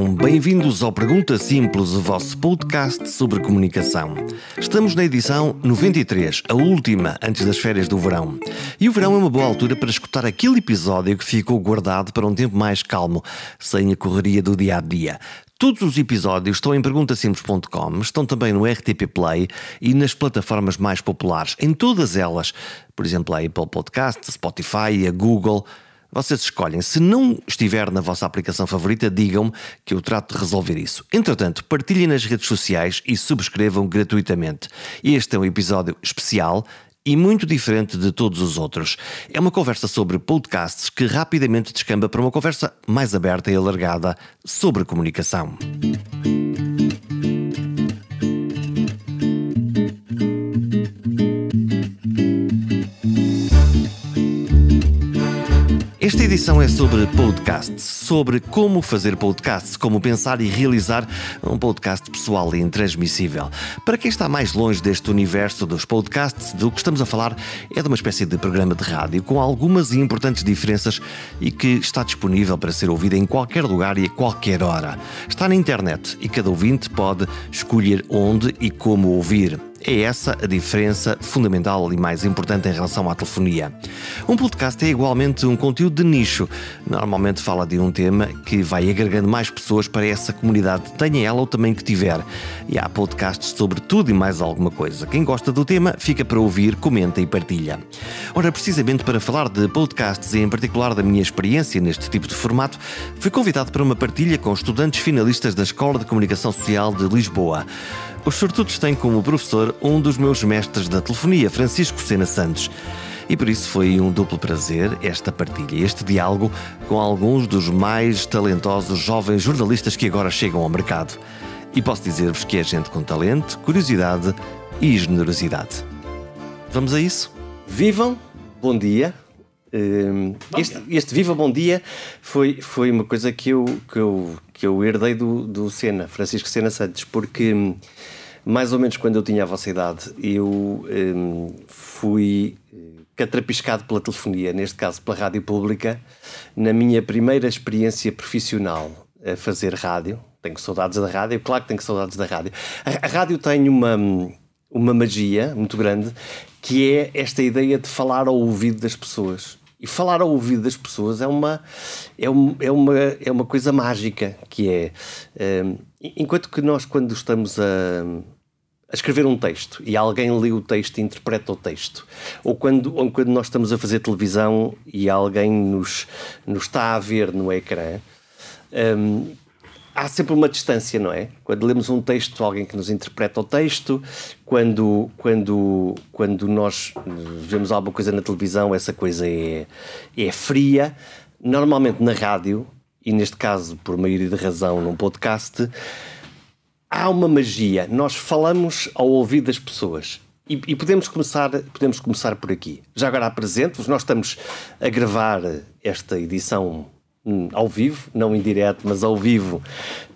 Então, bem-vindos ao Pergunta Simples, o vosso podcast sobre comunicação. Estamos na edição 93, a última antes das férias do verão. E o verão é uma boa altura para escutar aquele episódio que ficou guardado para um tempo mais calmo, sem a correria do dia a dia. Todos os episódios estão em perguntasimples.com, estão também no RTP Play e nas plataformas mais populares, em todas elas, por exemplo, a Apple Podcast, Spotify, a Google. Vocês escolhem. Se não estiver na vossa aplicação favorita, digam-me que eu trato de resolver isso. Entretanto, partilhem nas redes sociais e subscrevam gratuitamente. Este é um episódio especial e muito diferente de todos os outros. É uma conversa sobre podcasts que rapidamente descamba para uma conversa mais aberta e alargada sobre comunicação. edição é sobre podcasts, sobre como fazer podcasts, como pensar e realizar um podcast pessoal e intransmissível. Para quem está mais longe deste universo dos podcasts, do que estamos a falar é de uma espécie de programa de rádio com algumas importantes diferenças e que está disponível para ser ouvido em qualquer lugar e a qualquer hora. Está na internet e cada ouvinte pode escolher onde e como ouvir. É essa a diferença fundamental e mais importante em relação à telefonia. Um podcast é igualmente um conteúdo de nicho. Normalmente fala de um tema que vai agregando mais pessoas para essa comunidade, tenha ela ou também que tiver. E há podcasts sobre tudo e mais alguma coisa. Quem gosta do tema fica para ouvir, comenta e partilha. Ora, precisamente para falar de podcasts e em particular da minha experiência neste tipo de formato, fui convidado para uma partilha com estudantes finalistas da Escola de Comunicação Social de Lisboa. Os Sortudos têm como professor um dos meus mestres da telefonia, Francisco Sena Santos. E por isso foi um duplo prazer esta partilha, este diálogo com alguns dos mais talentosos jovens jornalistas que agora chegam ao mercado. E posso dizer-vos que é gente com talento, curiosidade e generosidade. Vamos a isso? Vivam, bom dia. Eh, este, este, Viva Bom Dia foi, foi uma coisa que eu, que eu, que eu herdei do, do Sena, Francisco Sena Santos, porque mais ou menos quando eu tinha a vossa idade, eu hum, fui eh, catrapiscado pela telefonia, neste caso pela rádio pública, na minha primeira experiência profissional a fazer rádio. Tenho saudades da rádio, claro que tenho saudades da rádio. A, a rádio tem uma, uma magia muito grande que é esta ideia de falar ao ouvido das pessoas. E falar ao ouvido das pessoas é uma, é um, é uma, é uma coisa mágica, que é... Hum, enquanto que nós, quando estamos a a escrever um texto e alguém lê o texto e interpreta o texto. Ou quando, ou quando nós estamos a fazer televisão e alguém nos, nos está a ver no ecrã, hum, há sempre uma distância, não é? Quando lemos um texto, alguém que nos interpreta o texto, quando, quando, quando nós vemos alguma coisa na televisão, essa coisa é, é fria. Normalmente na rádio, e neste caso, por maioria de razão, num podcast há uma magia. Nós falamos ao ouvido das pessoas. E, e, podemos, começar, podemos começar por aqui. Já agora apresento-vos, nós estamos a gravar esta edição hum, ao vivo, não em direto, mas ao vivo,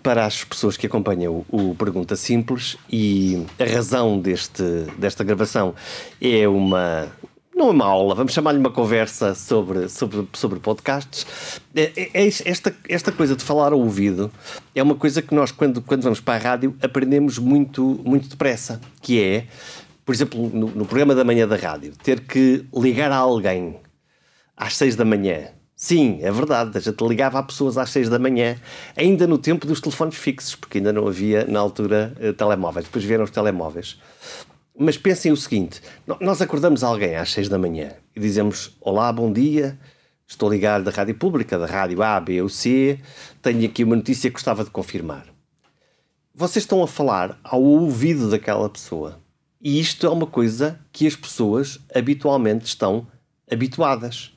para as pessoas que acompanham o, o Pergunta Simples. E a razão deste, desta gravação é uma, não é uma aula, vamos chamar-lhe uma conversa sobre, sobre, sobre podcasts. É, é, é esta, esta coisa de falar ao ouvido é uma coisa que nós, quando, quando vamos para a rádio, aprendemos muito, muito depressa, que é, por exemplo, no, no programa da manhã da rádio, ter que ligar a alguém às seis da manhã. Sim, é verdade, a gente ligava a pessoas às seis da manhã, ainda no tempo dos telefones fixos, porque ainda não havia, na altura, eh, telemóveis. Depois vieram os telemóveis. Mas pensem o seguinte: nós acordamos alguém às 6 da manhã e dizemos: Olá, bom dia, estou ligado da Rádio Pública, da Rádio A, B ou C, tenho aqui uma notícia que gostava de confirmar. Vocês estão a falar ao ouvido daquela pessoa. E isto é uma coisa que as pessoas habitualmente estão habituadas.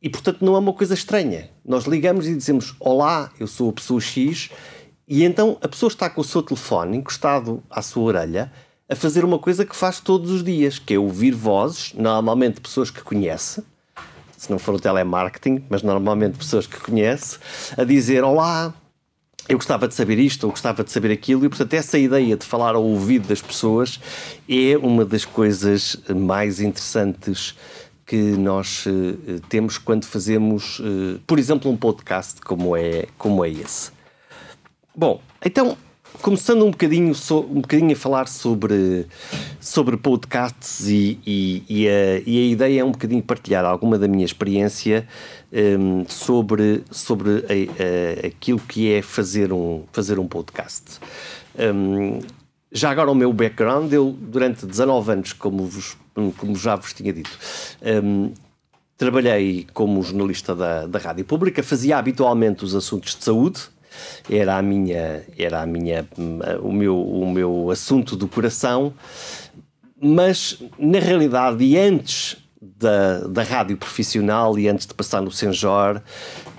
E portanto não é uma coisa estranha. Nós ligamos e dizemos: Olá, eu sou a pessoa X, e então a pessoa está com o seu telefone encostado à sua orelha a fazer uma coisa que faz todos os dias, que é ouvir vozes, normalmente pessoas que conhece, se não for o telemarketing, mas normalmente pessoas que conhece, a dizer: Olá, eu gostava de saber isto, eu gostava de saber aquilo, e portanto, essa ideia de falar ao ouvido das pessoas é uma das coisas mais interessantes que nós uh, temos quando fazemos, uh, por exemplo, um podcast como é, como é esse. Bom, então começando um bocadinho, so, um bocadinho a falar sobre, sobre podcasts e, e, e, a, e a ideia é um bocadinho partilhar alguma da minha experiência um, sobre, sobre a, a, aquilo que é fazer um, fazer um podcast. Um, já agora o meu background, eu durante 19 anos, como, vos, como já vos tinha dito, um, trabalhei como jornalista da, da Rádio Pública, fazia habitualmente os assuntos de saúde, era a minha, era a minha, hum, o meu, o meu assunto do coração. Mas na realidade, e antes da, da rádio profissional e antes de passar no Senjor,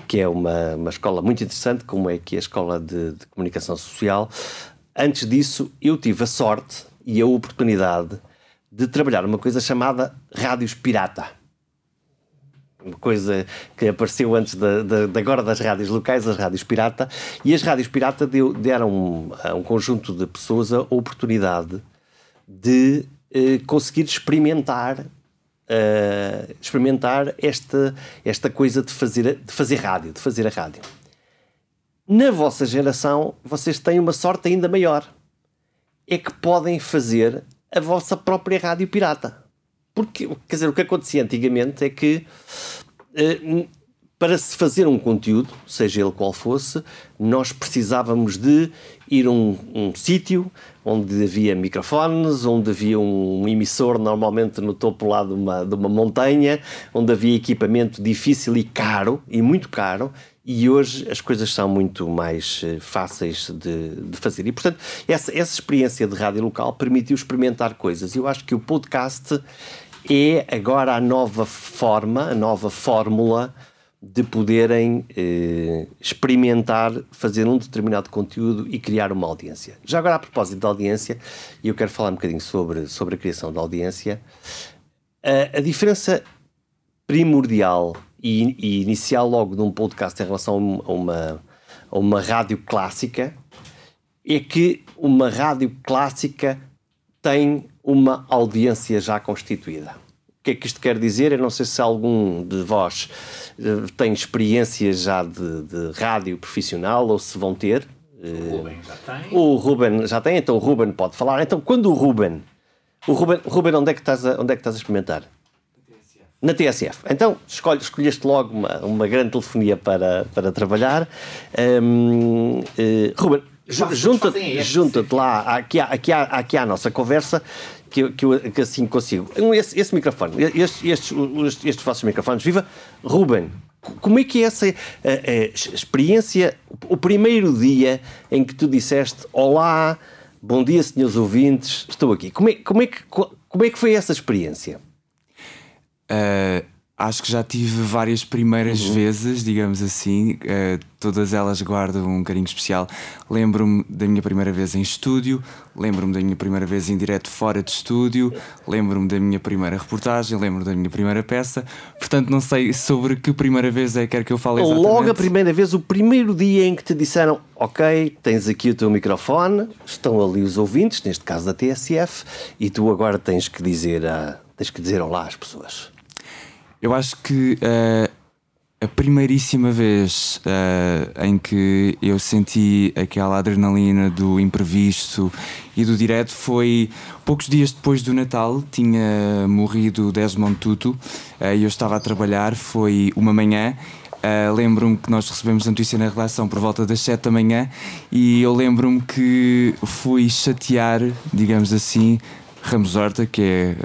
que é uma, uma escola muito interessante, como é que é a Escola de, de Comunicação Social, antes disso eu tive a sorte e a oportunidade de trabalhar uma coisa chamada Rádios Pirata uma coisa que apareceu antes da, agora das rádios locais, as rádios pirata, e as rádios pirata deu, deram a um conjunto de pessoas a oportunidade de eh, conseguir experimentar Uh, experimentar esta, esta coisa de fazer, de fazer rádio, de fazer a rádio. Na vossa geração, vocês têm uma sorte ainda maior. É que podem fazer a vossa própria rádio pirata. Porque, quer dizer, o que acontecia antigamente é que eh, para se fazer um conteúdo, seja ele qual fosse, nós precisávamos de ir a um, um sítio onde havia microfones, onde havia um emissor normalmente no topo lá de uma, de uma montanha, onde havia equipamento difícil e caro, e muito caro, e hoje as coisas são muito mais eh, fáceis de, de fazer. E, portanto, essa, essa experiência de rádio local permitiu experimentar coisas. Eu acho que o podcast é agora a nova forma, a nova fórmula de poderem eh, experimentar fazer um determinado conteúdo e criar uma audiência. Já agora, a propósito da audiência, e eu quero falar um bocadinho sobre, sobre a criação da audiência, a, a diferença primordial e, e, inicial logo de um podcast em relação a uma, a uma rádio clássica é que uma rádio clássica tem uma audiência já constituída. O que é que isto quer dizer? Eu não sei se algum de vós eh, tem experiência já de, de rádio profissional ou se vão ter. O eh, Ruben já tem. O Ruben já tem, então o Ruben pode falar. Então, quando o Ruben. O Ruben, Ruben onde, é que estás a, onde é que estás a experimentar? na TSF. Então escolhe, escolheste logo uma, uma grande telefonia para, para trabalhar. Um, ehm, uh, eh, Ruben, Junta-te junta lá aqui, aqui, aqui à nossa conversa que, que, que assim consigo. Esse, esse microfone, estes, estes, estes vossos microfones, viva Ruben! Como é que é essa a, eh, a eh, experiência, o primeiro dia em que tu disseste Olá, bom dia, senhores ouvintes, estou aqui. Como é, como é, que, como é que foi essa experiência? Uh, Acho que já tive várias primeiras uhum. vezes, digamos assim, uh, todas elas guardam um carinho especial. Lembro-me da minha primeira vez em estúdio, lembro-me da minha primeira vez em direto fora de estúdio, lembro-me da minha primeira reportagem, lembro me da minha primeira peça. Portanto, não sei sobre que primeira vez é que quero que eu fale exatamente. Logo a primeira vez, o primeiro dia em que te disseram ok, tens aqui o teu microfone, estão ali os ouvintes, neste caso da TSF, e tu agora tens que dizer, a, tens que dizer olá às pessoas. Eu acho que uh, a primeiríssima vez uh, em que eu senti aquela adrenalina do imprevisto e do direto foi poucos dias depois do Natal, tinha morrido Desmond Tutu eh, e uh, eu estava a trabalhar, foi uma manhã. Uh, lembro-me que nós recebemos a notícia na redação por volta das 7 da manhã e eu lembro-me que fui chatear, digamos assim, Ramos Horta, que é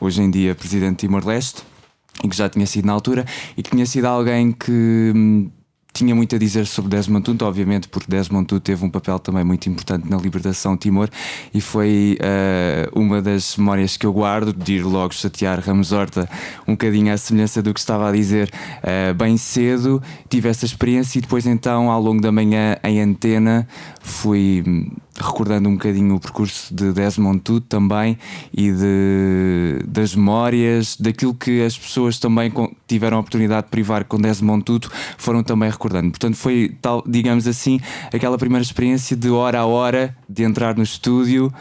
hoje em dia presidente de Timor-Leste, e que já tinha sido na altura, e que tinha sido alguém que hum, tinha muito a dizer sobre Desmond Tutu, obviamente, porque Desmond Tutu teve um papel também muito importante na libertação de Timor e foi uh, uma das memórias que eu guardo, de ir logo chatear Ramos Horta um bocadinho à semelhança do que estava a dizer uh, bem cedo, tive essa experiência e depois então, ao longo da manhã, em antena, fui recordando um bocadinho o percurso de Desmond Tutu também e de, das memórias, daquilo que as pessoas também tiveram a oportunidade de privar com Desmond Tutu, foram também recordando. Portanto, foi tal, digamos assim, aquela primeira experiência de hora a hora de entrar no estúdio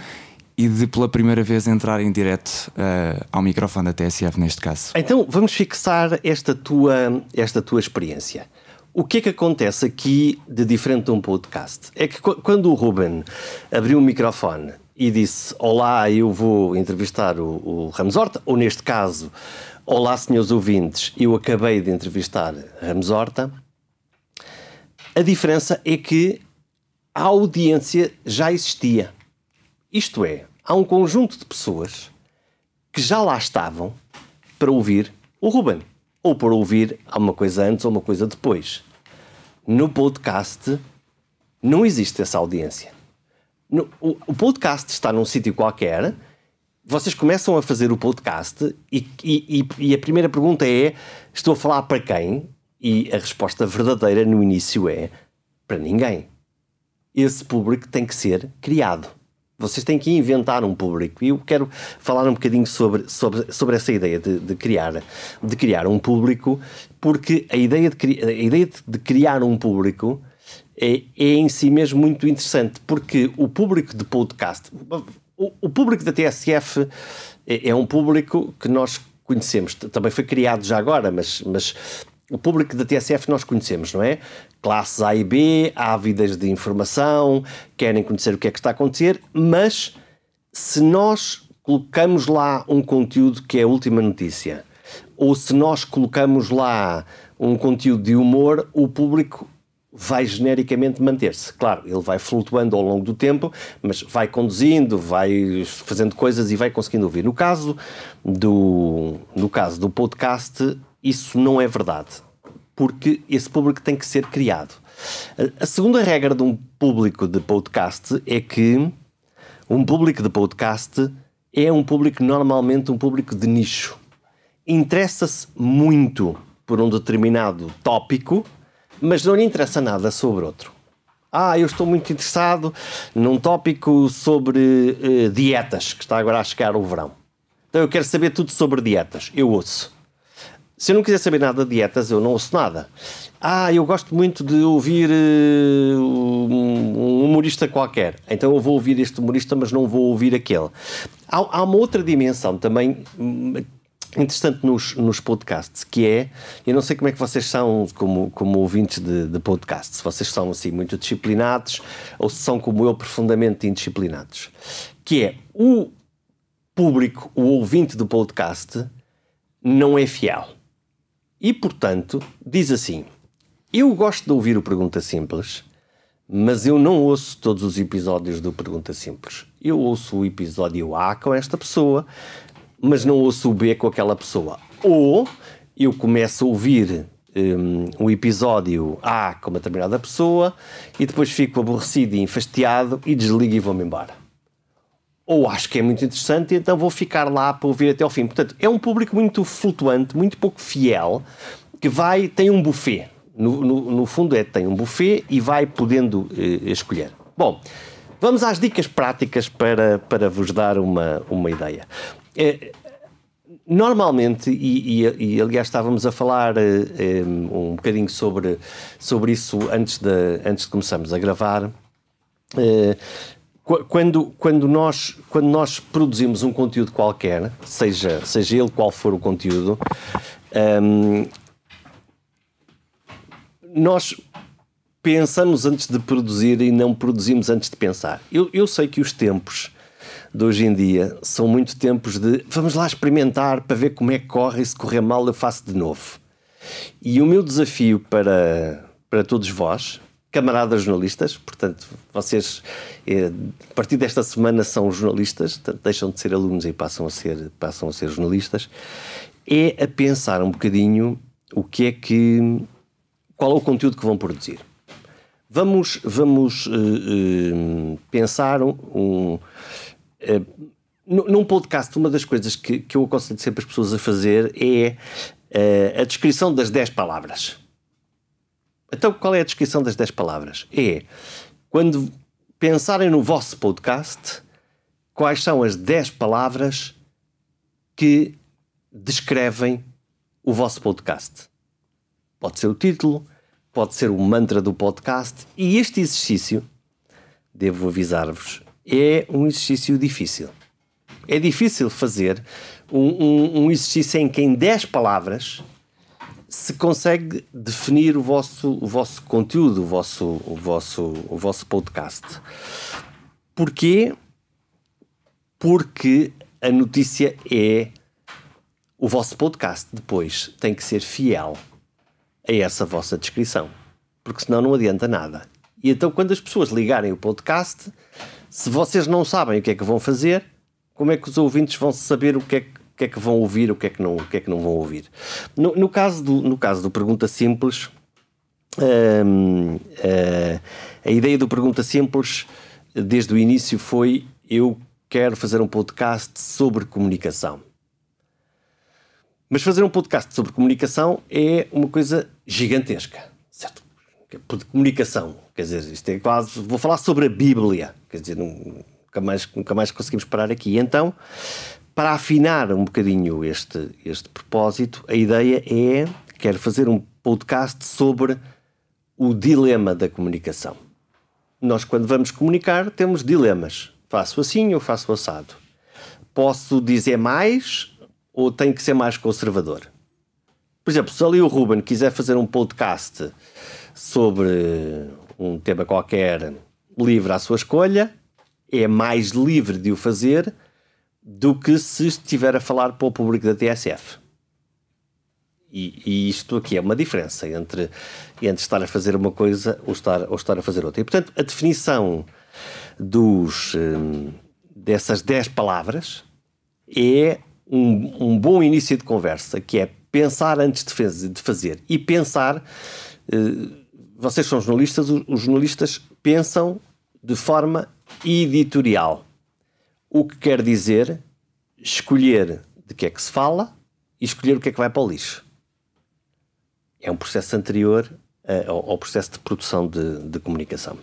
e de pela primeira vez entrar em direto uh, ao microfone da TSF neste caso. Então, vamos fixar esta tua, esta tua experiência. O que é que acontece aqui de diferente de um podcast? É que quando o Ruben abriu o microfone e disse Olá, eu vou entrevistar o, o Ramos Horta, ou neste caso, Olá, senhores ouvintes, eu acabei de entrevistar Ramos Horta, a diferença é que a audiência já existia. Isto é, há um conjunto de pessoas que já lá estavam para ouvir o Ruben ou por ouvir alguma coisa antes ou uma coisa depois. No podcast não existe essa audiência. No, o, o, podcast está num sítio qualquer, vocês começam a fazer o podcast e, e, e a primeira pergunta é: estou a falar para quem? E a resposta verdadeira no início é: para ninguém. Esse público tem que ser criado. Vocês têm que inventar um público. E eu quero falar um bocadinho sobre, sobre, sobre essa ideia de, de criar, de criar um público, porque a ideia de, a ideia de criar um público é, é em si mesmo muito interessante, porque o público de podcast, o, o público da TSF é, é um público que nós conhecemos. Também foi criado já agora, mas, mas o público da TSF nós conhecemos, não é? classes A e B, ávidas de informação, querem conhecer o que é que está a acontecer, mas se nós colocamos lá um conteúdo que é a última notícia, ou se nós colocamos lá um conteúdo de humor, o público vai genericamente manter-se. Claro, ele vai flutuando ao longo do tempo, mas vai conduzindo, vai fazendo coisas e vai conseguindo ouvir. No caso do, no caso do podcast, isso não é verdade porque esse público tem que ser criado. A segunda regra de um público de podcast é que um público de podcast é um público normalmente um público de nicho. Interessa-se muito por um determinado tópico, mas não lhe interessa nada sobre outro. Ah, eu estou muito interessado num tópico sobre uh, dietas, que está agora a chegar o verão. Então eu quero saber tudo sobre dietas. Eu ouço. Se eu não quiser saber nada de dietas, eu não ouço nada. Ah, eu gosto muito de ouvir uh, um humorista qualquer. Então eu vou ouvir este humorista, mas não vou ouvir aquele. Há, há uma outra dimensão também hum, interessante nos, nos podcasts, que é, eu não sei como é que vocês são como, como ouvintes de, de podcasts, se vocês são assim muito disciplinados ou se são como eu profundamente indisciplinados, que é o público, o ouvinte do podcast não é fiel e, portanto, diz assim: Eu gosto de ouvir o Pergunta Simples, mas eu não ouço todos os episódios do Pergunta Simples. Eu ouço o episódio A com esta pessoa, mas não ouço o B com aquela pessoa. Ou eu começo a ouvir um, episódio A com uma determinada pessoa e depois fico aborrecido e enfastiado e desligo e vou-me embora ou acho que é muito interessante, então vou ficar lá para ouvir até ao fim. Portanto, é um público muito flutuante, muito pouco fiel, que vai, tem um buffet. No, no, no fundo, é tem um buffet e vai podendo eh, escolher. Bom, vamos às dicas práticas para, para vos dar uma, uma ideia. Eh, normalmente, e, e, e, aliás estávamos a falar eh, eh, um bocadinho sobre, sobre isso antes de, antes de começarmos a gravar, quando, quando, nós, quando nós produzimos um conteúdo qualquer, seja, seja ele qual for o conteúdo, um, nós pensamos antes de produzir e não produzimos antes de pensar. Eu, eu sei que os tempos de hoje em dia são muito tempos de vamos lá experimentar para ver como é que corre e se correr mal eu faço de novo. E o meu desafio para, para todos vós, camaradas jornalistas, portanto, vocês eh, a partir desta semana são jornalistas, portanto, deixam de ser alunos e passam a ser, passam a ser jornalistas, é a pensar um bocadinho o que é que. qual é o conteúdo que vão produzir. Vamos, vamos eh, eh, pensar um. um num podcast, uma das coisas que, que eu aconselho sempre as pessoas a fazer é a descrição das 10 palavras então, qual é a descrição das 10 palavras? É quando pensarem no vosso podcast, quais são as 10 palavras que descrevem o vosso podcast. Pode ser o título, pode ser o mantra do podcast, e este exercício, devo avisar-vos, é um exercício difícil. É difícil fazer um, um, um exercício em que, em 10 palavras, se consegue definir o vosso, o vosso conteúdo, o vosso, o, vosso, o vosso podcast. Porquê? Porque a notícia é o vosso podcast depois tem que ser fiel a essa vossa descrição, porque senão não adianta nada. E então, quando as pessoas ligarem o podcast, se vocês não sabem o que é que vão fazer, como é que os ouvintes vão saber o que é que que é que vão ouvir, o que é que não, o que é que não vão ouvir. No, no caso, do, no caso do Pergunta Simples, hum, a, eh, a ideia do Pergunta Simples desde o início foi eu quero fazer um podcast sobre comunicação. Mas fazer um podcast sobre comunicação é uma coisa gigantesca, certo? É comunicação, quer dizer, isto é quase. Vou falar sobre a Bíblia, quer dizer, nunca mais, nunca mais conseguimos parar aqui. Então, para afinar um bocadinho este, este propósito, a ideia é, quero fazer um podcast sobre o dilema da comunicação. Nós, quando vamos comunicar, temos dilemas. Faço assim ou faço assado? Posso dizer mais ou tenho que ser mais conservador? Por exemplo, se ali o Ruben quiser fazer um podcast sobre um tema qualquer livre à sua escolha, é mais livre de o fazer do que se estiver a falar para o público da TSF. E, e, isto aqui é uma diferença entre, entre estar a fazer uma coisa ou estar, ou estar a fazer outra. E, portanto, a definição dos, hum, dessas 10 palavras é um, um, bom início de conversa, que é pensar antes de, fazer. E pensar, eh, vocês são jornalistas, os jornalistas pensam de forma editorial. O que quer dizer escolher de que é que se fala e escolher o que é que vai para o lixo. É um processo anterior eh, ao, processo de produção de, de comunicação.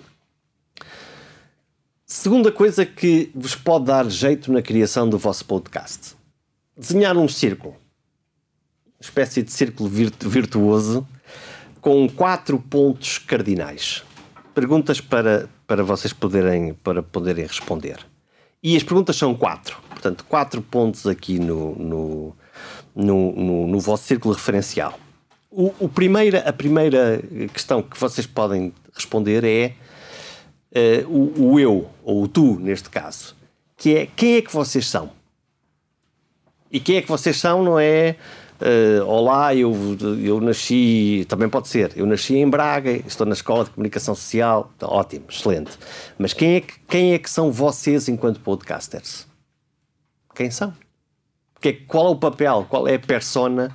Segunda coisa que vos pode dar jeito na criação do vosso podcast: desenhar um círculo, uma espécie de círculo virtuoso com quatro pontos cardinais. Perguntas para, para vocês poderem, para poderem responder. E as perguntas são quatro. Portanto, quatro pontos aqui no, no, no, no, no vosso círculo referencial. O, o, primeira, a primeira questão que vocês podem responder é uh, o, o, eu, ou o tu, neste caso, que é quem é que vocês são? E quem é que vocês são não é Uh, olá, eu, eu nasci, também pode ser, eu nasci em Braga, estou na Escola de Comunicação Social, tá ótimo, excelente. Mas quem é que, quem é que são vocês enquanto podcasters? Quem são? Que, qual é o papel, qual é a persona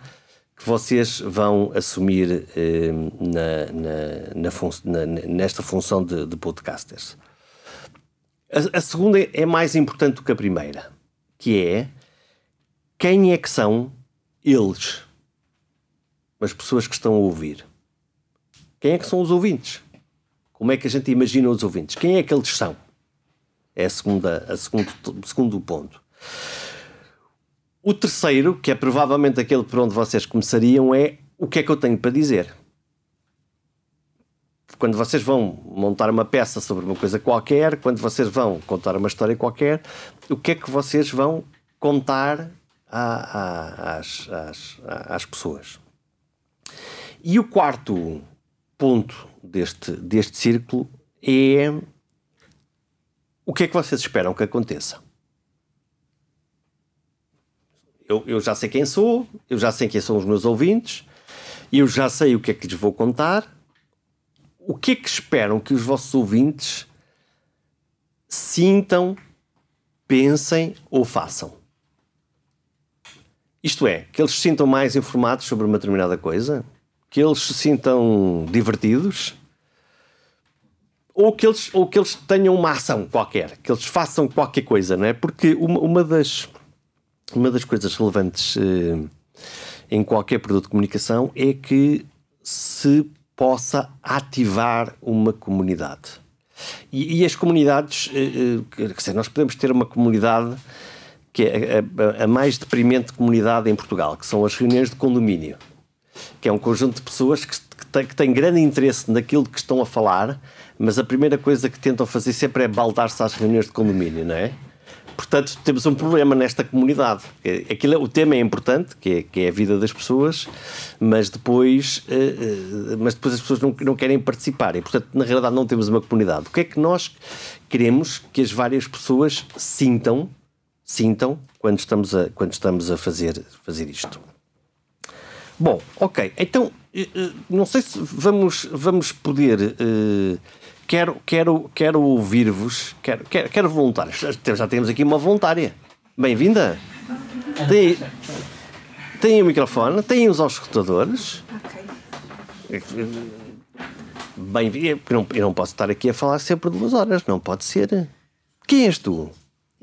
que vocês vão assumir eh, na, na, na fun nesta função de, de podcasters? A, a segunda é mais importante do que a primeira, que é quem é que são eles, as pessoas que estão a ouvir. Quem é que são os ouvintes? Como é que a gente imagina os ouvintes? Quem é que eles são? É a segunda, a segundo, segundo ponto. O terceiro, que é provavelmente aquele por onde vocês começariam, é o que é que eu tenho para dizer. Quando vocês vão montar uma peça sobre uma coisa qualquer, quando vocês vão contar uma história qualquer, o que é que vocês vão contar à, à, às, às, às pessoas. E o quarto ponto deste, deste círculo é o que é que vocês esperam que aconteça? Eu, eu já sei quem sou, eu já sei quem são os meus ouvintes, eu já sei o que é que lhes vou contar. O que é que esperam que os vossos ouvintes sintam, pensem ou façam? Isto é, que eles se sintam mais informados sobre uma determinada coisa, que eles se sintam divertidos, ou que eles, ou que eles tenham uma ação qualquer, que eles façam qualquer coisa, não é? Porque uma, uma das, uma das coisas relevantes eh, em qualquer produto de comunicação é que se possa ativar uma comunidade. E, e as comunidades, eh, eh quer dizer, nós podemos ter uma comunidade que é a, a mais deprimente comunidade em Portugal, que são as reuniões de condomínio, que é um conjunto de pessoas que, que, tem, que têm grande interesse naquilo que estão a falar, mas a primeira coisa que tentam fazer sempre é baldar-se às reuniões de condomínio, não é? Portanto, temos um problema nesta comunidade. É, aquilo, é, o tema é importante, que é, que é a vida das pessoas, mas depois, eh, eh, mas depois as pessoas não, não querem participar. E, portanto, na realidade, não temos uma comunidade. O que é que nós queremos que as várias pessoas sintam sintam quando estamos a, quando estamos a fazer, fazer isto. Bom, ok, então eh, eh, não sei se vamos, vamos poder. Uh, quero quero, quero ouvir-vos, quero, quero, quero voluntários. Já, temos aqui uma voluntária. Bem-vinda! Tem, tem o microfone, tem os escutadores. Ok. Bem, vinda eu não posso estar aqui a falar sempre duas horas, não pode ser. Quem és tu?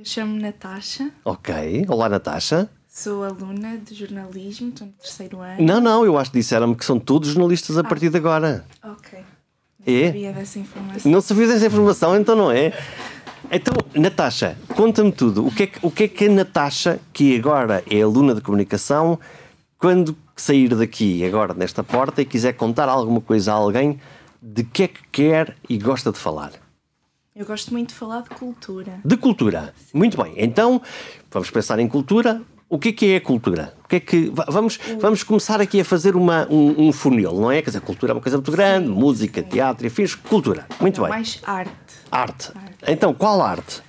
Eu chamo-me Natasha. Ok. Olá, Natasha. Sou aluna de jornalismo, estou no terceiro ano. Não, não, eu acho que disseram-me que são todos jornalistas a ah. partir de agora. Ok. Não é? sabia dessa informação. Não sabia dessa informação, então não é? Então, Natasha, conta-me tudo. O que, é que, o que é que a Natasha, que agora é aluna de comunicação, quando sair daqui, agora nesta porta, e quiser contar alguma coisa a alguém, de que é que quer e gosta de falar? Eu gosto muito de falar de cultura. De cultura. Muito bem. Então, vamos pensar em cultura. O que é que é a cultura? O que é que vamos vamos começar aqui a fazer uma um, um funil, não é? Quer dizer, cultura é uma coisa muito grande, sim, música, sim. teatro, e fins, cultura. Muito bem. Mais arte. arte. arte. Então, qual arte?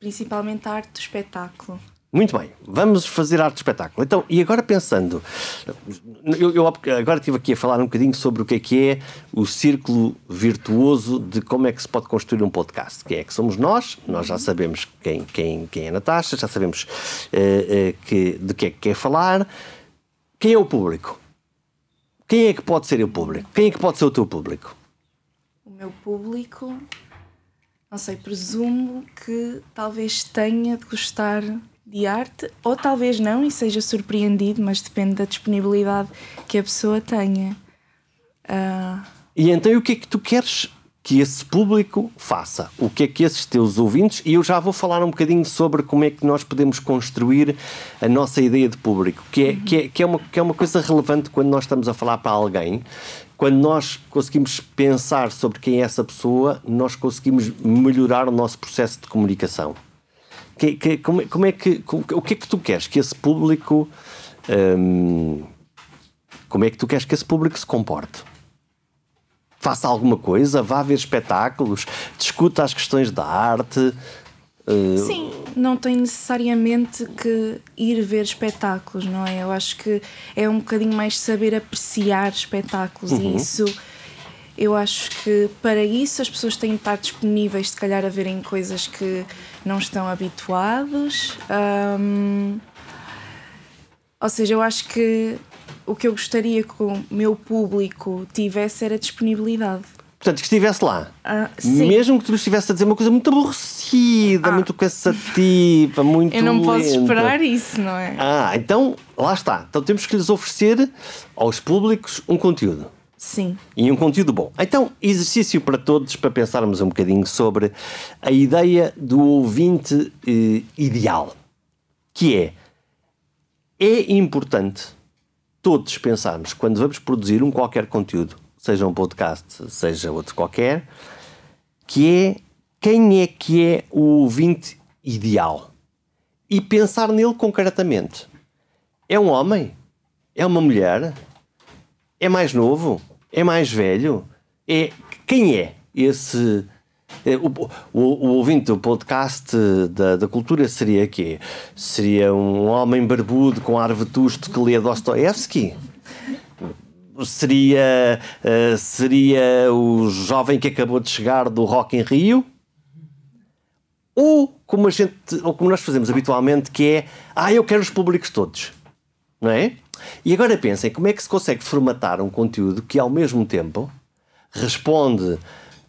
Principalmente a arte do espetáculo. Muito bem, vamos fazer arte de espetáculo. Então, e agora pensando, eu, eu, agora estive aqui a falar um bocadinho sobre o que é que é o círculo virtuoso de como é que se pode construir um podcast. Quem é que somos nós? Nós já sabemos quem, quem, quem é a Natasha, já sabemos uh, uh, que, de que é que quer falar. Quem é o público? Quem é que pode ser o público? Quem é que pode ser o teu público? O meu público, não sei, presumo que talvez tenha de gostar de arte, ou talvez não e seja surpreendido, mas depende da disponibilidade que a pessoa tenha. Uh... E então, o que é que tu queres que esse público faça? O que é que esses teus ouvintes? E eu já vou falar um bocadinho sobre como é que nós podemos construir a nossa ideia de público, que é, uhum. que é, que é, uma, que é uma coisa relevante quando nós estamos a falar para alguém. Quando nós conseguimos pensar sobre quem é essa pessoa, nós conseguimos melhorar o nosso processo de comunicação. Que, que, como, como, é que, o que é que tu queres que esse público. Hum, como é que tu queres que esse público se comporte? Faça alguma coisa, vá ver espetáculos, discuta as questões da arte. Eh, Sim, não tem necessariamente que ir ver espetáculos, não é? Eu acho que é um bocadinho mais saber apreciar espetáculos uhum. e isso eu acho que para isso as pessoas têm de estar disponíveis, se calhar, a verem coisas que não estão habituados. Um, ou seja, eu acho que o que eu gostaria que o meu público tivesse era disponibilidade. Portanto, que estivesse lá. Ah, Mesmo que tu estivesse a dizer uma coisa muito aborrecida, ah. muito cansativa, muito. Eu não lenta. posso esperar isso, não é? Ah, então lá está. Então temos que lhes oferecer aos públicos um conteúdo. Sim. E um conteúdo bom. Então, exercício para todos para pensarmos um bocadinho sobre a ideia do ouvinte eh, ideal, que é é importante todos pensarmos quando vamos produzir um qualquer conteúdo, seja um podcast, seja outro qualquer, que é quem é que é o ouvinte ideal e pensar nele concretamente. É um homem? É uma mulher? É mais novo? é mais velho? É quem é esse? É, o, o, o, ouvinte do podcast da, da cultura seria quê? Seria um homem barbudo com ar vetusto que lê Dostoevsky? Seria, uh, seria o jovem que acabou de chegar do Rock in Rio? Ou como a gente, ou como nós fazemos habitualmente, que é ah, eu quero os públicos todos, não é? E agora pensem como é que se consegue formatar um conteúdo que ao mesmo tempo responde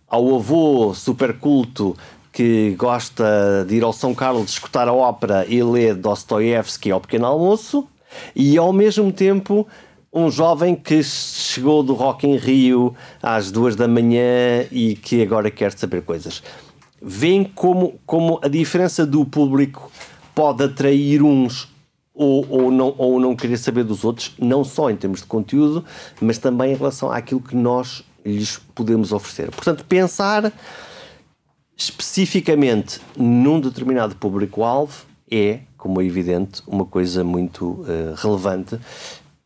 ao avô superculto que gosta de ir ao São Carlos escutar a ópera e ler Dostoiévski ao pequeno almoço, e ao mesmo tempo um jovem que chegou do Rock in Rio às duas da manhã e que agora quer saber coisas. Vêem como, como a diferença do público pode atrair uns ou, ou, não, ou não querer saber dos outros, não só em termos de conteúdo, mas também em relação àquilo que nós lhes podemos oferecer. Portanto, pensar especificamente num determinado público-alvo é, como é evidente, uma coisa muito uh, relevante,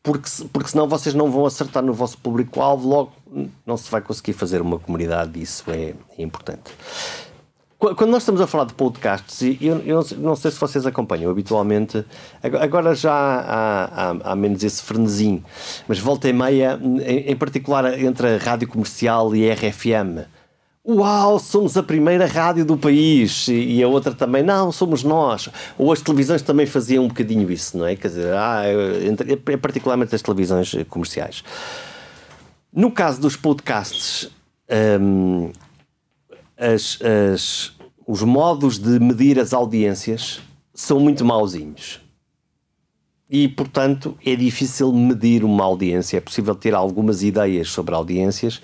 porque, porque senão vocês não vão acertar no vosso público-alvo, logo não se vai conseguir fazer uma comunidade, isso é, é importante. Quando nós estamos a falar de podcasts, e eu, eu não sei se vocês acompanham habitualmente, agora já há, há, há menos esse frenesim, mas volta e meia, em, em, particular entre a rádio comercial e a RFM. Uau, somos a primeira rádio do país! E, a outra também, não, somos nós. Ou as televisões também faziam um bocadinho isso, não é? Quer dizer, ah, entre, é, é particularmente as televisões comerciais. No caso dos podcasts, um, as, as, os modos de medir as audiências são muito mauzinhos. E, portanto, é difícil medir uma audiência. É possível ter algumas ideias sobre audiências,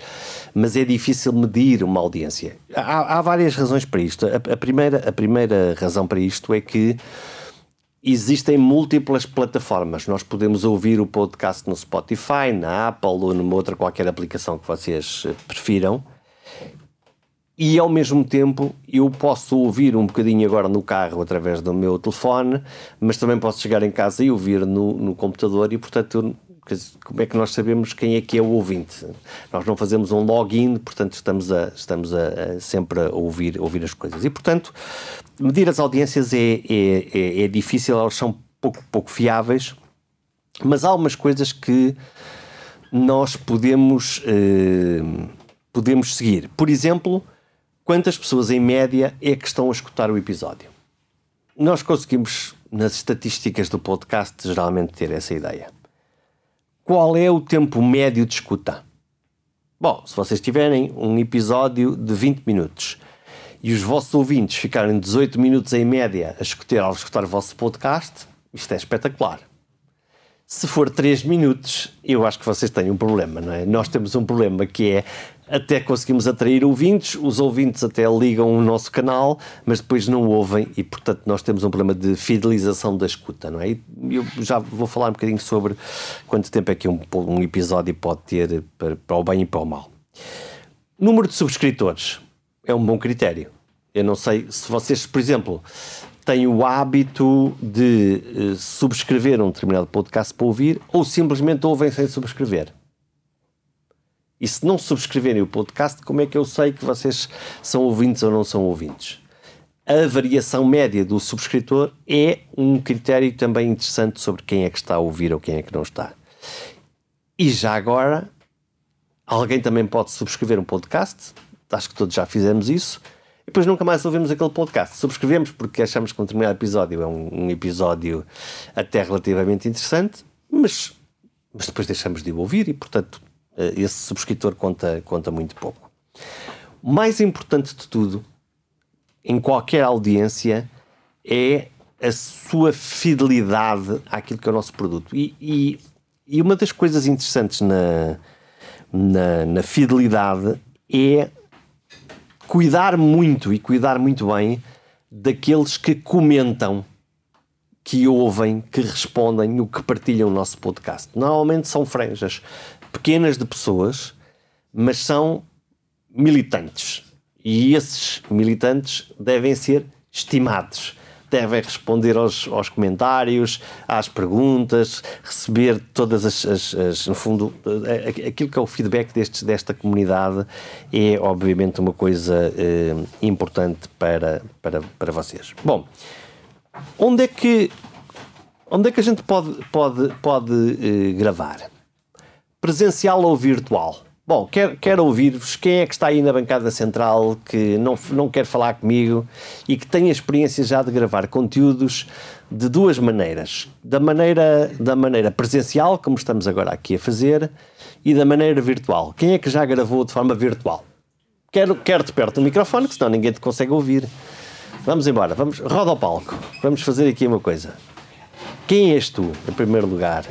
mas é difícil medir uma audiência. Há, há várias razões para isto. A, a, primeira, a primeira razão para isto é que existem múltiplas plataformas. Nós podemos ouvir o podcast no Spotify, na Apple ou numa outra qualquer aplicação que vocês prefiram e ao mesmo tempo eu posso ouvir um bocadinho agora no carro através do meu telefone, mas também posso chegar em casa e ouvir no, no computador e portanto como é que nós sabemos quem é que é o ouvinte? Nós não fazemos um login, portanto estamos a, estamos a, a sempre a ouvir, ouvir as coisas. E portanto, medir as audiências é, é, é, é difícil, elas são pouco, pouco fiáveis, mas há umas coisas que nós podemos, eh, podemos seguir. Por exemplo, quantas pessoas em média é que estão a escutar o episódio. Nós conseguimos, nas estatísticas do podcast, geralmente ter essa ideia. Qual é o tempo médio de escuta? Bom, se vocês tiverem um episódio de 20 minutos e os vossos ouvintes ficarem 18 minutos em média a escutar, ao escutar o vosso podcast, isto é espetacular. Se for 3 minutos, eu acho que vocês têm um problema, não é? Nós temos um problema que é até conseguimos atrair ouvintes, os ouvintes até ligam o nosso canal, mas depois não ouvem e, portanto, nós temos um problema de fidelização da escuta, não é? eu já vou falar um bocadinho sobre quanto tempo é que um, um episódio pode ter para, para o bem e para o mal. Número de subscritores é um bom critério. Eu não sei se vocês, por exemplo, têm o hábito de eh, subscrever um determinado podcast para ouvir ou simplesmente ouvem sem subscrever. E se não subscreverem o podcast, como é que eu sei que vocês são ouvintes ou não são ouvintes? A variação média do subscritor é um critério também interessante sobre quem é que está a ouvir ou quem é que não está. E já agora, alguém também pode subscrever um podcast, acho que todos já fizemos isso, e depois nunca mais ouvimos aquele podcast. Subscrevemos porque achamos que um determinado episódio é um, um episódio até relativamente interessante, mas, mas depois deixamos de o ouvir e, portanto, eh, esse subscritor conta, conta muito pouco. Mais importante de tudo, em qualquer audiência, é a sua fidelidade àquilo que é o nosso produto. E, e, e uma das coisas interessantes na, na, na fidelidade é cuidar muito e cuidar muito bem daqueles que comentam, que ouvem, que respondem, o que partilham o nosso podcast. Normalmente são franjas pequenas de pessoas, mas são militantes. E esses militantes devem ser estimados devem responder aos, aos, comentários, às perguntas, receber todas as, as, as, no fundo, eh, aquilo que é o feedback destes, desta comunidade é obviamente uma coisa eh, importante para, para, para vocês. Bom, onde é que onde é que a gente pode, pode, pode eh, gravar? presencial ou virtual. Bom, quero, quero ouvir-vos quem é que está aí na bancada central que não, não quer falar comigo e que tem a experiência já de gravar conteúdos de duas maneiras. Da maneira, da maneira presencial, como estamos agora aqui a fazer, e da maneira virtual. Quem é que já gravou de forma virtual? Quero, quero de perto do microfone, que senão ninguém te consegue ouvir. Vamos embora, vamos, roda ao palco. Vamos fazer aqui uma coisa. Quem és tu, em primeiro lugar?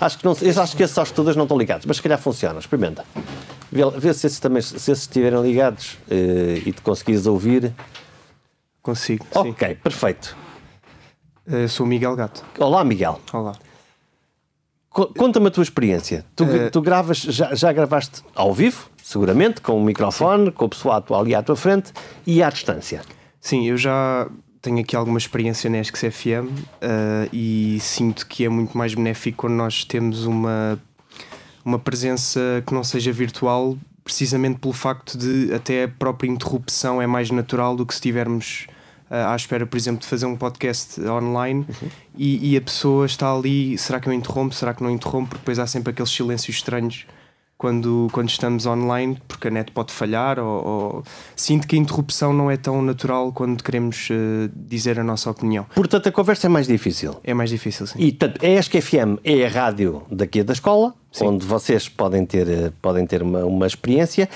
Acho que, não, acho que esses estudos todas não estão ligados, mas se calhar funciona, experimenta. Vê, vê se esses também se esses estiverem ligados uh, e te conseguires ouvir. Consigo. Ok, sim. perfeito. Eu eh, sou o Miguel Gato. Olá, Miguel. Olá. Conta-me a tua experiência. Tu, uh, tu gravas, já, já, gravaste ao vivo, seguramente, com o microfone, sim. com o pessoal ali à tua frente e à distância. Sim, eu já tenho aqui alguma experiência na ESC-CFM uh, eh, e sinto que é muito mais benéfico quando nós temos uma, uma presença que não seja virtual, precisamente pelo facto de até a própria interrupção é mais natural do que se tivermos uh, eh, à espera, por exemplo, de fazer um podcast online uhum. e, e, a pessoa está ali, será que eu interrompo, será que não interrompo? Porque depois há sempre aqueles silêncios estranhos quando, quando estamos online, porque a net pode falhar, ou, ou... sinto que a interrupção não é tão natural quando queremos uh, dizer a nossa opinião. Portanto, a conversa é mais difícil. É mais difícil, sim. E tanto, é a ESC FM é a rádio daqui da escola, sim. onde vocês podem ter, eh, podem ter uma, uma experiência.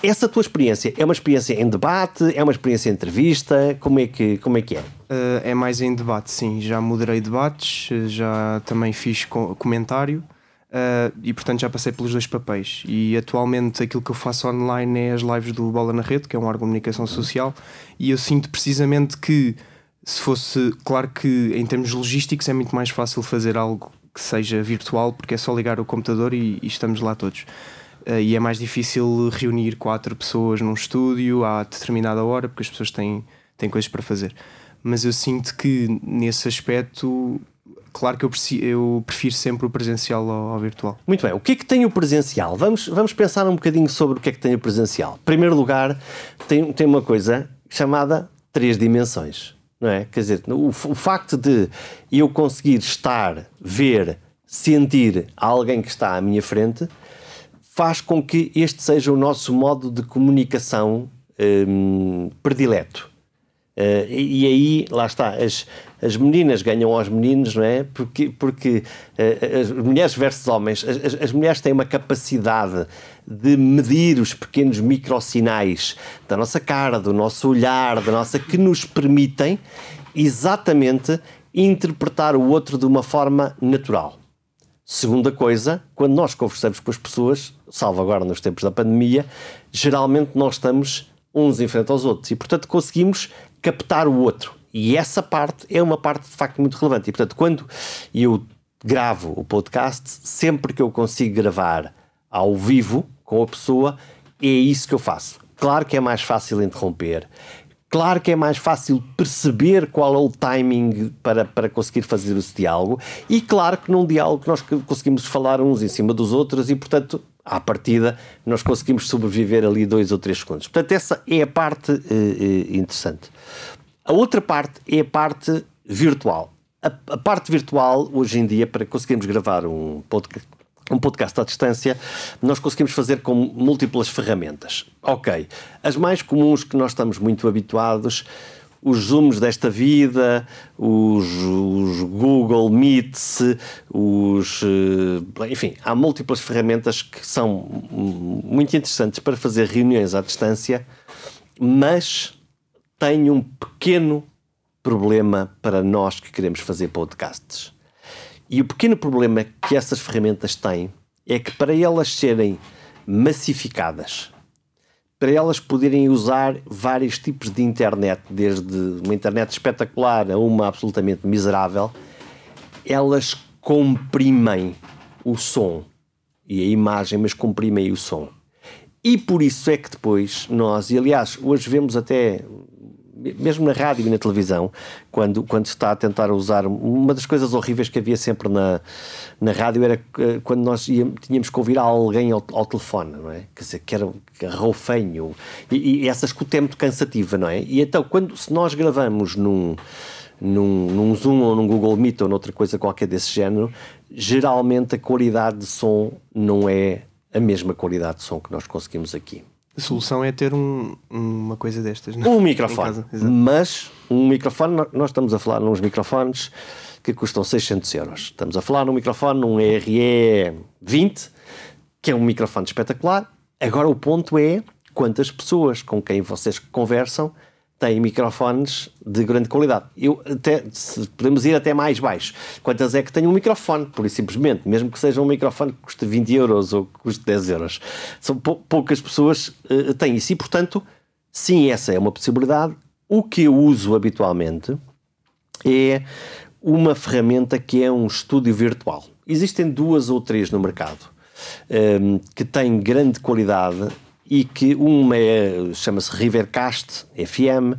Essa tua experiência é uma experiência em debate, é uma experiência em entrevista? Como é que, como é, que é? Uh, é mais em debate, sim. Já moderei debates, já também fiz comentário. Uh, e portanto já passei pelos dois papéis. E atualmente aquilo que eu faço online é as lives do Bola na Rede, que é um órgão de comunicação uhum. social, e eu sinto precisamente que se fosse, claro que em termos logísticos é muito mais fácil fazer algo que seja virtual, porque é só ligar o computador e, e estamos lá todos. Uh, e é mais difícil reunir quatro pessoas num estúdio à determinada hora, porque as pessoas têm, têm coisas para fazer. Mas eu sinto que nesse aspecto claro que eu, eu, prefiro sempre o presencial ao, ao, virtual. Muito bem, o que é que tem o presencial? Vamos, vamos pensar um bocadinho sobre o que é que tem o presencial. Em primeiro lugar, tem, tem uma coisa chamada três dimensões, não é? Quer dizer, o, o facto de eu conseguir estar, ver, sentir alguém que está à minha frente faz com que este seja o nosso modo de comunicação hum, predileto. Uh, e, aí, lá está, as, as meninas ganham aos meninos, não é? Porque, porque uh, as mulheres versus homens, as, as, mulheres têm uma capacidade de medir os pequenos microsinais da nossa cara, do nosso olhar, da nossa, que nos permitem exatamente interpretar o outro de uma forma natural. Segunda coisa, quando nós conversamos com as pessoas, salvo agora nos tempos da pandemia, geralmente nós estamos uns em frente aos outros e, portanto, conseguimos captar o outro. E essa parte é uma parte de facto muito relevante. E portanto, quando eu gravo o podcast, sempre que eu consigo gravar ao vivo com a pessoa, é isso que eu faço. Claro que é mais fácil interromper, Claro que é mais fácil perceber qual é o timing para, para conseguir fazer esse diálogo, e claro que num diálogo nós conseguimos falar uns em cima dos outros e, portanto, à partida, nós conseguimos sobreviver ali dois ou três segundos. Portanto, essa é a parte eh, eh interessante. A outra parte é a parte virtual. A, a, parte virtual, hoje em dia, para conseguirmos gravar um podcast, um podcast à distância, nós conseguimos fazer com múltiplas ferramentas. Ok, as mais comuns que nós estamos muito habituados, os Zooms desta vida, os, os Google Meets, os. Eh, enfim, há múltiplas ferramentas que são muito interessantes para fazer reuniões à distância, mas tem um pequeno problema para nós que queremos fazer podcasts e o pequeno problema que essas ferramentas têm é que para elas serem massificadas, para elas poderem usar vários tipos de internet, desde uma internet espetacular a uma absolutamente miserável, elas comprimem o som e a imagem, mas comprimem o som. E por isso é que depois nós, e aliás, hoje vemos até mesmo na rádio e na televisão, quando, quando se está a tentar usar. Uma das coisas horríveis que havia sempre na, na rádio era eh, quando nós íamos, tínhamos que ouvir alguém ao, ao telefone, não é? Quer dizer, que era roufenho. E, e essa escuta é muito cansativa, não é? E então, quando, se nós gravamos num. Num, num, Zoom ou num Google Meet ou noutra coisa qualquer desse género, geralmente a qualidade de som não é a mesma qualidade de som que nós conseguimos aqui. A solução é ter um, uma coisa destas, não? É? Um microfone. Casa, mas um microfone, nós estamos a falar nos microfones que custam 600 euros. Estamos a falar num microfone, num RE 20, que é um microfone espetacular. Agora o ponto é quantas pessoas com quem vocês conversam têm microfones de grande qualidade. Eu até, podemos ir até mais baixo. Quantas é que têm um microfone, por e simplesmente, mesmo que seja um microfone que custe 20 euros ou que custe 10 euros. São pou, poucas pessoas uh, têm isso e, portanto, sim, essa é uma possibilidade. O que eu uso habitualmente é uma ferramenta que é um estúdio virtual. Existem duas ou três no mercado um, ehm, que têm grande qualidade e que uma é, chama-se Rivercast FM,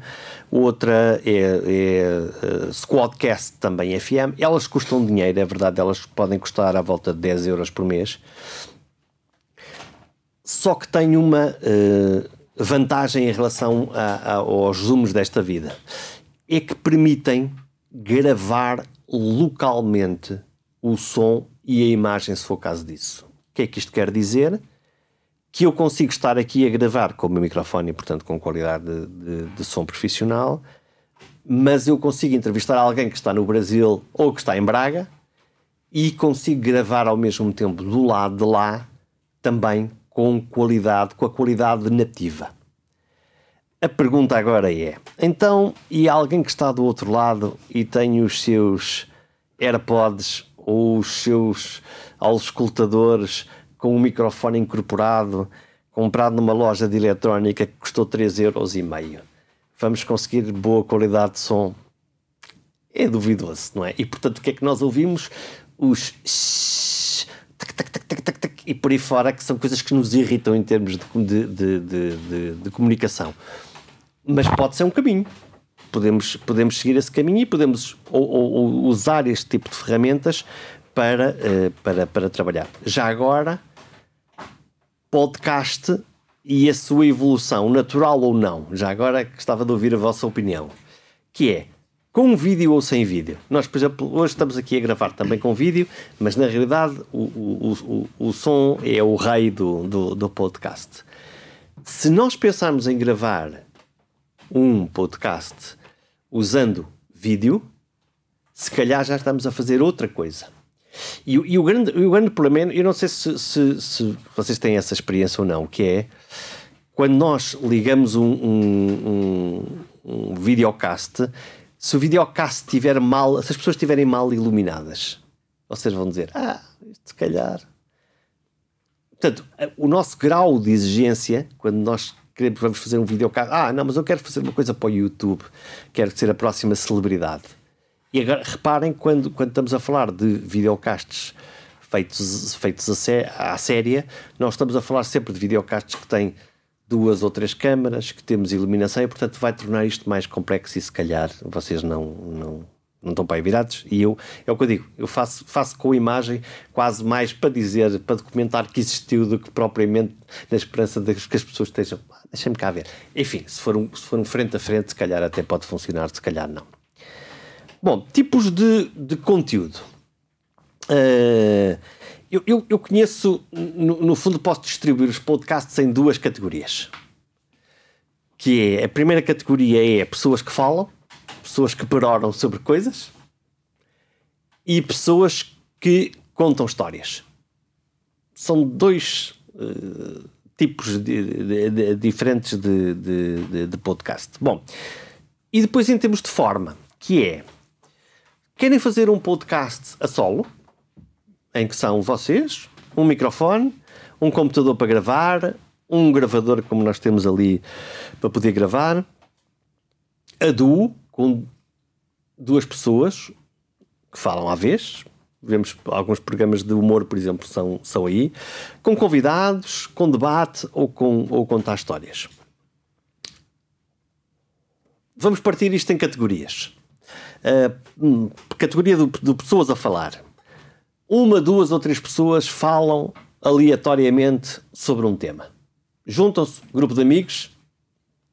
outra é, é eh, Squadcast também FM. Elas custam dinheiro, é verdade, elas podem custar à volta de 10 euros por mês. Só que tem uma uh, vantagem em relação a, a, aos zooms desta vida: é que permitem gravar localmente o som e a imagem, se for o caso disso. O que é que isto quer dizer? que eu consigo estar aqui a gravar com o meu microfone, portanto com qualidade de, de, de, som profissional, mas eu consigo entrevistar alguém que está no Brasil ou que está em Braga e consigo gravar ao mesmo tempo do lado de lá também com qualidade, com a qualidade nativa. A pergunta agora é: então, e alguém que está do outro lado e tem os seus AirPods ou os seus auscultadores com um microfone incorporado, comprado numa loja de eletrónica que custou 3,5€. euros. Vamos conseguir boa qualidade de som? É duvidoso, não é? E portanto, o que é que nós ouvimos? Os tac, tac, tac, tac, tac, e por aí fora, que são coisas que nos irritam em termos de, de, de, de comunicação. Mas pode ser um caminho podemos, podemos seguir esse caminho e podemos ou, ou, usar este tipo de ferramentas para, eh, para, para trabalhar. Já agora, podcast e a sua evolução, natural ou não. Já agora gostava de ouvir a vossa opinião. Que é, com vídeo ou sem vídeo. Nós, por exemplo, hoje estamos aqui a gravar também com vídeo, mas na realidade o, o, o, o som é o rei do, do, do podcast. Se nós pensarmos em gravar um podcast usando vídeo, se calhar já estamos a fazer outra coisa e, e o, grande, o grande problema, eu não sei se, se, se, vocês têm essa experiência ou não, que é quando nós ligamos um, um, um, um videocast, se o videocast estiver mal, se as pessoas estiverem mal iluminadas, vocês vão dizer, ah, se calhar. Portanto, o nosso grau de exigência, quando nós queremos, vamos fazer um videocast, ah, não, mas eu quero fazer uma coisa para o YouTube, quero ser a próxima celebridade e agora, reparem, quando, quando estamos a falar de videocasts feitos, feitos a sé, à séria, nós estamos a falar sempre de videocasts que têm duas ou três câmaras, que temos iluminação e, portanto, vai tornar isto mais complexo e, se calhar, vocês não, não, não estão para aí virados. E eu, é o que eu digo, eu faço, faço com a imagem quase mais para dizer, para documentar que existiu do que propriamente na esperança de que as pessoas estejam. Deixem-me cá ver. Enfim, se for, um, se for um frente a frente, se calhar até pode funcionar, se calhar não. Bom, tipos de, de conteúdo. Uh, eu, eu, eu, conheço, no, no, fundo, posso distribuir os podcasts em duas categorias. Que é, a primeira categoria é pessoas que falam, pessoas que peroram sobre coisas e pessoas que contam histórias. São dois uh, tipos de, de, de, diferentes de, podcast. Bom, e depois em termos de forma, que é Querem fazer um podcast a solo? Em que são vocês, um microfone, um computador para gravar, um gravador como nós temos ali para poder gravar, a duo, com duas pessoas que falam à vez. Vemos alguns programas de humor, por exemplo, são, são aí, com convidados, com debate ou com ou contar histórias. Vamos partir isto em categorias uh, categoria de, de pessoas a falar. Uma, duas ou três pessoas falam aleatoriamente sobre um tema. Juntam-se grupo de amigos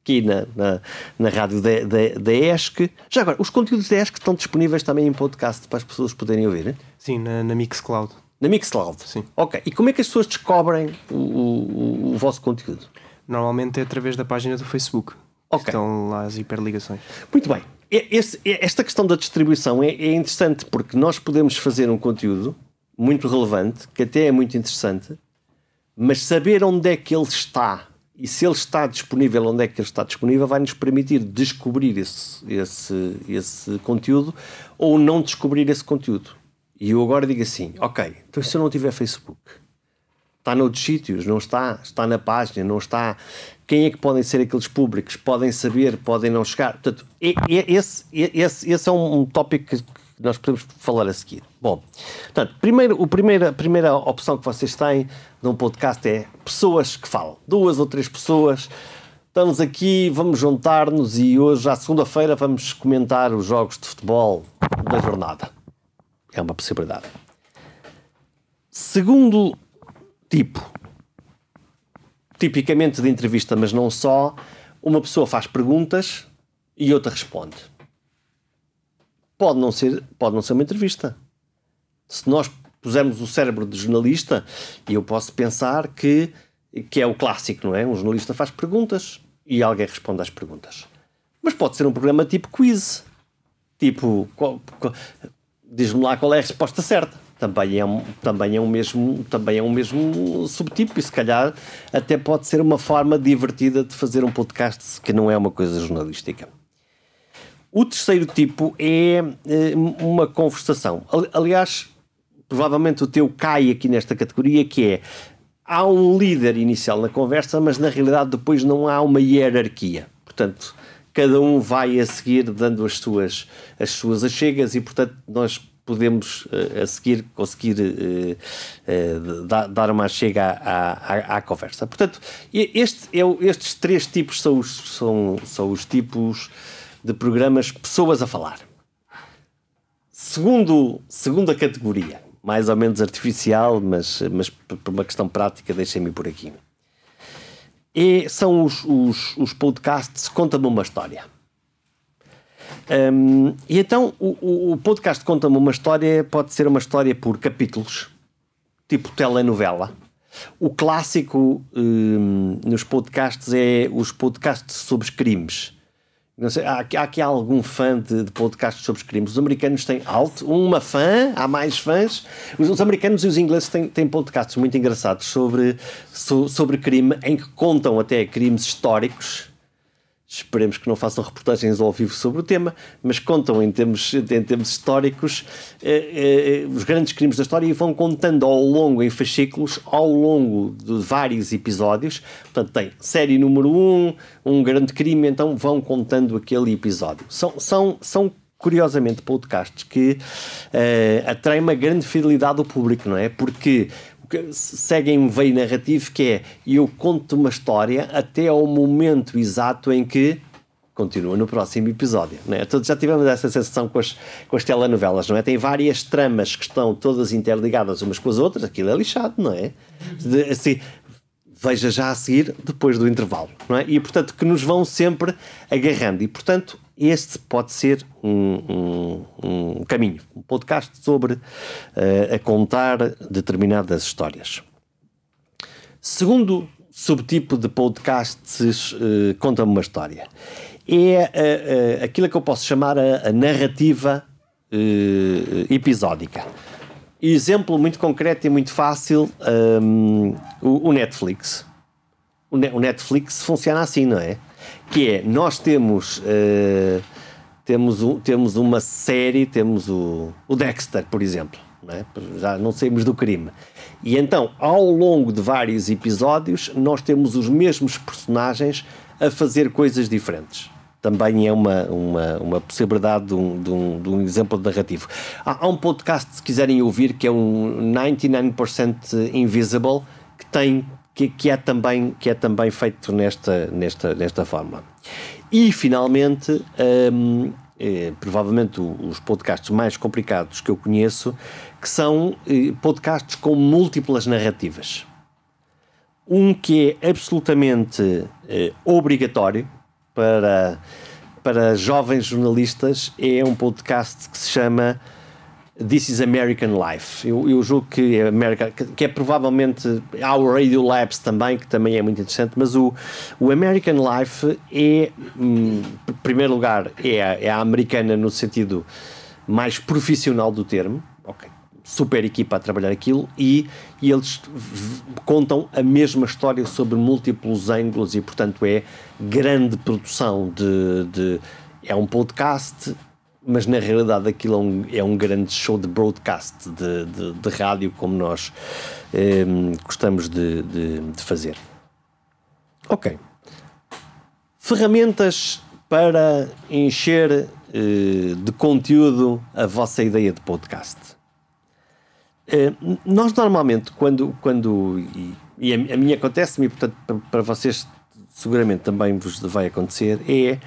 aqui na, na, na rádio da ESC. Já agora, os conteúdos da ESC estão disponíveis também em podcast para as pessoas poderem ouvir? Sim, na, na Mixcloud. Na Mixcloud? Sim. Ok. E como é que as pessoas descobrem o, o, o vosso conteúdo? Normalmente é através da página do Facebook. Estão lá as hiperligações. Muito bem. É, é, esta questão da distribuição é, é interessante porque nós podemos fazer um conteúdo muito relevante, que até é muito interessante, mas saber onde é que ele está e se ele está disponível, onde é que ele está disponível, vai nos permitir descobrir esse, esse, esse conteúdo ou não descobrir esse conteúdo. E eu agora digo assim: ok, então se eu não tiver Facebook, está noutros sítios, não está, está na página, não está quem é que podem ser aqueles públicos, podem saber, podem não chegar. Portanto, esse, esse, esse é um, um tópico que nós podemos falar a seguir. Bom, portanto, primeiro, o primeiro, a primeira opção que vocês têm num podcast é pessoas que falam. Duas ou três pessoas. Estamos aqui, vamos juntar-nos e hoje, à segunda-feira, vamos comentar os jogos de futebol da jornada. É uma possibilidade. Segundo tipo, tipicamente de entrevista, mas não só, uma pessoa faz perguntas e outra responde. Pode não ser, pode não ser uma entrevista. Se nós pusermos o cérebro de jornalista, e eu posso pensar que, que é o clássico, não é? Um jornalista faz perguntas e alguém responde às perguntas. Mas pode ser um programa tipo quiz. Tipo, diz-me lá qual é a resposta certa também é, um, também, é um mesmo, também é um mesmo subtipo e se calhar até pode ser uma forma divertida de fazer um podcast que não é uma coisa jornalística. O terceiro tipo é, é uma conversação. Aliás, provavelmente o teu cai aqui nesta categoria, que é há um líder inicial na conversa, mas na realidade depois não há uma hierarquia. Portanto, cada um vai a seguir dando as suas, as suas achegas e, portanto, nós podemos eh, a seguir conseguir eh, eh, dar uma chega à, à, à conversa. Portanto, este é, estes três tipos são os, são, são os tipos de programas Pessoas a Falar. Segundo, segunda categoria, mais ou menos artificial, mas, mas por uma questão prática, deixem-me por aqui. E é, são os, os, os podcasts Conta-me uma História um, e então o, o, podcast conta-me uma história, pode ser uma história por capítulos, tipo telenovela. O clássico um, nos podcasts é os podcasts sobre crimes. Não sei, há, há aqui algum fã de, de, podcasts sobre crimes? Os americanos têm alto, uma fã, há mais fãs. Os, os americanos e os ingleses têm, têm podcasts muito engraçados sobre, so, sobre crime, em que contam até crimes históricos Esperemos que não façam reportagens ao vivo sobre o tema, mas contam em termos, em termos históricos eh, eh, eh, os grandes crimes da história e vão contando ao longo, em fascículos, ao longo de vários episódios. Portanto, tem série número 1, um, um grande crime, então vão contando aquele episódio. São, são, são curiosamente podcasts que eh, atraem uma grande fidelidade do público, não é? Porque seguem um veio narrativo que é eu conto uma história até ao momento exato em que continua no próximo episódio. é? Todos já tivemos essa sensação com as, com as telenovelas, não é? Tem várias tramas que estão todas interligadas umas com as outras, aquilo é lixado, não é? De, assim, veja já a seguir, depois do intervalo, não é? E portanto que nos vão sempre agarrando. E portanto este pode ser um, um, um caminho, um podcast sobre uh, a contar determinadas histórias. Segundo subtipo de podcasts, uh, conta-me uma história. É uh, aquilo que eu posso chamar a, a narrativa episódica. Exemplo muito concreto e muito fácil: um, ehm, o, o Netflix. O, ne o Netflix funciona assim, não é? que é, nós temos... Uh, temos, um, temos uma série, temos o, o Dexter, por exemplo, é? já não saímos do crime. E então, ao longo de vários episódios, nós temos os mesmos personagens a fazer coisas diferentes. Também é uma, uma, uma possibilidade de um, de, um, de um exemplo narrativo. Há, há um podcast, se quiserem ouvir, que é um 99% Invisible, que tem que, que, é, também, que é também feito nesta, nesta, nesta forma E finalmente, é, provavelmente os podcasts mais complicados que eu conheço, que são eh, podcasts com múltiplas narrativas. Um que é absolutamente é, obrigatório para, para jovens jornalistas é um podcast que se chama This is American Life. Eu, eu julgo que é, America, que é provavelmente. Há o Radio Labs também, que também é muito interessante, mas o, o American Life é, hum, em primeiro lugar, é, a, é a americana no sentido mais profissional do termo. Okay. Super equipa a trabalhar aquilo e, e eles contam a mesma história sobre múltiplos ângulos e, portanto, é grande produção de, de é um podcast, mas na realidade aquilo é um, é um grande show de broadcast, de, de, de rádio, como nós ehm, gostamos de, de, de fazer. Ok. Ferramentas para encher eh, de conteúdo a vossa ideia de podcast. Eh, nós normalmente, quando. quando e, e a, a minha acontece-me, portanto, para, para vocês seguramente também vos vai acontecer, é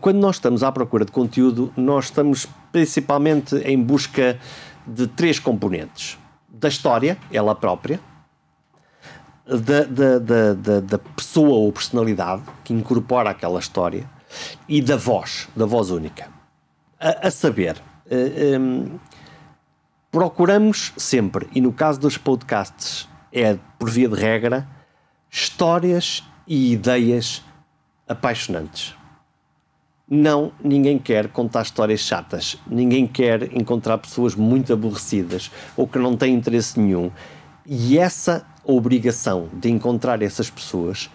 quando nós estamos à procura de conteúdo, nós estamos principalmente em busca de três componentes: da história, ela própria, da, da, da, da, pessoa ou personalidade que incorpora aquela história e da voz, da voz única. A, a saber, uh, eh, um, procuramos sempre, e no caso dos podcasts, é por via de regra, histórias e ideias apaixonantes. Não, ninguém quer contar histórias chatas, ninguém quer encontrar pessoas muito aborrecidas ou que não têm interesse nenhum. E essa obrigação de encontrar essas pessoas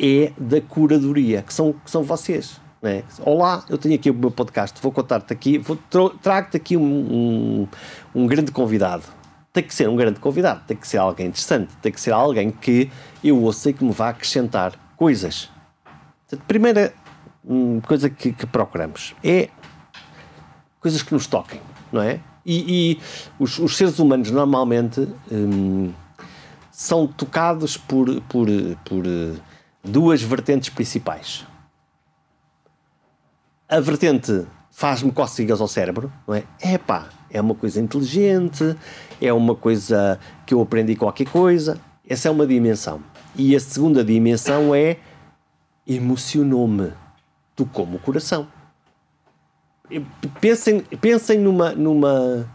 é da curadoria, que são, que são vocês. Né? Olá, eu tenho aqui o meu podcast, vou contar-te aqui, trago-te aqui um, um, um grande convidado. Tem que ser um grande convidado, tem que ser alguém interessante, tem que ser alguém que eu ouça e que me vá acrescentar coisas. primeira coisa que, que, procuramos. É coisas que nos toquem, não é? E, e os, os, seres humanos normalmente hum, são tocados por, por, por eh, duas vertentes principais. A vertente faz-me cócegas ao cérebro, não é? pá é uma coisa inteligente, é uma coisa que eu aprendi qualquer coisa. Essa é uma dimensão. E a segunda dimensão é emocionou-me do como o coração. Pensem, pensem numa, numa.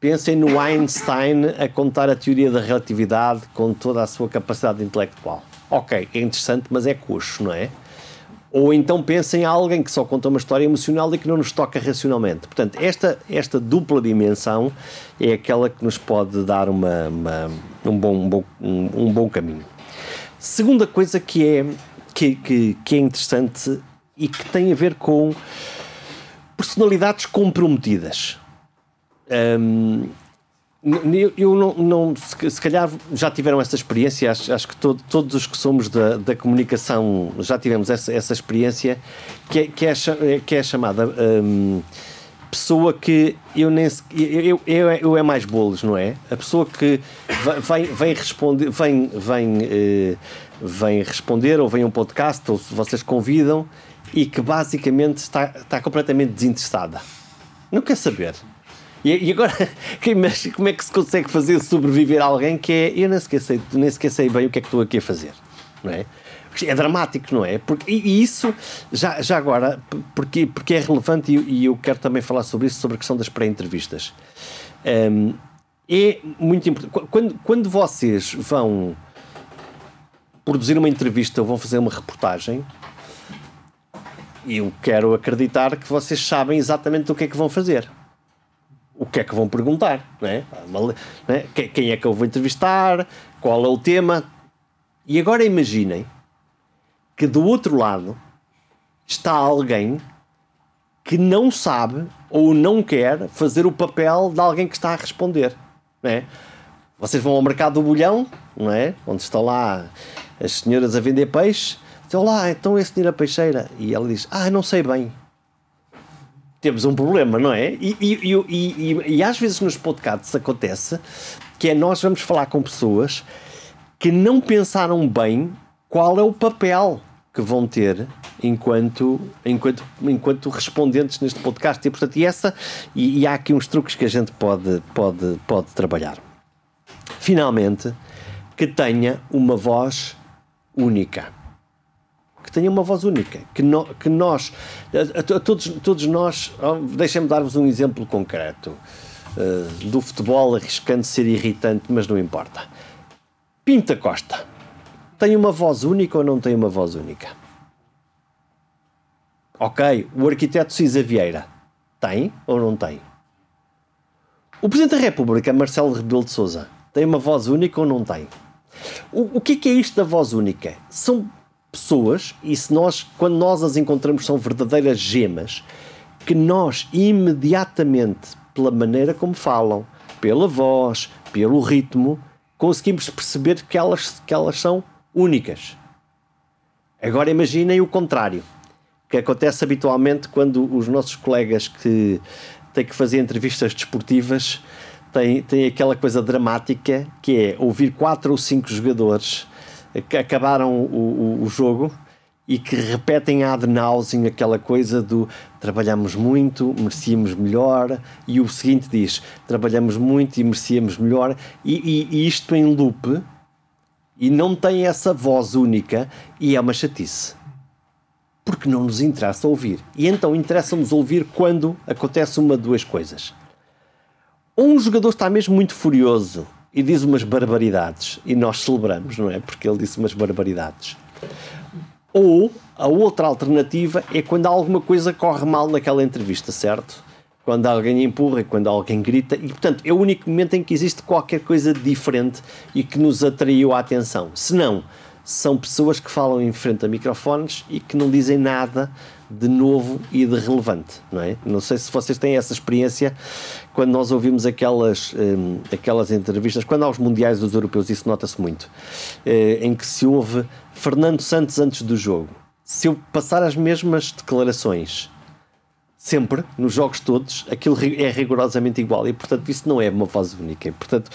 Pensem no Einstein a contar a teoria da relatividade com toda a sua capacidade intelectual. Ok, é interessante, mas é coxo, não é? Ou então pensem em alguém que só conta uma história emocional e que não nos toca racionalmente. Portanto, esta, esta dupla dimensão é aquela que nos pode dar uma, uma um, bom, um, bom, um, um bom caminho. Segunda coisa que é, que, que, que é interessante e que tem a ver com personalidades comprometidas. Um, eu, eu não, não, se calhar já tiveram essa experiência, acho, acho que todo, todos os que somos da, da comunicação já tivemos essa, essa experiência, que é, que é, que é chamada um, pessoa que eu nem eu, eu, eu, é mais bolos, não é? A pessoa que vem, vem responder, vem, vem, uh, vem responder, ou vem um podcast, ou vocês convidam e que basicamente está, está completamente desinteressada. Não quer saber. E, e agora, mas como é que se consegue fazer sobreviver alguém que é. Eu nem sequer sei, nem sequer sei bem o que é que estou aqui a fazer. Não é? é dramático, não é? Porque, e isso, já, já agora, porque, porque é relevante e, e eu quero também falar sobre isso, sobre a questão das pré-entrevistas. Um, é muito importante. Quando, quando vocês vão produzir uma entrevista ou vão fazer uma reportagem, eu quero acreditar que vocês sabem exatamente o que é que vão fazer. O que é que vão perguntar, não é? é? Quem é que eu vou entrevistar? Qual é o tema? E agora imaginem que do outro lado está alguém que não sabe ou não quer fazer o papel de alguém que está a responder, não é? Vocês vão ao mercado do bolhão, não é? Onde estão lá as senhoras a vender peixe então, Olá, então esse senhora é Peixeira. E ela diz: Ah, não sei bem. Temos um problema, não é? E, e, e, e, às vezes nos podcasts acontece que é nós vamos falar com pessoas que não pensaram bem qual é o papel que vão ter enquanto, enquanto, enquanto respondentes neste podcast. E, portanto, e, essa, e, e há aqui uns truques que a gente pode, pode, pode trabalhar. Finalmente, que tenha uma voz única que tenha uma voz única, que, no, que nós, a, a, a todos, todos nós, deixem-me dar-vos um exemplo concreto uh, do futebol, arriscando ser irritante, mas não importa. Pinta Costa, tem uma voz única ou não tem uma voz única? Ok, o arquiteto Cisa Vieira, tem ou não tem? O Presidente da República, Marcelo Rebelo de Sousa, tem uma voz única ou não tem? O, o que é, que é isto da voz única? São pessoas e se nós, quando nós as encontramos, são verdadeiras gemas que nós imediatamente, pela maneira como falam, pela voz, pelo ritmo, conseguimos perceber que elas, que elas são únicas. Agora imaginem o contrário, que acontece habitualmente quando os nossos colegas que têm que fazer entrevistas desportivas têm, têm aquela coisa dramática que é ouvir quatro ou cinco jogadores que acabaram o, o, o jogo e que repetem ad nauseam aquela coisa do trabalhamos muito, merecíamos melhor, e o seguinte diz trabalhamos muito e merecíamos melhor, e, e, e isto em loop, e não tem essa voz única, e é uma chatice. Porque não nos interessa ouvir. E então interessa-nos ouvir quando acontece uma de duas coisas. um jogador está mesmo muito furioso e diz umas barbaridades e nós celebramos, não é? Porque ele disse umas barbaridades. Ou a outra alternativa é quando alguma coisa corre mal naquela entrevista, certo? Quando alguém empurra, quando alguém grita, e portanto é o único momento em que existe qualquer coisa diferente e que nos atraiu a atenção. Se não, são pessoas que falam em frente a microfones e que não dizem nada de novo e de relevante, não é? Não sei se vocês têm essa experiência quando nós ouvimos aquelas, um, eh, aquelas entrevistas, quando aos mundiais dos europeus, isso nota-se muito, eh, em que se ouve Fernando Santos antes do jogo. Se eu passar as mesmas declarações sempre, nos jogos todos, aquilo é rigorosamente igual e, portanto, isso não é uma voz única. E, portanto,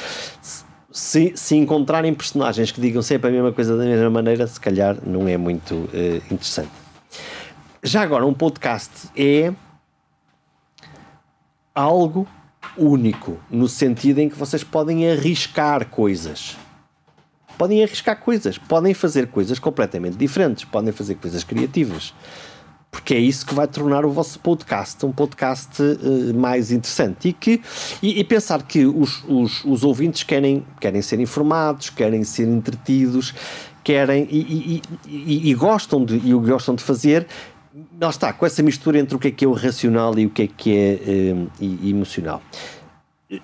se, se encontrarem personagens que digam sempre a mesma coisa da mesma maneira, se calhar não é muito eh, interessante. Já agora, um podcast é algo único, no sentido em que vocês podem arriscar coisas. Podem arriscar coisas, podem fazer coisas completamente diferentes, podem fazer coisas criativas. Porque é isso que vai tornar o vosso podcast um podcast uh, mais interessante. E, que, e, e pensar que os, os, os, ouvintes querem, querem ser informados, querem ser entretidos, querem e, e, e, e gostam, de, e gostam de fazer nós está, com essa mistura entre o que é que é o racional e o que é que é um, emocional.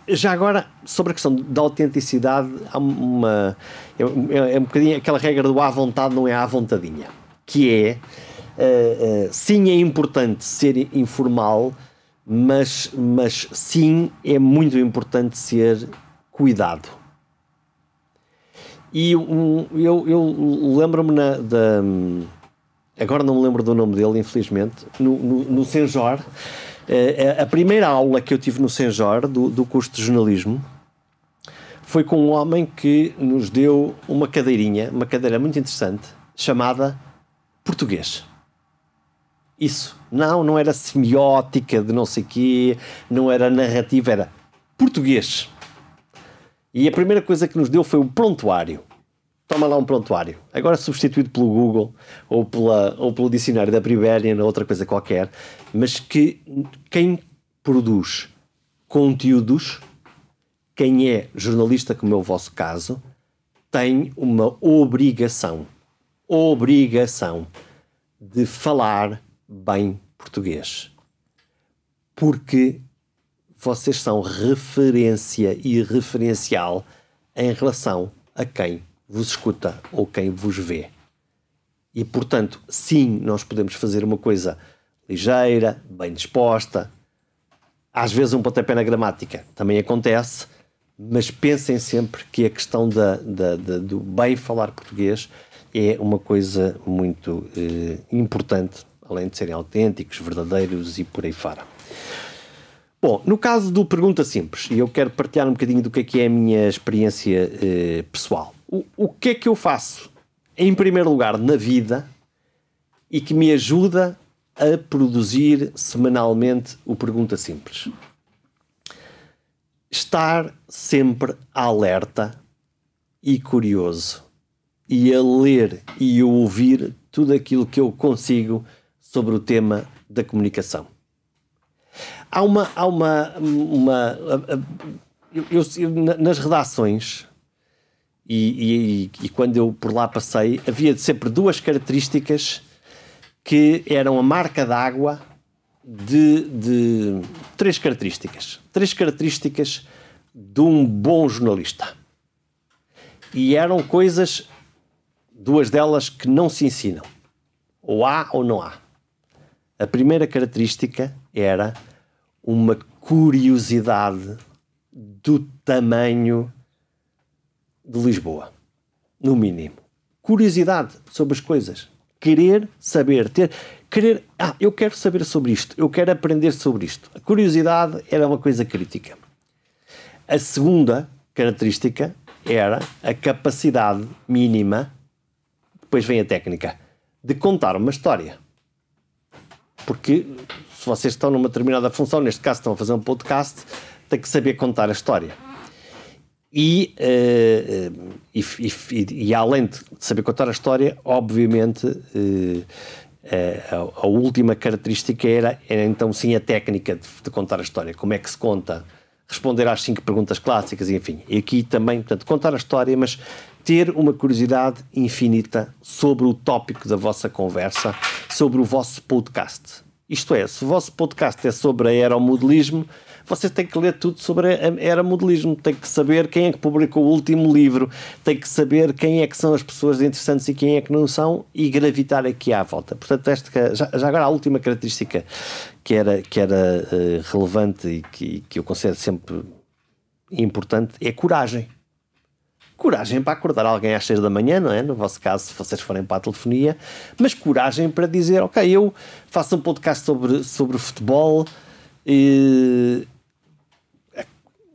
Já agora, sobre a questão da autenticidade, há uma. É, é, é, um bocadinho aquela regra do à vontade, não é à vontadinha. Que é. Uh, uh, sim, é importante ser informal, mas, mas sim, é muito importante ser cuidado. E um, eu, eu lembro-me da. Hum, agora não me lembro do nome dele, infelizmente, no, no, no Senjor. Uh, eh, eh, a primeira aula que eu tive no Senjor, do, do curso de jornalismo, foi com um homem que nos deu uma cadeirinha, uma cadeira muito interessante, chamada Português. Isso. Não, não era semiótica de não sei quê, não era narrativa, era português. E a primeira coisa que nos deu foi o prontuário toma lá um prontuário. Agora substituído pelo Google ou, pela, ou pelo dicionário da Priberian ou outra coisa qualquer, mas que quem produz conteúdos, quem é jornalista, como é o vosso caso, tem uma obrigação, obrigação de falar bem português. Porque vocês são referência e referencial em relação a quem vos escuta ou quem vos vê. E portanto, sim, nós podemos fazer uma coisa ligeira, bem disposta, às vezes um pontapé na gramática também acontece, mas pensem sempre que a questão da, da, da, do bem falar português é uma coisa muito eh, importante, além de serem autênticos, verdadeiros e por aí fora. Bom, no caso do Pergunta Simples, e eu quero partilhar um bocadinho do que é, que é a minha experiência eh, pessoal o, que é que eu faço, em primeiro lugar, na vida e que me ajuda a produzir semanalmente o Pergunta Simples? Estar sempre alerta e curioso e a ler e a ouvir tudo aquilo que eu consigo sobre o tema da comunicação. Há uma. Há uma, uma eu, eu, nas redações e, e, e, quando eu por lá passei, havia sempre duas características que eram a marca d'água de, de três características. Três características de um bom jornalista. E eram coisas, duas delas, que não se ensinam. Ou há ou não há. A primeira característica era uma curiosidade do tamanho de Lisboa. No mínimo. Curiosidade sobre as coisas. Querer saber, ter. Querer. Ah, eu quero saber sobre isto, eu quero aprender sobre isto. A curiosidade era uma coisa crítica. A segunda característica era a capacidade mínima, depois vem a técnica, de contar uma história. Porque se vocês estão numa determinada função, neste caso estão a fazer um podcast, tem que saber contar a história. E, uh, e, e, e, além de saber contar a história, obviamente uh, a, a, última característica era, era então sim a técnica de, de, contar a história, como é que se conta, responder às cinco perguntas clássicas, enfim. E aqui também, portanto, contar a história, mas ter uma curiosidade infinita sobre o tópico da vossa conversa, sobre o vosso podcast. Isto é, se o vosso podcast é sobre aeromodelismo, você tem que ler tudo sobre a era modelismo, tem que saber quem é que publicou o último livro, tem que saber quem é que são as pessoas interessantes e quem é que não são e gravitar aqui à volta. Portanto, esta, é, já, já agora a última característica que era, que era uh, relevante e que, que eu considero sempre importante é coragem coragem para acordar alguém às 6 da manhã, não é? No vosso caso, se vocês forem para a telefonia, mas coragem para dizer, ok, eu faço um podcast sobre, sobre futebol e, eh,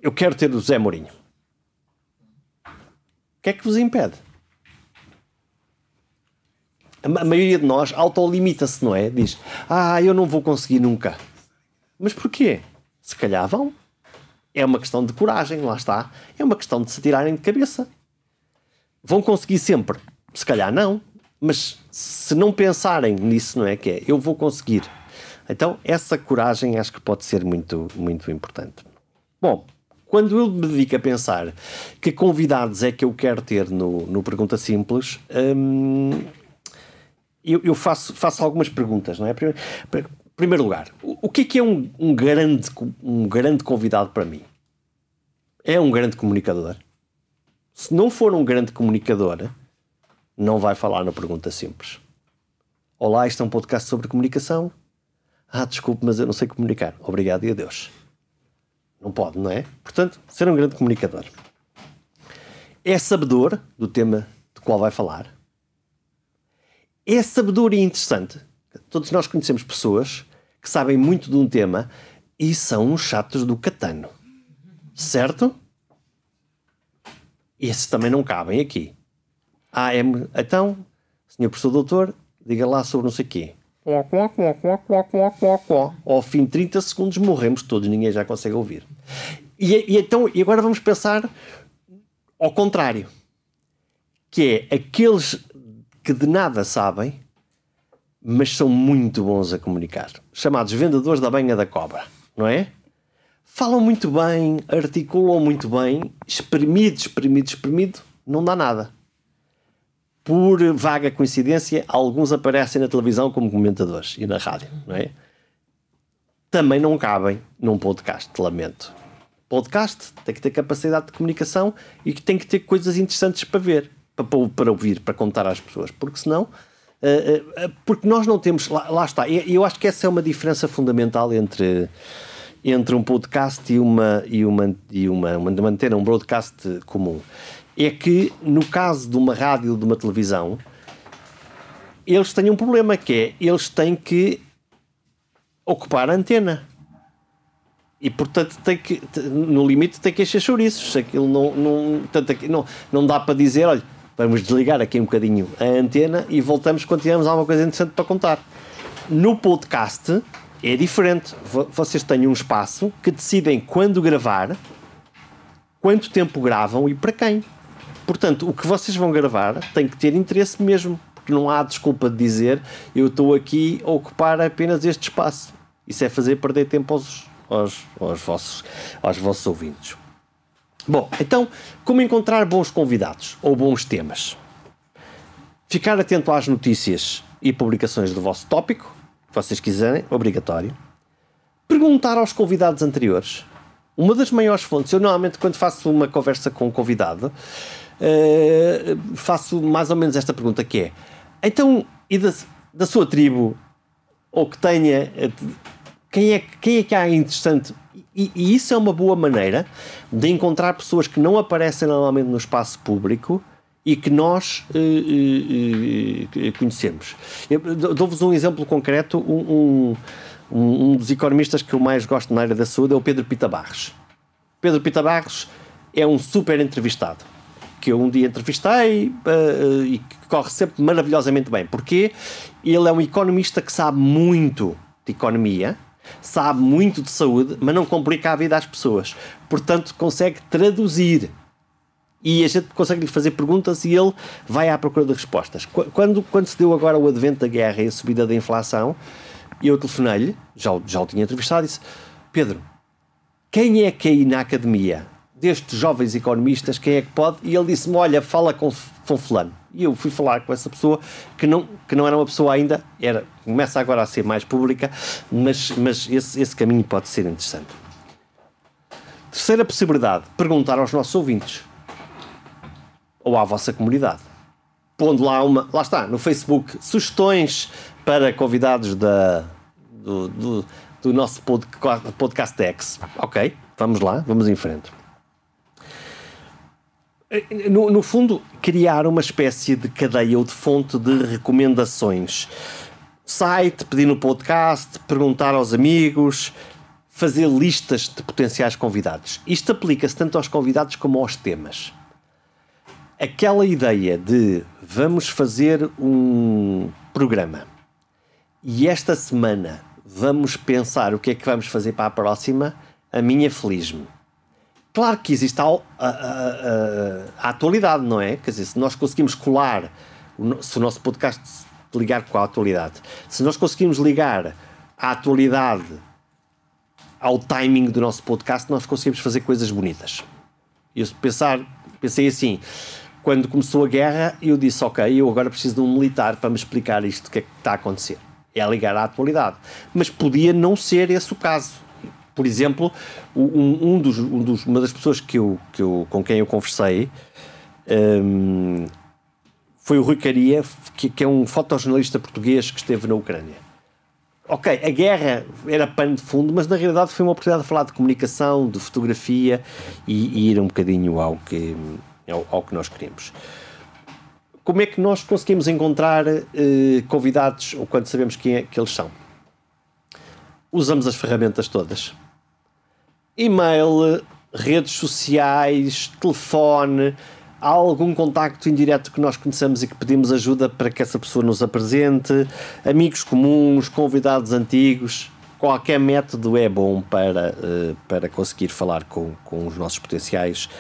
eu quero ter o Zé Mourinho. O que é que vos impede? A maioria de nós autolimita-se, não é? Diz, ah, eu não vou conseguir nunca. Mas porquê? Se calhar vão. É uma questão de coragem, lá está. É uma questão de se tirarem de cabeça. Vão conseguir sempre. Se calhar não. Mas se não pensarem nisso, não é que é? Eu vou conseguir. Então, essa coragem acho que pode ser muito, muito importante. Bom, quando eu me dedico a pensar que convidados é que eu quero ter no, no Pergunta Simples, hum, eu, eu, faço, faço algumas perguntas, não é? Primeiro, primeiro lugar, o, o, que é que é um, um, grande, um grande convidado para mim? É um grande comunicador. Se não for um grande comunicador, não vai falar na pergunta simples. Olá, isto é um podcast sobre comunicação. Ah, desculpe, mas eu não sei comunicar. Obrigado e adeus. Não pode, não é? Portanto, ser um grande comunicador. É sabedor do tema de qual vai falar. É sabedor e interessante. Todos nós conhecemos pessoas que sabem muito de um tema e são uns chatos do catano. Certo? Esses também não cabem aqui. Ah, é, então, senhor professor doutor, diga lá sobre não sei o quê. Ao fim de 30 segundos morremos todos, ninguém já consegue ouvir. E, e, então, e agora vamos pensar ao contrário, que é aqueles que de nada sabem, mas são muito bons a comunicar, chamados vendedores da banha da cobra, não é? Falam muito bem, articulam muito bem, espremido, espremido, espremido, não dá nada por vaga coincidência, alguns aparecem na televisão como comentadores e na rádio, não é? Também não cabem num podcast, lamento. Podcast tem que ter capacidade de comunicação e tem que ter coisas interessantes para ver, para, para ouvir, para contar às pessoas, porque senão. Eh, eh, porque nós não temos. Lá, lá está. Eu, eu acho que essa é uma diferença fundamental entre entre um podcast e uma e uma e uma, manter um broadcast comum é que, no caso de uma rádio ou de uma televisão, eles têm um problema que é eles têm que ocupar a antena. E portanto tem que, no limite tem que encher chouriços. Aquilo não, não, portanto, não, não dá para dizer, olha, vamos desligar aqui um bocadinho a antena e voltamos quando tivermos alguma coisa interessante para contar. No podcast é diferente. Vocês têm um espaço que decidem quando gravar, quanto tempo gravam e para quem. Portanto, o que vocês vão gravar tem que ter interesse mesmo, porque não há desculpa de dizer eu estou aqui a ocupar apenas este espaço. Isso é fazer perder tempo aos, aos, aos, vossos, aos vossos ouvintes. Bom, então, como encontrar bons convidados ou bons temas? Ficar atento às notícias e publicações do vosso tópico, se vocês quiserem, obrigatório. Perguntar aos convidados anteriores. Uma das maiores fontes, eu normalmente quando faço uma conversa com um convidado, eh, faço mais ou menos esta pergunta que é, então, e da, da sua tribo, ou que tenha, eh, quem é, quem é que há interessante? E, e isso é uma boa maneira de encontrar pessoas que não aparecem normalmente no espaço público, e que nós uh, uh, uh, conhecemos. Dou-vos um exemplo concreto. Um, um, um, dos economistas que eu mais gosto na área da saúde é o Pedro Pita Barros. Pedro Pita Barros é um super entrevistado que eu um dia entrevistei eh, eh, e que corre sempre maravilhosamente bem. Porque ele é um economista que sabe muito de economia, sabe muito de saúde, mas não complica a vida às pessoas. Portanto, consegue traduzir. E a gente consegue lhe fazer perguntas e ele vai à procura de respostas. Quando, quando se deu agora o advento da guerra e a subida da inflação, eu telefonei-lhe, já, já o tinha entrevistado, e disse: Pedro, quem é que é aí na academia destes jovens economistas, quem é que pode? E ele disse-me: Olha, fala com, fulano. E eu fui falar com essa pessoa, que não, que não era uma pessoa ainda, era, começa agora a ser mais pública, mas, mas esse, esse caminho pode ser interessante. Terceira possibilidade: perguntar aos nossos ouvintes ou à vossa comunidade. Pondo lá uma, lá está, no Facebook, sugestões para convidados da, do, do, do nosso podcast X. Ok, vamos lá, vamos em frente. No, no fundo, criar uma espécie de cadeia ou de fonte de recomendações. Site, pedir no podcast, perguntar aos amigos, fazer listas de potenciais convidados. Isto aplica-se tanto aos convidados como aos temas. Aquela ideia de vamos fazer um programa e esta semana vamos pensar o que é que vamos fazer para a próxima, a minha feliz-me Claro que existe a, a, a, a atualidade, não é? Quer dizer, se nós conseguimos colar, se o nosso podcast ligar com a atualidade, se nós conseguimos ligar a atualidade ao timing do nosso podcast, nós conseguimos fazer coisas bonitas. Eu pensar, pensei assim, quando começou a guerra, eu disse, ok, eu agora preciso de um militar para me explicar isto, o que é que está a acontecer. É a ligar à atualidade. Mas podia não ser esse o caso. Por exemplo, um, um dos, um dos, uma das pessoas que eu, que eu, com quem eu conversei um, foi o Rui Caria, que, que é um fotojornalista português que esteve na Ucrânia ok, a guerra era pano de fundo, mas na realidade foi uma oportunidade de falar de comunicação, de fotografia e, e ir um bocadinho ao que, ao, ao, que nós queremos. Como é que nós conseguimos encontrar eh, convidados, ou quando sabemos quem é que eles são? usamos as ferramentas todas. E-mail, redes sociais, telefone, há algum contacto indireto que nós conhecemos e que pedimos ajuda para que essa pessoa nos apresente, amigos comuns, convidados antigos. Qualquer método é bom para, eh, para conseguir falar com, com os nossos potenciais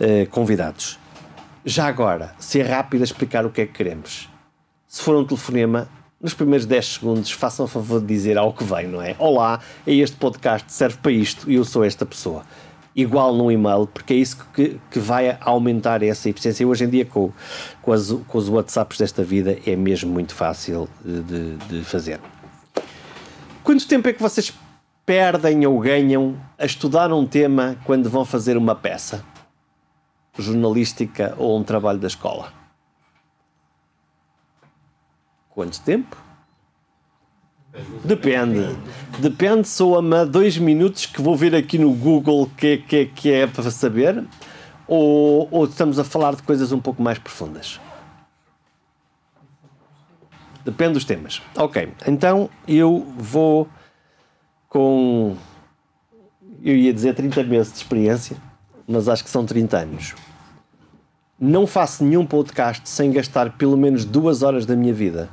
eh, convidados. Já agora, ser rápido a explicar o que é que queremos. Se for um telefonema, nos primeiros 10 segundos, façam favor de dizer ao que vem, não é? Olá, este podcast serve para isto e eu sou esta pessoa. Igual num e-mail, porque é isso que, que vai aumentar essa eficiência. Hoje em dia, com, com, as, com os WhatsApps desta vida, é mesmo muito fácil de, de fazer. Quanto tempo é que vocês perdem ou ganham a estudar um tema quando vão fazer uma peça jornalística ou um trabalho da escola? Quanto tempo? Depende. Depende, sou a dois minutos que vou ver aqui no Google que, é, que, é, que é para saber, ou, ou estamos a falar de coisas um pouco mais profundas? Depende dos temas. Ok, então eu vou com. Eu ia dizer 30 meses de experiência, mas acho que são 30 anos. Não faço nenhum podcast sem gastar pelo menos duas horas da minha vida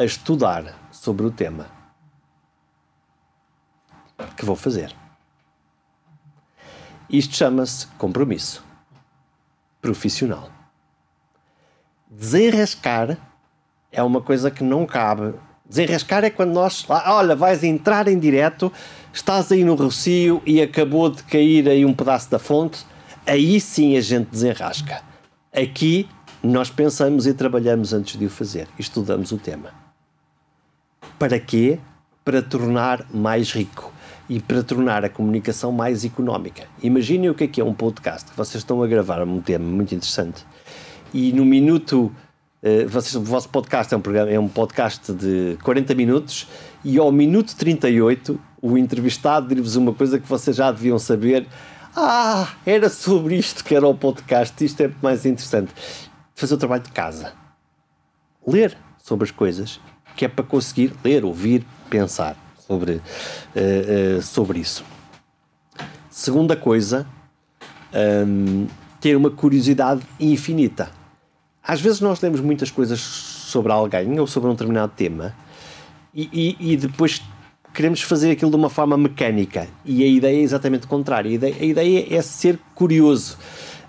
a estudar sobre o tema. Que vou fazer. Isto chama-se compromisso profissional. Desenrascar é uma coisa que não cabe. Desenrascar é quando nós, olha, vais entrar em direto, estás aí no Rocio e acabou de cair aí um pedaço da fonte, aí sim a gente desenrasca. Aqui nós pensamos e trabalhamos antes de o fazer, estudamos o tema. Para quê? Para tornar mais rico e para tornar a comunicação mais económica. Imaginem o que é que é um podcast, que vocês estão a gravar é um tema muito interessante e no minuto. Uh, vocês, o vosso podcast é um, programa, é um podcast de 40 minutos e ao minuto 38 o entrevistado dir-vos uma coisa que vocês já deviam saber. Ah, era sobre isto que era o podcast, isto é mais interessante. Fazer o trabalho de casa. Ler sobre as coisas que é para conseguir ler, ouvir, pensar sobre, uh, uh, sobre isso. Segunda coisa, um, ter uma curiosidade infinita. Às vezes nós lemos muitas coisas sobre alguém ou sobre um determinado tema e, e, e depois queremos fazer aquilo de uma forma mecânica e a ideia é exatamente contrária. A ideia, a ideia é ser curioso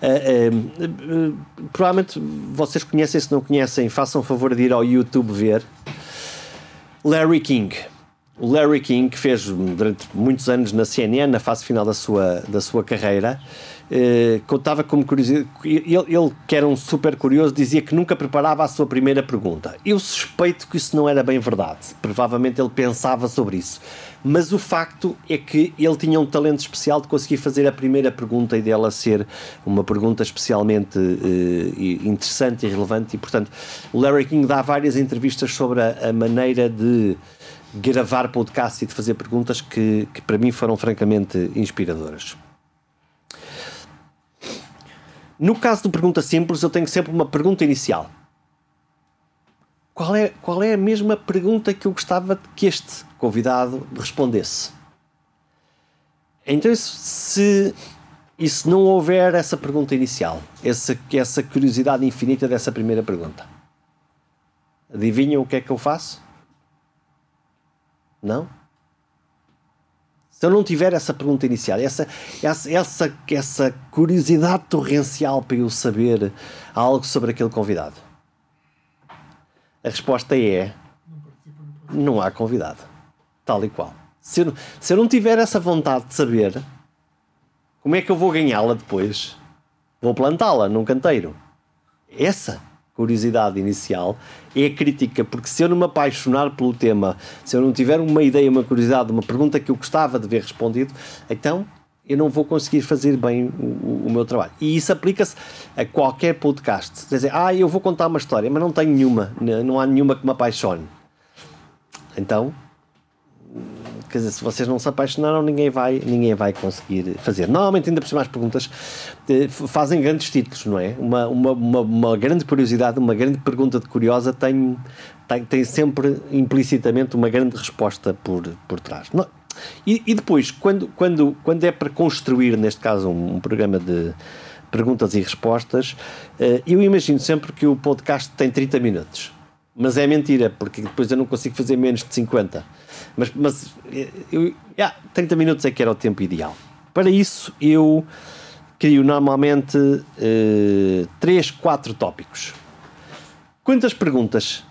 eh, eh, eh, provavelmente vocês conhecem, se não conhecem, façam favor de ir ao YouTube ver. Larry King. O Larry King, que fez durante muitos anos na CNN, na fase final da sua, da sua carreira, eh, contava como curiosidade. Ele, ele, que era um super curioso, dizia que nunca preparava a sua primeira pergunta. Eu suspeito que isso não era bem verdade. Provavelmente ele pensava sobre isso mas o facto é que ele tinha um talento especial de conseguir fazer a primeira pergunta e dela ser uma pergunta especialmente uh, interessante e relevante. E, portanto, o Larry King dá várias entrevistas sobre a, a maneira de gravar podcast e de fazer perguntas que, que para mim foram francamente inspiradoras. No caso do Pergunta Simples, eu tenho sempre uma pergunta inicial qual é, qual é a mesma pergunta que eu gostava que este convidado respondesse? Então, se, e se não houver essa pergunta inicial, essa, essa curiosidade infinita dessa primeira pergunta? Adivinham o que é que eu faço? Não? Se eu não tiver essa pergunta inicial, essa, essa, essa, essa curiosidade torrencial para eu saber algo sobre aquele convidado, a resposta é: não há convidado. Tal e qual. Se eu, se eu não tiver essa vontade de saber, como é que eu vou ganhá-la depois? Vou plantá-la num canteiro. Essa curiosidade inicial é crítica, porque se eu não me apaixonar pelo tema, se eu não tiver uma ideia, uma curiosidade, uma pergunta que eu gostava de ver respondido, então eu não vou conseguir fazer bem o, o meu trabalho. E isso aplica-se a qualquer podcast. Quer dizer, ah, eu vou contar uma história, mas não tenho nenhuma, né, não há nenhuma que me apaixone. Então, quer dizer, se vocês não se apaixonaram, ninguém vai, ninguém vai conseguir fazer. Normalmente, ainda por cima, as perguntas eh, fazem grandes títulos, não é? Uma, uma, uma, uma grande curiosidade, uma grande pergunta de curiosa tem, tem, tem sempre implicitamente uma grande resposta por, por trás. Não, e, e, depois, quando, quando, quando é para construir, neste caso, um, um programa de perguntas e respostas, uh, eu imagino sempre que o podcast tem 30 minutos. Mas é mentira, porque depois eu não consigo fazer menos de 50. Mas, mas eh, eu, yeah, 30 minutos é que era o tempo ideal. Para isso, eu crio normalmente uh, 3, 4 tópicos. Quantas perguntas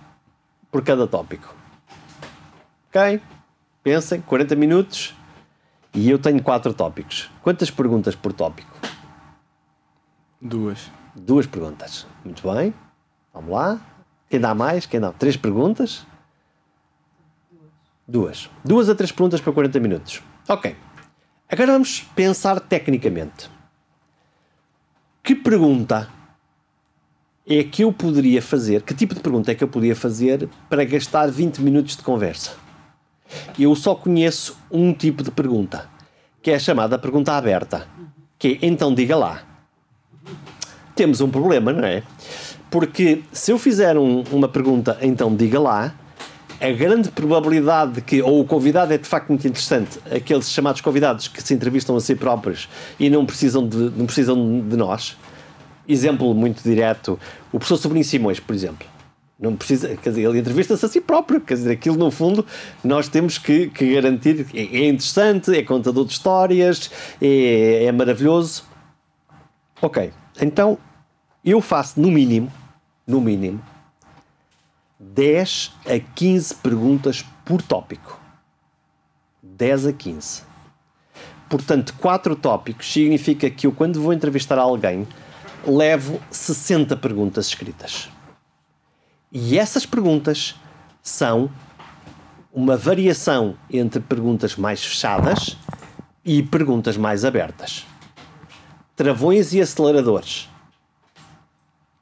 por cada tópico? Ok? pensem, 40 minutos e eu tenho quatro tópicos. Quantas perguntas por tópico? Duas. Duas perguntas. Muito bem. Vamos lá. Quem dá mais? Quem dá? Três perguntas? Duas. Duas a três perguntas para 40 minutos. Ok. Agora vamos pensar tecnicamente. Que pergunta é que eu poderia fazer? Que tipo de pergunta é que eu poderia fazer para gastar 20 minutos de conversa? Eu só conheço um tipo de pergunta, que é a chamada pergunta aberta, que é, então diga lá. Temos um problema, não é? Porque se eu fizer um, uma pergunta, então diga lá, a grande probabilidade de que, ou o convidado é de facto muito interessante, aqueles chamados convidados que se entrevistam a si próprios e não precisam de, não precisam de nós. Exemplo muito direto, o professor Sobrinho Simões, por exemplo. Não precisa, quer dizer, ele entrevista-se a si próprio, quer dizer, aquilo no fundo nós temos que, que garantir. É, é, interessante, é contador de histórias, é, é maravilhoso. Ok, então eu faço no mínimo, no mínimo, 10 a 15 perguntas por tópico. 10 a 15. Portanto, 4 tópicos significa que eu, quando vou entrevistar alguém, levo 60 perguntas escritas. E essas perguntas são uma variação entre perguntas mais fechadas e perguntas mais abertas. Travões e aceleradores.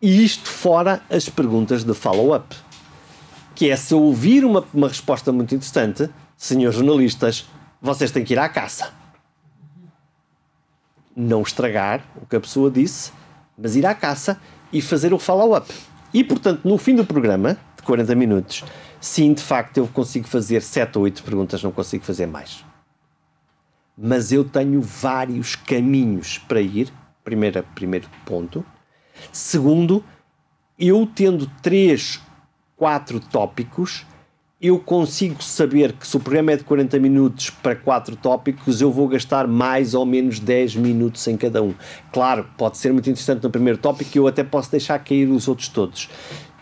E isto fora as perguntas de follow-up. Que é se eu ouvir uma, uma resposta muito interessante, senhores jornalistas, vocês têm que ir à caça. Não estragar o que a pessoa disse, mas ir à caça e fazer o follow-up. E, portanto, no fim do programa, de 40 minutos, sim, de facto, eu consigo fazer 7 ou 8 perguntas, não consigo fazer mais. Mas eu tenho vários caminhos para ir, primeira, primeiro ponto. Segundo, eu tendo 3, 4 tópicos, eu consigo saber que se o programa é de 40 minutos para quatro tópicos, eu vou gastar mais ou menos 10 minutos em cada um. Claro, pode ser muito interessante no primeiro tópico e eu até posso deixar cair os outros todos.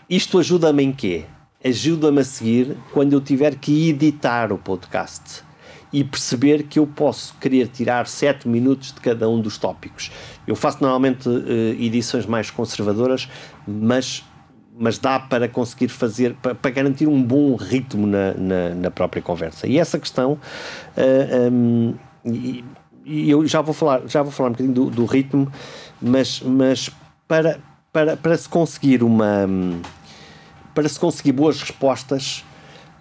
Isto ajuda-me em quê? Ajuda-me a seguir quando eu tiver que editar o podcast e perceber que eu posso querer tirar 7 minutos de cada um dos tópicos. Eu faço normalmente uh, edições mais conservadoras, mas mas dá para conseguir fazer, para, para garantir um bom ritmo na, na, na, própria conversa. E essa questão, uh, eh, um, ehm, e, e, eu já vou falar, já vou falar um bocadinho do, do ritmo, mas, mas para, para, para se conseguir uma, para se conseguir boas respostas,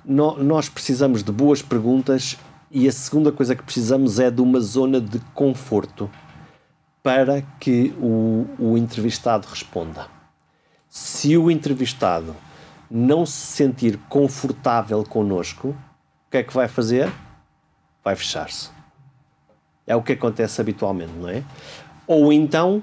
no, nós precisamos de boas perguntas e a segunda coisa que precisamos é de uma zona de conforto para que o, o entrevistado responda se o entrevistado não se sentir confortável connosco, o que é que vai fazer? Vai fechar-se. É o que acontece habitualmente, não é? Ou então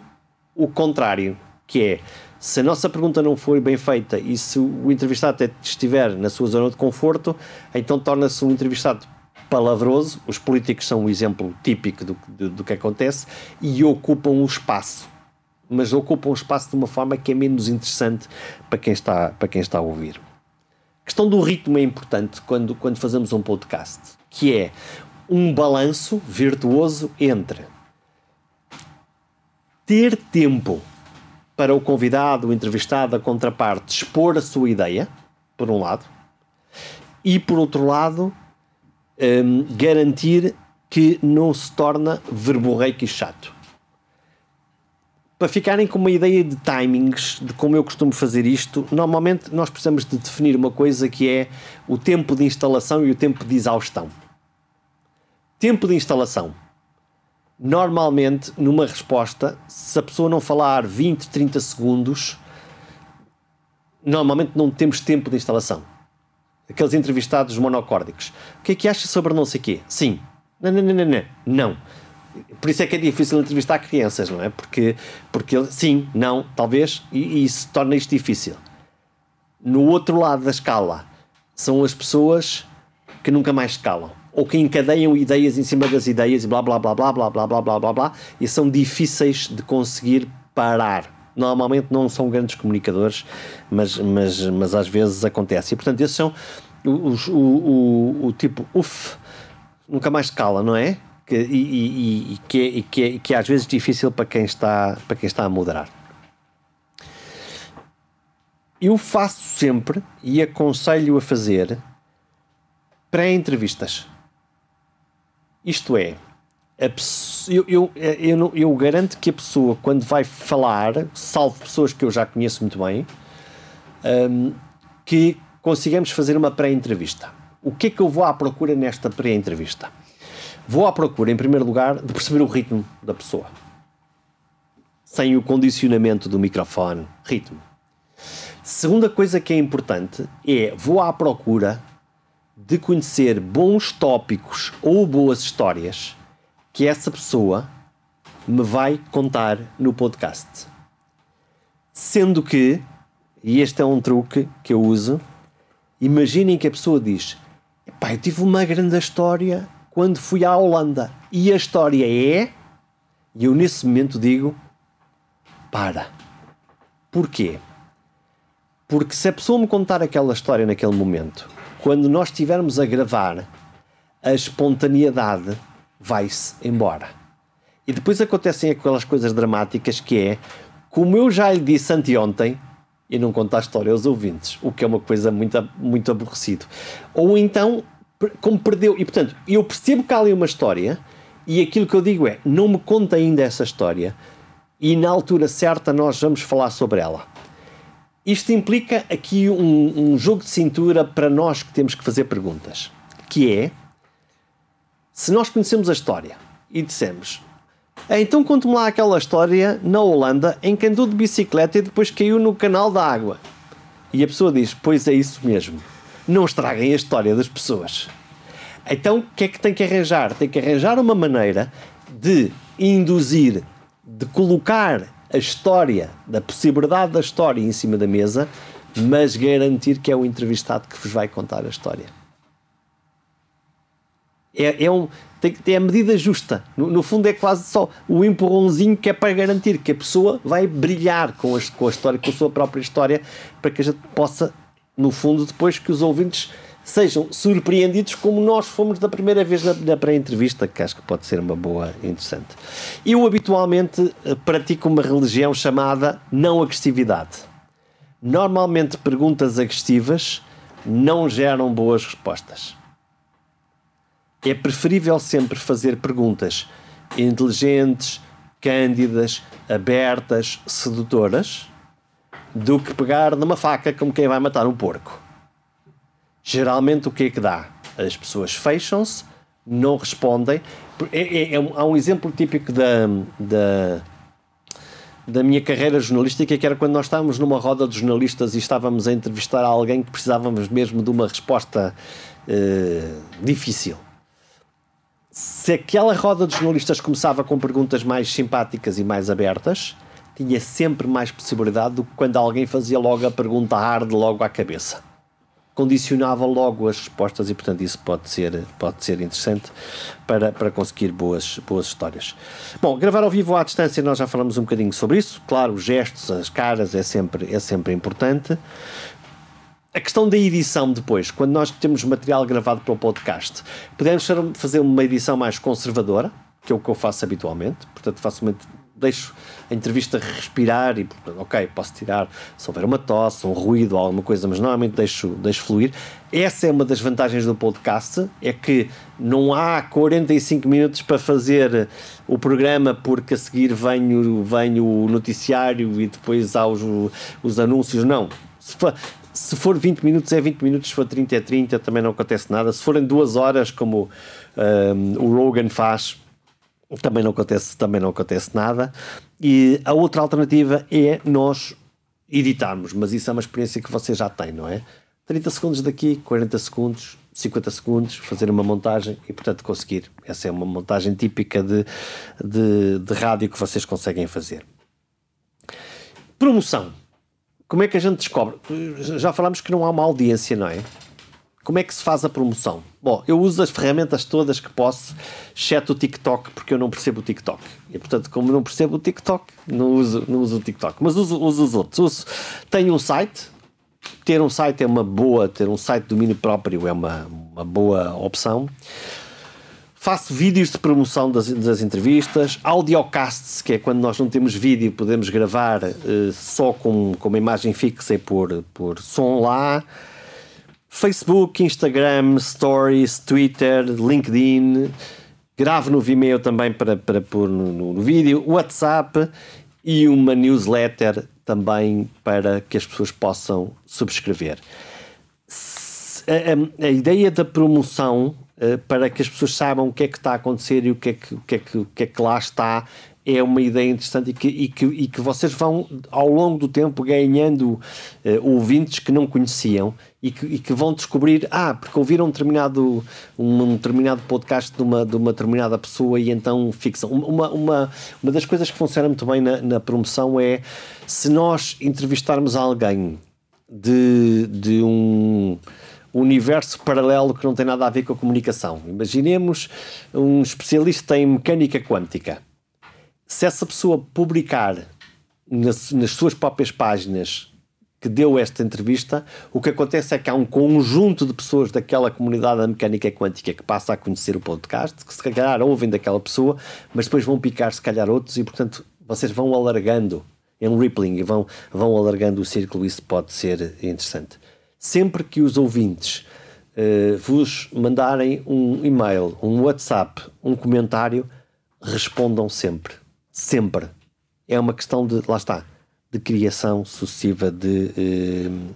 o contrário, que é se a nossa pergunta não for bem feita e se o entrevistado até estiver na sua zona de conforto, então torna-se um entrevistado palavroso. Os políticos são um exemplo típico do, do, do que acontece e ocupam o um espaço mas ocupam um espaço de uma forma que é menos interessante para quem está, para quem está a ouvir. A questão do ritmo é importante quando, quando fazemos um podcast, que é um balanço virtuoso entre ter tempo para o convidado, o entrevistado, a contraparte expor a sua ideia, por um lado, e por outro lado, um, garantir que não se torna verborreico e chato para ficarem com uma ideia de timings, de como eu costumo fazer isto, normalmente nós precisamos de definir uma coisa que é o tempo de instalação e o tempo de exaustão. Tempo de instalação. Normalmente, numa resposta, se a pessoa não falar 20, 30 segundos, normalmente não temos tempo de instalação. Aqueles entrevistados monocórdicos. O que é que acha sobre não sei o quê? Sim. Não, não, não, não. Não. não por isso é que é difícil entrevistar crianças, não é? Porque, porque sim, não, talvez, e, e isso torna isto difícil. No outro lado da escala, são as pessoas que nunca mais escalam calam ou que encadeiam ideias em cima das ideias e blá blá blá blá blá blá blá blá blá blá e são difíceis de conseguir parar. Normalmente não são grandes comunicadores, mas, mas, mas às vezes acontece. E portanto, esses são os, o, o, o tipo, uff, nunca mais escala cala, não é? que, e, e, e, que, é, e que, é, que é às vezes difícil para quem está, para quem está a moderar. Eu faço sempre e aconselho a fazer pré-entrevistas. Isto é, eu, eu, eu, eu, garanto que a pessoa, quando vai falar, salvo pessoas que eu já conheço muito bem, um, que consigamos fazer uma pré-entrevista. O que é que eu vou à procura nesta pré-entrevista? Vou à procura, em primeiro lugar, de perceber o ritmo da pessoa. Sem o condicionamento do microfone, ritmo. Segunda coisa que é importante é vou à procura de conhecer bons tópicos ou boas histórias que essa pessoa me vai contar no podcast. Sendo que, e este é um truque que eu uso, imaginem que a pessoa diz: Pá, eu tive uma grande história quando fui à Holanda. E a história é. E eu nesse momento digo: para. Porquê? Porque se a pessoa me contar aquela história naquele momento, quando nós estivermos a gravar, a espontaneidade vai-se embora. E depois acontecem aquelas coisas dramáticas que é, como eu já lhe disse anteontem, e não conta a história aos ouvintes, o que é uma coisa muito, muito aborrecido. Ou então como perdeu. E portanto, eu percebo que há ali uma história, e aquilo que eu digo é: não me conta ainda essa história, e na altura certa nós vamos falar sobre ela. Isto implica aqui um, um jogo de cintura para nós que temos que fazer perguntas, que é se nós conhecemos a história e dissemos ah, então conte-me lá aquela história na Holanda em que andou de bicicleta e depois caiu no canal da água. E a pessoa diz, pois é isso mesmo não estraguem a história das pessoas. Então, o que é que tem que arranjar? Tem que arranjar uma maneira de induzir, de colocar a história, da possibilidade da história em cima da mesa, mas garantir que é o entrevistado que vos vai contar a história. É, é um, tem é a medida justa. No, no, fundo, é quase só o empurrãozinho que é para garantir que a pessoa vai brilhar com a, com a história, com a sua própria história, para que a gente possa no fundo, depois que os ouvintes sejam surpreendidos como nós fomos da primeira vez na, na pré-entrevista, que acho que pode ser uma boa, interessante. Eu habitualmente eh, pratico uma religião chamada não agressividade. Normalmente perguntas agressivas não geram boas respostas. É preferível sempre fazer perguntas inteligentes, cândidas, abertas, sedutoras do que pegar numa faca como quem vai matar um porco. Geralmente o que é que dá? As pessoas fecham-se, não respondem. É, é, é um, há um exemplo típico da, da, da minha carreira jornalística, que era quando nós estávamos numa roda de jornalistas e estávamos a entrevistar alguém que precisávamos mesmo de uma resposta eh, difícil. Se aquela roda de jornalistas começava com perguntas mais simpáticas e mais abertas, tinha sempre mais possibilidade do que quando alguém fazia logo a pergunta hard logo à cabeça. Condicionava logo as respostas e, portanto, isso pode ser, pode ser interessante para, para conseguir boas, boas histórias. Bom, gravar ao vivo à distância, nós já falamos um bocadinho sobre isso. Claro, os gestos, as caras é sempre, é sempre importante. A questão da edição depois, quando nós temos material gravado para o podcast, podemos fazer uma edição mais conservadora, que é o que eu faço habitualmente, portanto faço uma deixo a entrevista respirar e, ok, posso tirar se houver uma tosse, um ruído, alguma coisa, mas normalmente deixo, deixo fluir. Essa é uma das vantagens do podcast, é que não há 45 minutos para fazer o programa porque a seguir vem o, vem o noticiário e depois há os, os anúncios, não. Se for, se for 20 minutos é 20 minutos, se for 30 é 30, também não acontece nada. Se forem duas horas, como um, o Rogan faz, também não acontece, também não acontece nada. E a outra alternativa é nós editarmos, mas isso é uma experiência que você já tem, não é? 30 segundos daqui, 40 segundos, 50 segundos, fazer uma montagem e, portanto, conseguir. Essa é uma montagem típica de, de, de rádio que vocês conseguem fazer. Promoção. Como é que a gente descobre? Já falámos que não há uma audiência, não é? Como é que se faz a promoção? Bom, eu uso as ferramentas todas que posso, exceto o TikTok, porque eu não percebo o TikTok. E, portanto, como não percebo o TikTok, não uso, não uso o TikTok. Mas uso, uso os outros. Uso, tenho um site. Ter um site é uma boa, ter um site de domínio próprio é uma, uma boa opção. Faço vídeos de promoção das, das entrevistas, audiocasts, que é quando nós não temos vídeo, podemos gravar eh, só com, com uma imagem fixa e por, por som lá. Facebook, Instagram, Stories, Twitter, LinkedIn. grave no Vimeo também para, para pôr no, no, no vídeo, WhatsApp e uma newsletter também para que as pessoas possam subscrever. A, a, a ideia da promoção uh, para que as pessoas saibam o que é que está a acontecer e o que é que, o que, é que, o que, é que lá está é uma ideia interessante e que, e que, e que vocês vão, ao longo do tempo, ganhando uh, ouvintes que não conheciam e que, e que, vão descobrir, ah, porque ouviram um determinado, um, determinado podcast de uma, de uma determinada pessoa e então fixam. Uma, uma, uma das coisas que funciona muito bem na, na promoção é se nós entrevistarmos alguém de, de um universo paralelo que não tem nada a ver com a comunicação. Imaginemos um especialista em mecânica quântica se essa pessoa publicar nas, nas suas próprias páginas que deu esta entrevista, o que acontece é que há um conjunto de pessoas daquela comunidade da mecânica quântica que passa a conhecer o podcast, que se calhar ouvem daquela pessoa, mas depois vão picar se calhar outros e, portanto, vocês vão alargando, em rippling, e vão, vão alargando o círculo e isso pode ser interessante. Sempre que os ouvintes uh, vos mandarem um e-mail, um WhatsApp, um comentário, respondam sempre sempre. É uma questão de, lá está, de criação sucessiva de, eh,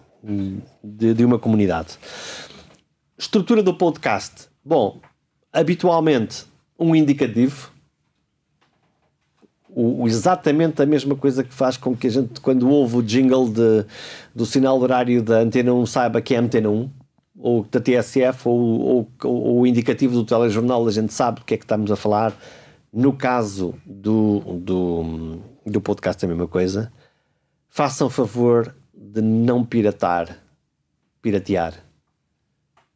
de, de uma comunidade. Estrutura do podcast. Bom, habitualmente um indicativo, o, exatamente a mesma coisa que faz com que a gente, quando ouve o jingle de, do sinal horário da Antena 1, saiba que é a Antena 1, ou da TSF, ou, ou, ou o indicativo do telejornal, a gente sabe o que é que estamos a falar, no caso do, do, do podcast, a mesma coisa. Façam favor de não piratar, piratear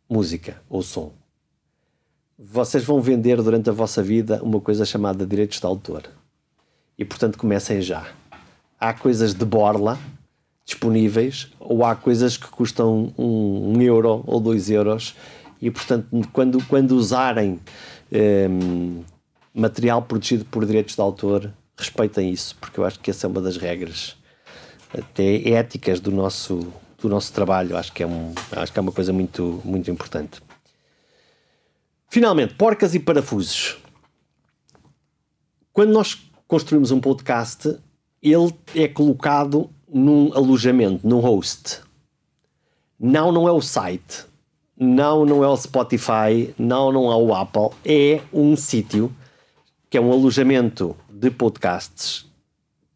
música ou som. Vocês vão vender durante a vossa vida uma coisa chamada direitos de autor. E portanto comecem já. Há coisas de borla disponíveis ou há coisas que custam um, um euro ou dois euros e portanto quando, quando usarem ehm, material protegido por direitos de autor, respeitem isso, porque eu acho que essa é uma das regras até éticas do nosso, do nosso trabalho. Acho que, é um, acho que é uma coisa muito, muito importante. Finalmente, porcas e parafusos. Quando nós construímos um podcast, ele é colocado num alojamento, num host. Não, não é o site. Não, não é o Spotify. Não, não é o Apple. É um sítio que é um alojamento de podcasts.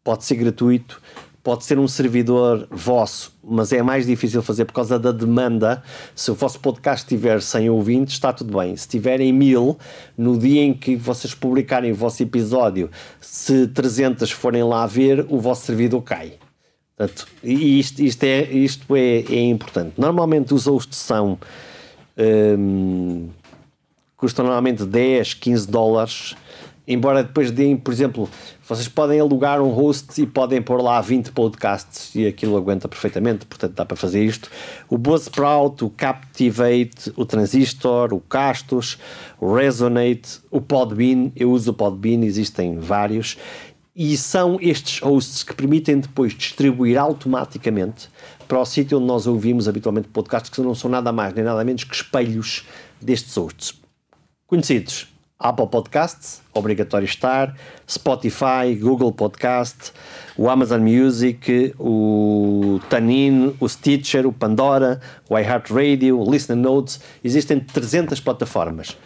Pode ser gratuito, pode ser um servidor vosso, mas é mais difícil fazer por causa da demanda. Se o vosso podcast tiver 100 ouvintes, está tudo bem. Se tiverem 1000, no dia em que vocês publicarem o vosso episódio, se 300 forem lá ver, o vosso servidor cai. Portanto, isto, isto, é, isto é, é importante. Normalmente os hosts são. Hum, custam normalmente 10, 15 dólares Embora depois deem, por exemplo, vocês podem alugar um host e podem pôr lá 20 podcasts e aquilo aguenta perfeitamente, portanto dá para fazer isto. O Buzzsprout, o Captivate, o Transistor, o Castos, o Resonate, o Podbean, eu uso o Podbean, existem vários. E são estes hosts que permitem depois distribuir automaticamente para o sítio onde nós ouvimos habitualmente podcasts que não são nada mais nem nada menos que espelhos destes hosts. Conhecidos, Apple Podcasts, obrigatório estar, Spotify, Google Podcast, o Amazon Music, o Tanin, o Stitcher, o Pandora, o iHeartRadio, o Listen Notes, existem 300 plataformas.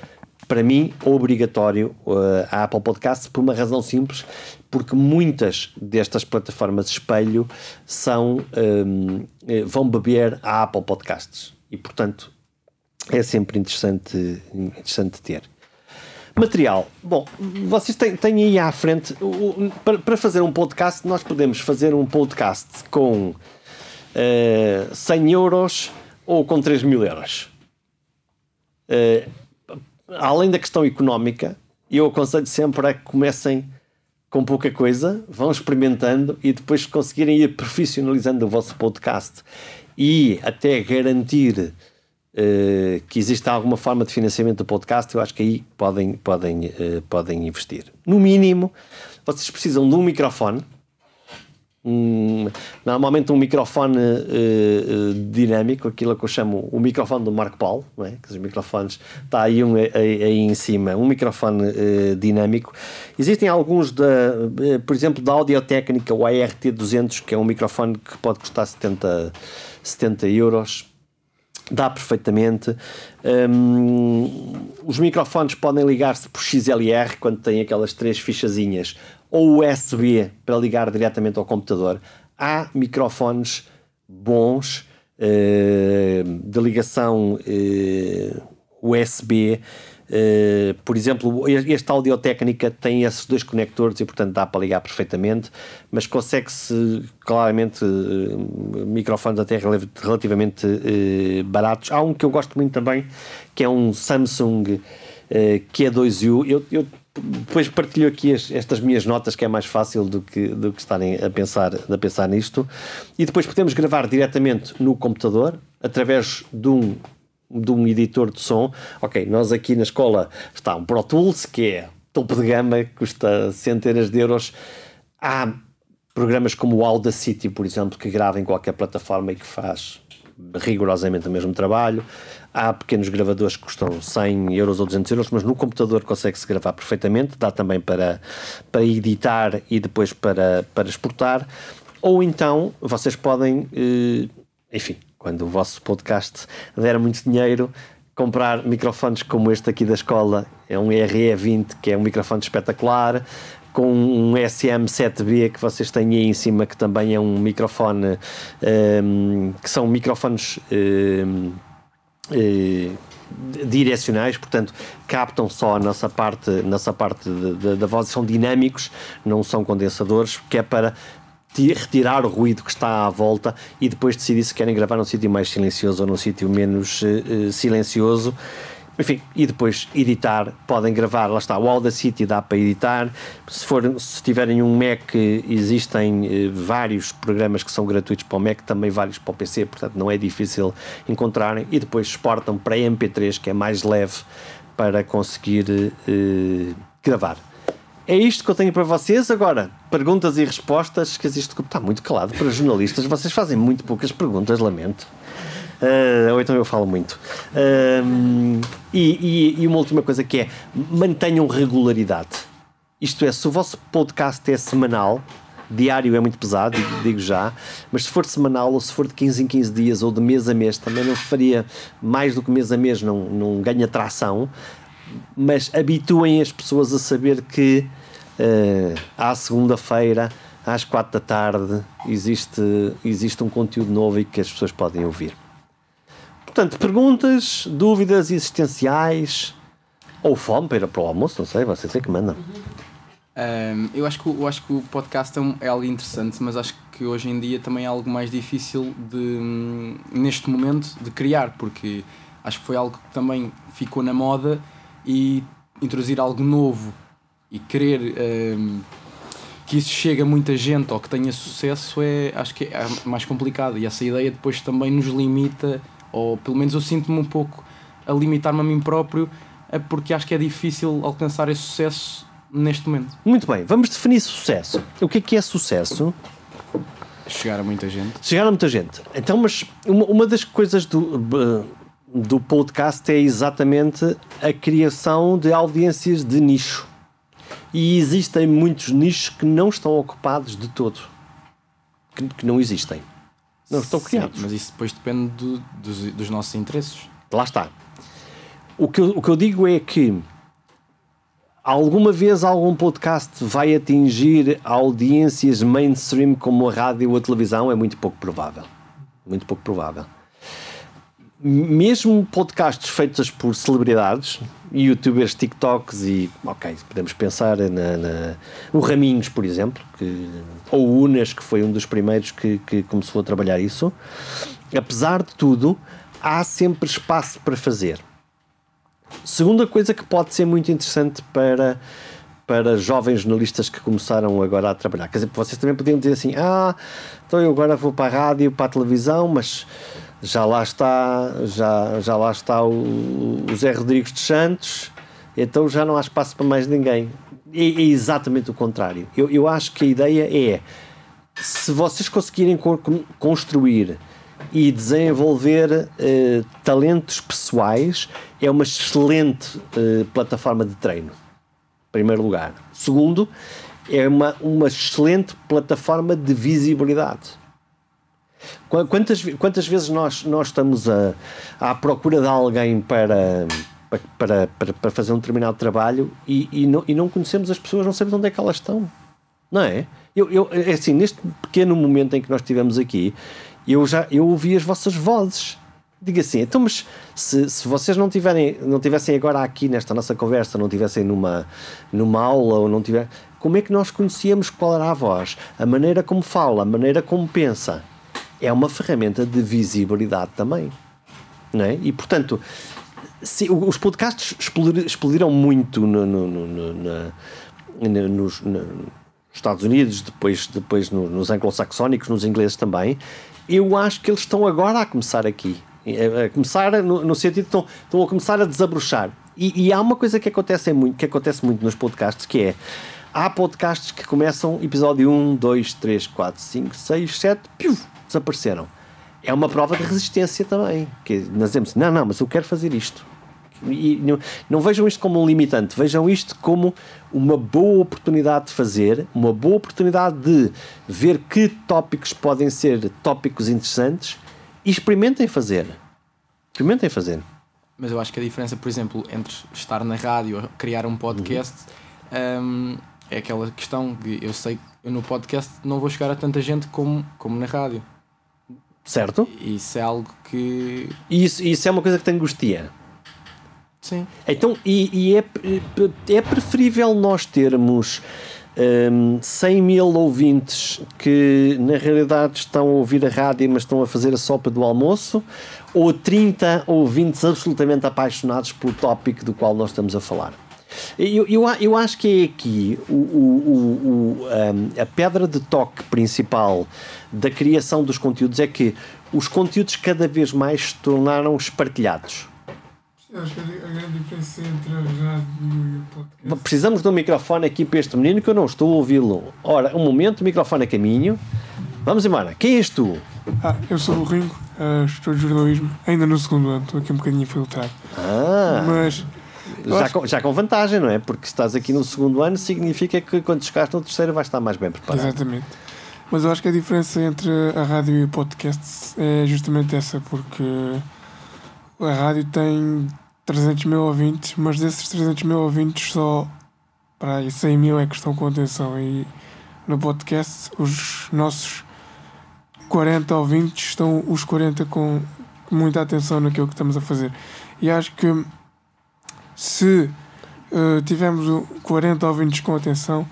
Para mim, obrigatório eh, a Apple Podcasts por uma razão simples, porque muitas destas plataformas de espelho são, um, eh, eh, vão beber a Apple Podcasts e, portanto, é sempre interessante, interessante ter. Material. Bom, vocês têm, têm aí à frente. O, para, para, fazer um podcast, nós podemos fazer um podcast com uh, eh, 100 euros ou com 3 mil euros. Uh, além da questão económica, eu aconselho sempre a que comecem com pouca coisa, vão experimentando e depois conseguirem ir profissionalizando o vosso podcast e até garantir eh, que exista alguma forma de financiamento do podcast, eu acho que aí podem, podem, uh, podem investir. No mínimo, vocês precisam de um microfone. Um, normalmente um microfone uh, uh, dinâmico, aquilo que eu chamo o microfone do Marco Paulo, não é? que os microfones está aí, um, aí, aí em cima, um microfone uh, dinâmico. Existem alguns, da, por exemplo, da Audiotécnica, o ART200, que é um microfone que pode custar 70, 70 euros Dá perfeitamente. Um, os microfones podem ligar-se por XLR quando têm aquelas três fichazinhas ou USB para ligar diretamente ao computador. Há microfones bons uh, de ligação uh, hum, USB eh, por exemplo, este Audiotécnica tem esses dois conectores e, portanto, dá para ligar perfeitamente, mas consegue-se claramente eh, microfones até relativamente uh, baratos. Há um que eu gosto muito também, que é um Samsung Q2U. Eu, eu depois partilho aqui as, estas minhas notas que é mais fácil do que, do que estarem a pensar, a pensar nisto e depois podemos gravar diretamente no computador através de um de um editor de som. Ok, nós aqui na escola está um Pro Tools, que é topo de gama, custa centenas de euros. Há programas como o Audacity, por exemplo, que grava em qualquer plataforma e que faz rigorosamente o mesmo trabalho. Há pequenos gravadores que custam 100 euros ou 200 euros, mas no computador consegue-se gravar perfeitamente. Dá também para, para editar e depois para, para exportar. Ou então vocês podem, eh, enfim, quando o vosso podcast der muito dinheiro, comprar microfones como este aqui da escola, é um RE20, que é um microfone espetacular, com um SM7B que vocês têm aí em cima, que também é um microfone, um, ehm, que são microfones. Um, ehm, eh, direcionais, portanto captam só a nossa parte, nossa parte da voz, são dinâmicos, não são condensadores, que é para retirar o ruído que está à volta e depois decidir se querem gravar num sítio mais silencioso ou num sítio menos uh, silencioso. Enfim, e depois editar, podem gravar, lá está, o Audacity dá para editar. Se, for, se tiverem um Mac, eh, existem vários programas que são gratuitos para o Mac, também vários para o PC, portanto não é difícil encontrarem. E depois exportam para MP3, que é mais leve para conseguir gravar é isto que eu tenho para vocês. Agora, perguntas e respostas, que existe está muito calado para jornalistas. Vocês fazem muito poucas perguntas, lamento. Uh, ou então eu falo muito. Uh, e, e, e uma última coisa que é: mantenham regularidade. Isto é, se o vosso podcast é semanal, diário é muito pesado, digo já, mas se for semanal ou se for de 15 em 15 dias ou de mês a mês, também não faria mais do que mês a mês, não, não ganha tração, mas habituem as pessoas a saber que Uh, à segunda-feira, às quatro da tarde, existe, existe um conteúdo novo e que as pessoas podem ouvir. Portanto, perguntas, dúvidas existenciais ou fome para ir para o almoço, não sei, vocês é que mandam. Um, uhum. eu, acho que, eu acho que o podcast é, é algo interessante, mas acho que hoje em dia também é algo mais difícil de, hum, neste momento, de criar, porque acho que foi algo que também ficou na moda e introduzir algo novo e querer um, ehm, que isso chegue a muita gente ou que tenha sucesso é acho que é mais complicado e essa ideia depois também nos limita ou pelo menos eu sinto-me um pouco a limitar-me a mim próprio é porque acho que é difícil alcançar esse sucesso neste momento. Muito bem, vamos definir sucesso. O que é que é sucesso? Chegar a muita gente. Chegar a muita gente. Então, mas uma, uma das coisas do, do podcast é exatamente a criação de audiências de nicho e existem muitos nichos que não estão ocupados de todo, que, que não existem, não estão Sim, criados. Mas isso depois depende do, dos, dos, nossos interesses. Lá está. O que, eu, o que eu digo é que alguma vez algum podcast vai atingir audiências mainstream como a rádio ou a televisão? É muito pouco provável. Muito pouco provável mesmo podcasts feitos por celebridades, youtubers, TikToks e, ok, podemos pensar na, na, o Raminhos, por exemplo, que, ou o Unas, que foi um dos primeiros que, que começou a trabalhar isso. Apesar de tudo, há sempre espaço para fazer. Segunda coisa que pode ser muito interessante para para jovens jornalistas que começaram agora a trabalhar. Quer dizer, vocês também podiam dizer assim: ah, então eu agora vou para a rádio, para a televisão, mas já lá está, já, já lá está o, o Zé Rodrigues de Santos, então já não há espaço para mais ninguém. É, é exatamente o contrário. Eu, eu acho que a ideia é se vocês conseguirem construir e desenvolver eh, talentos pessoais, é uma excelente eh, plataforma de treino. Em primeiro lugar. Segundo, é uma, uma excelente plataforma de visibilidade Quantas, quantas vezes nós, nós estamos a, à procura de alguém para, para, para, para fazer um determinado trabalho e, e, não, e não conhecemos as pessoas, não sabemos onde é que elas estão, não é? Eu, eu, é assim, neste pequeno momento em que nós estivemos aqui, eu já eu ouvi as vossas vozes. Diga assim, então, mas se, se vocês não tiverem, não tivessem agora aqui nesta nossa conversa, não tivessem numa, numa aula ou não tiver, como é que nós conhecíamos qual era a voz, a maneira como fala, a maneira como pensa? é uma ferramenta de visibilidade também. Não é? E portanto, se, os podcasts explodiram muito no, no, no, na, nos, Estados Unidos, depois, depois nos anglo-saxónicos, nos ingleses também. Eu acho que eles estão agora a começar aqui. A começar no, sentido estão, estão a começar a desabrochar. E, e há uma coisa que acontece, muito, que acontece muito nos podcasts que é há podcasts que começam episódio 1, 2, 3, 4, 5, 6, 7, piu, desapareceram. É uma prova de resistência também. Que nós dizemos, não, não, mas eu quero fazer isto. E não, não vejam isto como um limitante, vejam isto como uma boa oportunidade de fazer, uma boa oportunidade de ver que tópicos podem ser tópicos interessantes e experimentem fazer. Experimentem fazer. Mas eu acho que a diferença, por exemplo, entre estar na rádio ou criar um podcast uhum. Hum, é aquela questão que eu sei que eu no podcast não vou chegar a tanta gente como, como na rádio certo? Isso é algo que. Isso, isso é uma coisa que te angustia. Sim. Então, e, e é, é preferível nós termos um, 100 mil ouvintes que na realidade estão a ouvir a rádio, mas estão a fazer a sopa do almoço, ou 30 ouvintes absolutamente apaixonados pelo tópico do qual nós estamos a falar? Eu, eu, eu acho que é aqui o, o, o, a pedra de toque principal da criação dos conteúdos é que os conteúdos cada vez mais se tornaram espartilhados. acho que a grande diferença podcast. Precisamos de um microfone aqui para este menino que eu não estou a ouvi-lo. Ora, um momento, o microfone a caminho. Vamos embora. Quem és tu? Ah, eu sou o Ringo, uh, estou de jornalismo, ainda no segundo ano, estou aqui um bocadinho infiltrado. Ah. Mas já com, já com vantagem, não é? Porque se estás aqui no segundo ano, significa que quando chegares no terceiro vais estar mais bem preparado. Exatamente. Mas eu acho que a diferença entre a rádio e o podcast é justamente essa, porque a rádio tem 300 mil ouvintes, mas desses 300 mil ouvintes só para aí 100 mil é que estão com atenção. E no podcast, os nossos 40 ouvintes estão os 40 com muita atenção naquilo que estamos a fazer. E acho que se uh, tivermos 40 ouvintes com atenção,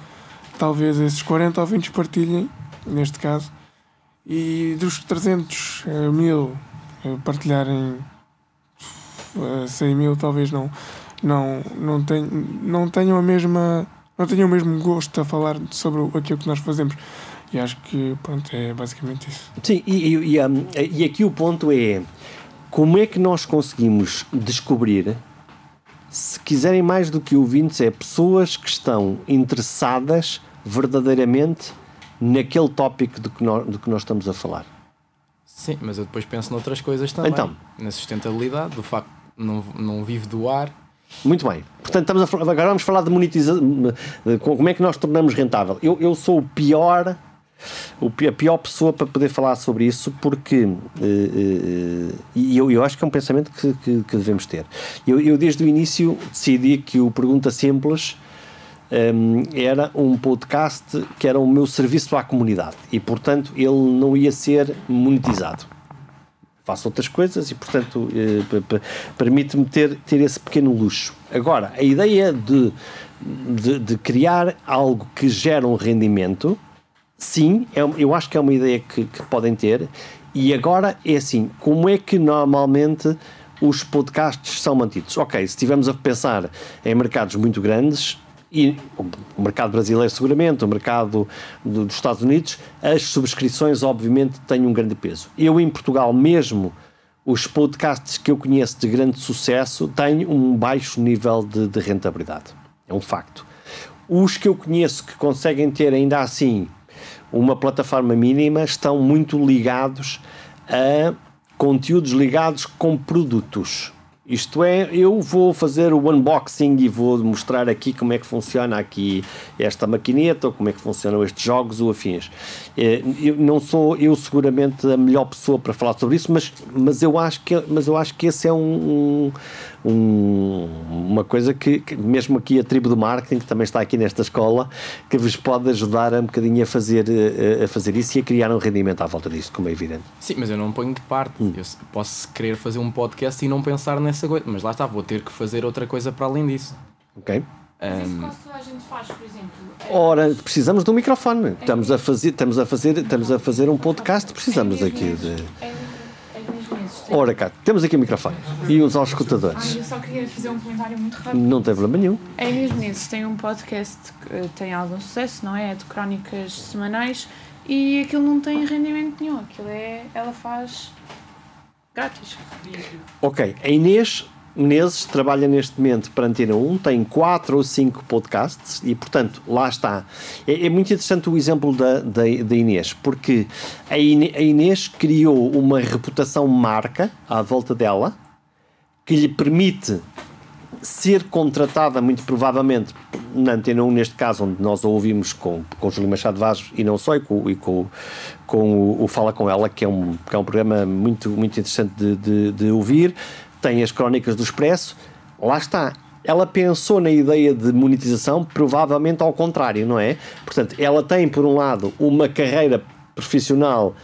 talvez esses 40 ouvintes partilhem, neste caso, e dos 300 eh, mil uh, partilharem 100 mil, talvez não, não, não, não tenham a mesma. Não tenham o mesmo gosto a falar sobre aquilo que nós fazemos. E acho que, pronto, é basicamente isso. Sim, e, e, e, um, e aqui o ponto é como é que nós conseguimos descobrir se quiserem mais do que ouvintes, é pessoas que estão interessadas verdadeiramente naquele tópico do que nós, do que nós estamos a falar. Sim, mas eu depois penso noutras coisas também. Então, na sustentabilidade, do facto de não, não vive do ar. Muito bem. Portanto, estamos a, agora vamos falar de monetização. Como é que nós tornamos rentável? Eu, eu sou o pior a pior pessoa para poder falar sobre isso, porque eh, eh, eh, e eu, eu acho que é um pensamento que, que, que devemos ter. Eu, eu, desde o início decidi que o Pergunta Simples um, ehm, era um podcast que era o meu serviço à comunidade e, portanto, ele não ia ser monetizado. Faço outras coisas e, portanto, eh, permite-me ter, ter esse pequeno luxo. Agora, a ideia de, de, de criar algo que gera um rendimento sim, é, eu acho que é uma ideia que, que podem ter. E agora é assim: como é que normalmente os podcasts são mantidos? Ok, se estivermos a pensar em mercados muito grandes, e o mercado brasileiro seguramente, o mercado do, dos Estados Unidos, as subscrições obviamente têm um grande peso. Eu em Portugal mesmo, os podcasts que eu conheço de grande sucesso têm um baixo nível de, de rentabilidade. É um facto. Os que eu conheço que conseguem ter ainda assim uma plataforma mínima estão muito ligados a conteúdos ligados com produtos. Isto é, eu vou fazer o unboxing e vou mostrar aqui como é que funciona aqui esta maquineta, ou como é que funcionam estes jogos ou afins. Eh, eu não sou eu seguramente a melhor pessoa para falar sobre isso, mas, mas, eu, acho que, mas eu acho que esse é um, um um, uma coisa que, que, mesmo aqui a tribo do marketing, que também está aqui nesta escola, que vos pode ajudar um bocadinho a fazer, eh, a, fazer isso e a criar um rendimento à volta disto, como é evidente. Sim, mas eu não ponho de parte. Hum. Eu posso querer fazer um podcast e não pensar nessa coisa, mas lá está, vou ter que fazer outra coisa para além disso. Ok. Mas quase toda a gente faz, por exemplo. É- Ora, precisamos de um microfone. É estamos a fazer, estamos a fazer, estamos a fazer um podcast, precisamos é aqui de Ora cá, temos aqui o microfone e os nossos escutadores. Ai, eu só queria fazer um comentário muito rápido. Não tem problema nenhum. A Inês Menezes tem um podcast que eh, tem algum sucesso, não é? é? De crónicas semanais e aquilo não tem rendimento nenhum. Aquilo é. Ela faz grátis. Ok, a Inês Menezes trabalha neste momento para Antena 1, tem 4 ou 5 podcasts e, portanto, lá está. É, é muito interessante o exemplo da, da, da Inês, porque a Inês criou uma reputação marca à volta dela que lhe permite ser contratada, muito provavelmente, na Antena 1, neste caso, onde nós a ouvimos com, com Júlio Machado Vaz e não só, e com, e com, com o, o, Fala Com Ela, que é um, que é um programa muito, muito interessante de, de, de ouvir, tem as crónicas do Expresso, lá está. Ela pensou na ideia de monetização provavelmente ao contrário, não é? Portanto, ela tem, por um lado, uma carreira profissional,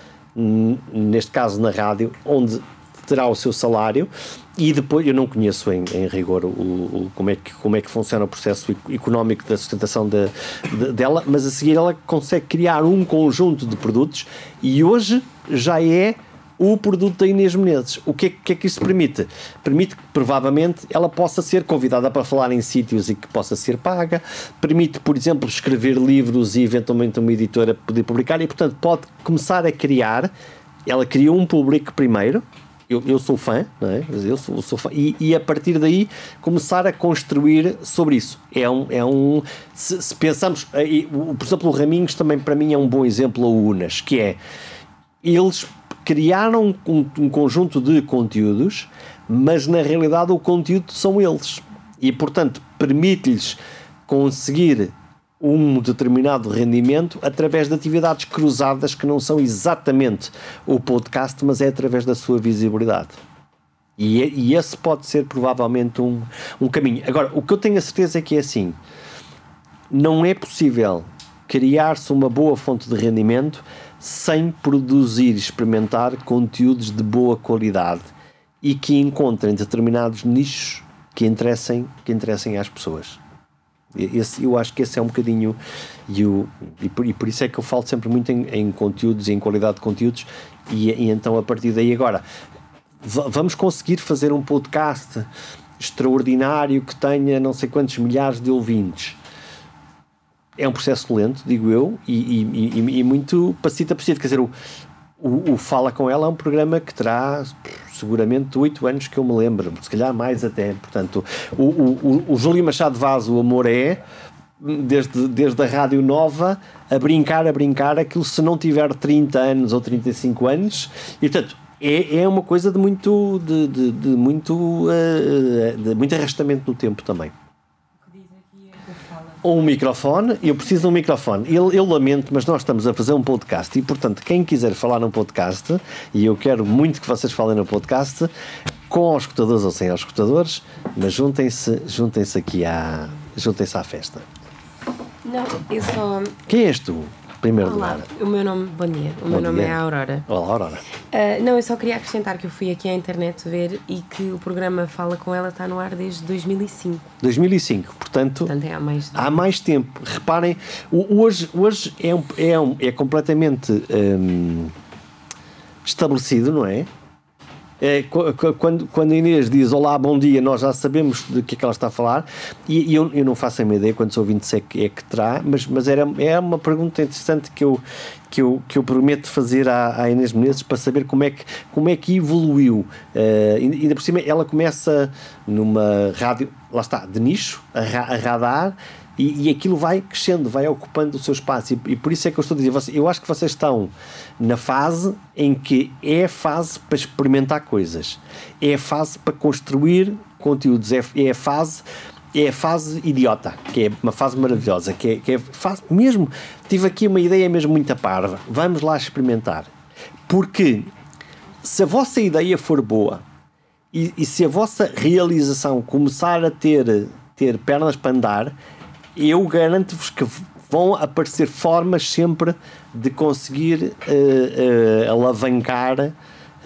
neste caso na rádio, onde terá o seu salário e depois, eu não conheço em, em rigor o, o, como, é que, como é que funciona o processo económico da sustentação de, de, dela, mas a seguir ela consegue criar um conjunto de produtos e hoje já é o produto da Inês Menezes. O que é que, é que isso permite? Permite que, provavelmente, ela possa ser convidada para falar em sítios e que possa ser paga, permite, por exemplo, escrever livros e, eventualmente, uma editora poder publicar e, portanto, pode começar a criar. Ela criou um público primeiro, eu, eu, sou fã, não é? Eu sou, sou fã. E, e, a partir daí começar a construir sobre isso. É um. É um se, se pensamos. Eh, por exemplo, o Raminhos também para mim é um bom exemplo, a Unas, que é. Eles criaram um, um conjunto de conteúdos, mas na realidade o conteúdo são eles. E portanto permite-lhes conseguir um determinado rendimento através de atividades cruzadas que não são exatamente o podcast, mas é através da sua visibilidade. E, e esse pode ser provavelmente um, um caminho. Agora, o que eu tenho a certeza é que é assim: não é possível criar-se uma boa fonte de rendimento sem produzir e experimentar conteúdos de boa qualidade e que encontrem determinados nichos que interessem, que interessem às pessoas. Esse, eu acho que esse é um bocadinho e, o, e, por, e por isso é que eu falo sempre muito em, em conteúdos e em qualidade de conteúdos e, e então a partir daí agora vamos conseguir fazer um podcast extraordinário que tenha não sei quantos milhares de ouvintes é um processo lento, digo eu, e, e, e, e muito passito a passito. Quer dizer, o, o, o, Fala Com Ela é um programa que terá seguramente oito anos que eu me lembro, se calhar mais até. Portanto, o, o, o Júlio Machado Vaz, o Amor é, desde, desde a Rádio Nova, a brincar, a brincar, aquilo se não tiver 30 anos ou 35 anos, e portanto, é, é, uma coisa de muito, de, de, de muito, eh, eh, de muito arrastamento no tempo também ou um microfone, eu preciso de um microfone. Eu, eu, lamento, mas nós estamos a fazer um podcast e, portanto, quem quiser falar num podcast, e eu quero muito que vocês falem no podcast, com os escutadores ou sem os escutadores, mas juntem-se juntem aqui à, juntem à festa. Não, eu só. Quem és tu? primeiro Olá, lugar. O meu nome, bom dia, o bom meu nome é Aurora. Olá, Aurora. Uh, não, eu só queria acrescentar que eu fui aqui à internet ver e que o programa Fala com ela está no ar desde 2005. 2005, portanto. portanto é há, mais há mais tempo. Reparem, hoje, hoje é, um, é, um, é completamente um, estabelecido, não é? é, quando, quando a Inês diz olá, bom dia, nós já sabemos do que é que ela está a falar, e, e eu, eu não faço a minha ideia quantos ouvintes é que, é que terá, mas, mas era, é uma pergunta interessante que eu, que eu, que eu prometo fazer à, à Inês Menezes para saber como é que, como é que evoluiu. Uh, ainda por cima, ela começa numa rádio, lá está, de nicho, a, a radar, e, e aquilo vai crescendo, vai ocupando o seu espaço, e, e por isso é que eu estou a dizer, eu acho que vocês estão na fase em que é a fase para experimentar coisas, é a fase para construir conteúdos, é, é a fase é a fase idiota, que é uma fase maravilhosa, que é, que é fase, mesmo tive aqui uma ideia mesmo muito parva, vamos lá experimentar. Porque se a vossa ideia for boa e, e se a vossa realização começar a ter, ter pernas para andar, eu garanto-vos que vão aparecer formas sempre de conseguir uh, uh, alavancar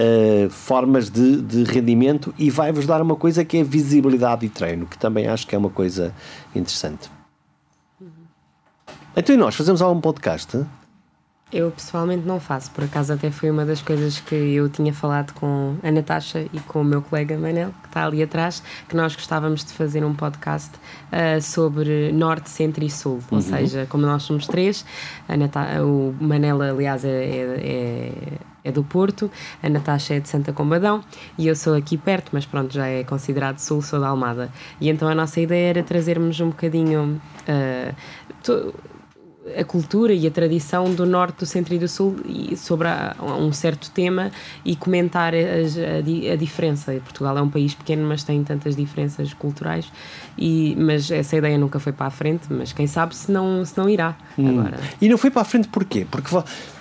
Uh, formas de, de, rendimento e vai-vos dar uma coisa que é visibilidade e treino, que também acho que é uma coisa interessante. Uhum. Então, e nós fazemos algum podcast? Eu pessoalmente não faço, por acaso até foi uma das coisas que eu tinha falado com a Natasha e com o meu colega Manel, que está ali atrás, que nós gostávamos de fazer um podcast uh, sobre Norte, Centro e Sul, uhum. ou seja, como nós somos três, Natasha, o Manel, aliás, é, é, é, é, do Porto, a Natasha é de Santa Combadão e eu sou aqui perto, mas pronto, já é considerado Sul, sou da Almada. E então a nossa ideia era trazermos um bocadinho. Uh, a cultura e a tradição do norte, do centro e do sul e sobre a, um certo tema e comentar as, a, a, diferença. Portugal é um país pequeno, mas tem tantas diferenças culturais e, mas essa ideia nunca foi para a frente, mas quem sabe se não, se não irá hum. agora. E não foi para a frente porquê? Porque,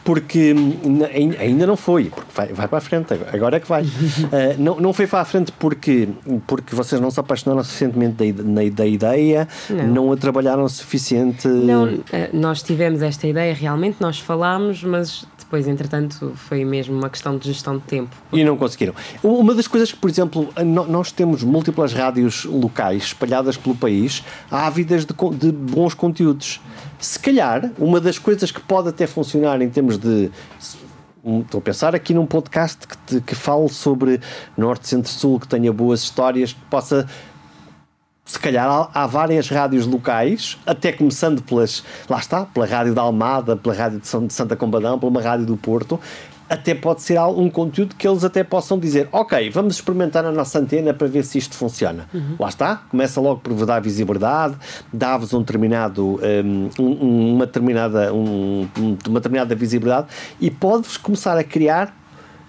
porque hum, ainda não foi, porque vai, vai para a frente, agora é que vai. uh, não, não foi para a frente porque, porque vocês não se apaixonaram suficientemente da, na, da ideia, não. não a trabalharam suficiente. Não, eh, nós tivemos esta ideia, realmente, nós falámos, mas depois, entretanto, foi mesmo uma questão de gestão de tempo. E não conseguiram. Uma das coisas que, por exemplo, nós temos múltiplas rádios locais espalhadas pelo país, ávidas de, de bons conteúdos. Se calhar, uma das coisas que pode até funcionar em termos de estou a pensar aqui num podcast que, te, que fale sobre Norte, Centro, Sul, que tenha boas histórias, que possa se calhar há várias rádios locais, até começando pelas, lá está, pela Rádio da Almada, pela Rádio de, São, de Santa Combadão, pela Rádio do Porto, até pode ser um conteúdo que eles até possam dizer, ok, vamos experimentar na nossa antena para ver se isto funciona. Uhum. Lá está, começa logo por dar visibilidade, dá-vos um determinado, hum, um, uma, determinada, um, uma determinada visibilidade e pode-vos começar a criar